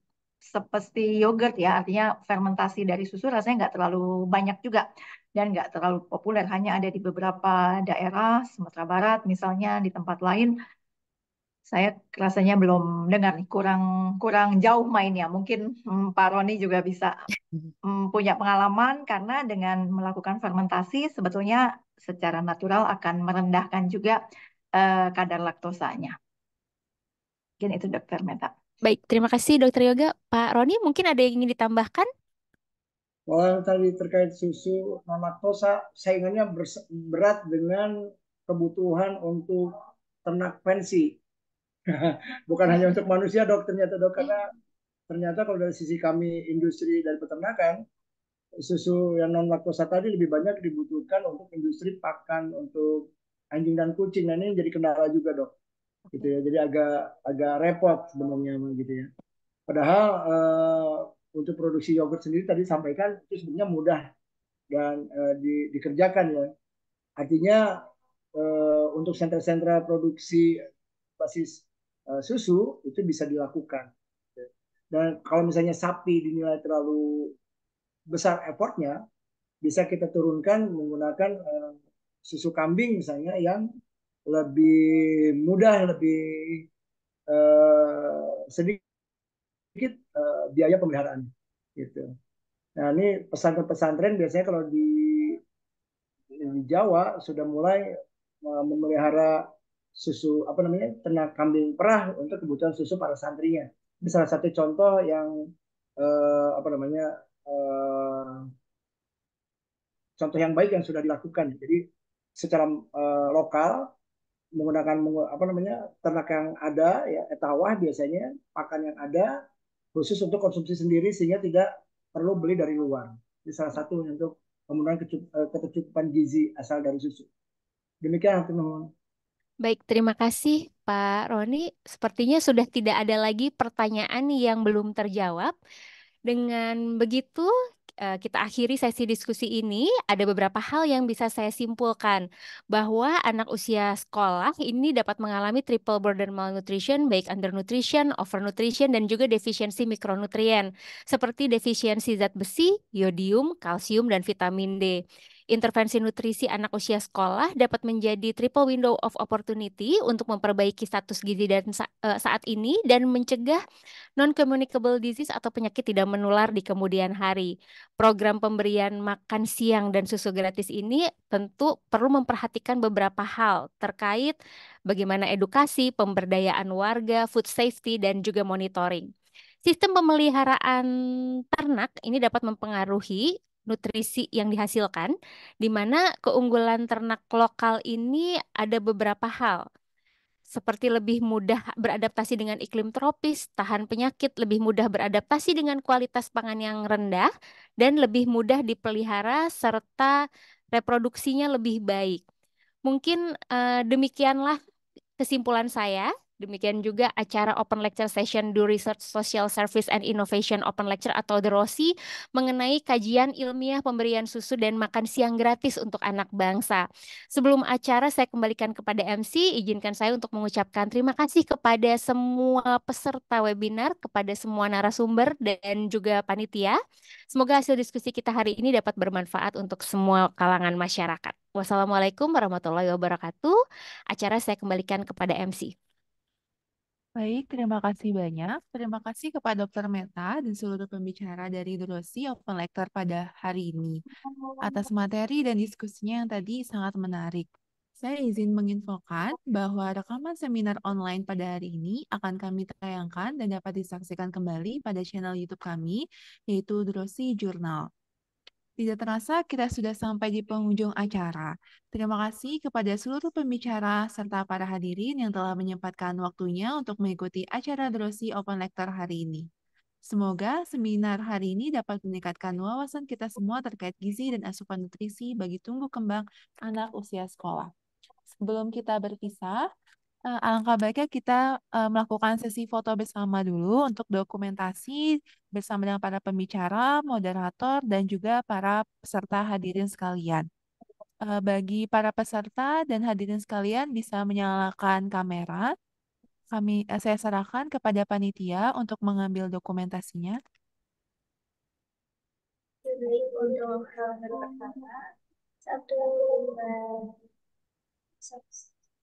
seperti yogurt ya, artinya fermentasi dari susu rasanya nggak terlalu banyak juga dan nggak terlalu populer, hanya ada di beberapa daerah, Sumatera Barat misalnya, di tempat lain. Saya rasanya belum dengar, nih kurang kurang jauh mainnya. Mungkin hmm, Pak Roni juga bisa hmm, punya pengalaman karena dengan melakukan fermentasi sebetulnya secara natural akan merendahkan juga eh, kadar laktosanya. Mungkin itu dokter Meta. Baik, terima kasih dokter Yoga. Pak Roni mungkin ada yang ingin ditambahkan? Soal tadi terkait susu non laktosa, saingannya berat dengan kebutuhan untuk ternak pensi. Bukan hanya untuk manusia dok, ternyata dok karena ternyata kalau dari sisi kami industri dari peternakan, susu yang non laktosa tadi lebih banyak dibutuhkan untuk industri pakan untuk anjing dan kucing. Nah ini jadi kendala juga dok gitu ya. Jadi agak agak repot sebenarnya gitu ya. Padahal eh, untuk produksi yogurt sendiri tadi sampaikan itu sebenarnya mudah dan uh, di, dikerjakan ya. Artinya uh, untuk sentra-sentra produksi basis uh, susu itu bisa dilakukan. Dan kalau misalnya sapi dinilai terlalu besar effortnya, bisa kita turunkan menggunakan uh, susu kambing misalnya yang lebih mudah, lebih uh, sedikit sedikit uh, biaya pemeliharaan gitu. Nah ini pesantren-pesantren biasanya kalau di di Jawa sudah mulai uh, memelihara susu apa namanya ternak kambing perah untuk kebutuhan susu para santrinya. Ini salah satu contoh yang uh, apa namanya uh, contoh yang baik yang sudah dilakukan. Jadi secara uh, lokal menggunakan apa namanya ternak yang ada ya etawah biasanya pakan yang ada khusus untuk konsumsi sendiri sehingga tidak perlu beli dari luar. Ini salah satu untuk pemenuhan eh, ketercukupan gizi asal dari susu. Demikian Hati Nuhun. Baik, terima kasih Pak Roni. Sepertinya sudah tidak ada lagi pertanyaan yang belum terjawab. Dengan begitu, Eh, kita akhiri sesi diskusi ini, ada beberapa hal yang bisa saya simpulkan bahwa anak usia sekolah ini dapat mengalami triple burden malnutrition, baik undernutrition, overnutrition, dan juga defisiensi mikronutrien seperti defisiensi zat besi, yodium, kalsium, dan vitamin D intervensi nutrisi anak usia sekolah dapat menjadi triple window of opportunity untuk memperbaiki status gizi dan eh, saat ini dan mencegah non communicable disease atau penyakit tidak menular di kemudian hari program pemberian makan siang dan susu gratis ini tentu perlu memperhatikan beberapa hal terkait bagaimana edukasi, pemberdayaan warga, food safety, dan juga monitoring. Sistem pemeliharaan ternak ini dapat mempengaruhi nutrisi yang dihasilkan, di mana keunggulan ternak lokal ini ada beberapa hal seperti lebih mudah beradaptasi dengan iklim tropis, tahan penyakit, lebih mudah beradaptasi dengan kualitas pangan yang rendah, dan lebih mudah dipelihara serta reproduksinya lebih baik. Mungkin eh, demikianlah kesimpulan saya. Demikian juga acara Open Lecture Session Do Research Social Service and Innovation Open Lecture atau The Rossi mengenai kajian ilmiah pemberian susu dan makan siang gratis untuk anak bangsa. Sebelum acara saya kembalikan kepada MC, izinkan saya untuk mengucapkan terima kasih kepada semua peserta webinar, kepada semua narasumber dan juga panitia. Semoga hasil diskusi kita hari ini dapat bermanfaat untuk semua kalangan masyarakat. Wassalamualaikum warahmatullahi wabarakatuh. Acara saya kembalikan kepada MC. Baik, terima kasih banyak. Terima kasih kepada Dr. Meta dan seluruh pembicara dari Durosi Open Lecture pada hari ini atas materi dan diskusinya yang tadi sangat menarik. Saya izin menginfokan bahwa rekaman seminar online pada hari ini akan kami tayangkan dan dapat disaksikan kembali pada channel YouTube kami, yaitu Durosi Journal. Tidak terasa kita sudah sampai di penghujung acara. Terima kasih kepada seluruh pembicara serta para hadirin yang telah menyempatkan waktunya untuk mengikuti acara Drosi Open Lecture hari ini. Semoga seminar hari ini dapat meningkatkan wawasan kita semua terkait gizi dan asupan nutrisi bagi tumbuh kembang anak usia sekolah. Sebelum kita berpisah, uh, alangkah baiknya kita uh, melakukan sesi foto bersama dulu untuk dokumentasi bersama dengan para pembicara, moderator, dan juga para peserta hadirin sekalian. Uh, bagi para peserta dan hadirin sekalian bisa menyalakan kamera. Kami uh, saya serahkan kepada panitia untuk mengambil dokumentasinya. Baik, untuk halaman pertama, satu, satu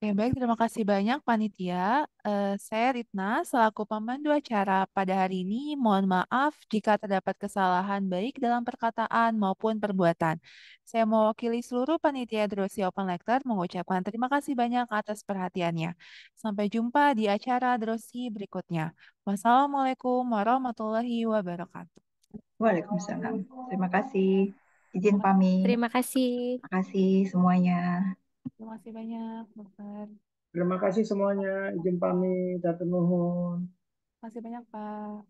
Oke, baik. Terima kasih banyak, Panitia. Eh, saya Ritna, selaku pemandu acara pada hari ini, mohon maaf jika terdapat kesalahan baik dalam perkataan maupun perbuatan. Saya mewakili seluruh Panitia Drosi Open Lecture mengucapkan terima kasih banyak atas perhatiannya. Sampai jumpa di acara Drosi berikutnya. Wassalamualaikum warahmatullahi wabarakatuh. Waalaikumsalam. Terima kasih. Izin pamit. Terima kasih. Terima kasih semuanya. Terima kasih banyak, Dokter. Terima kasih semuanya. Izin pamit, Terima kasih banyak, Pak.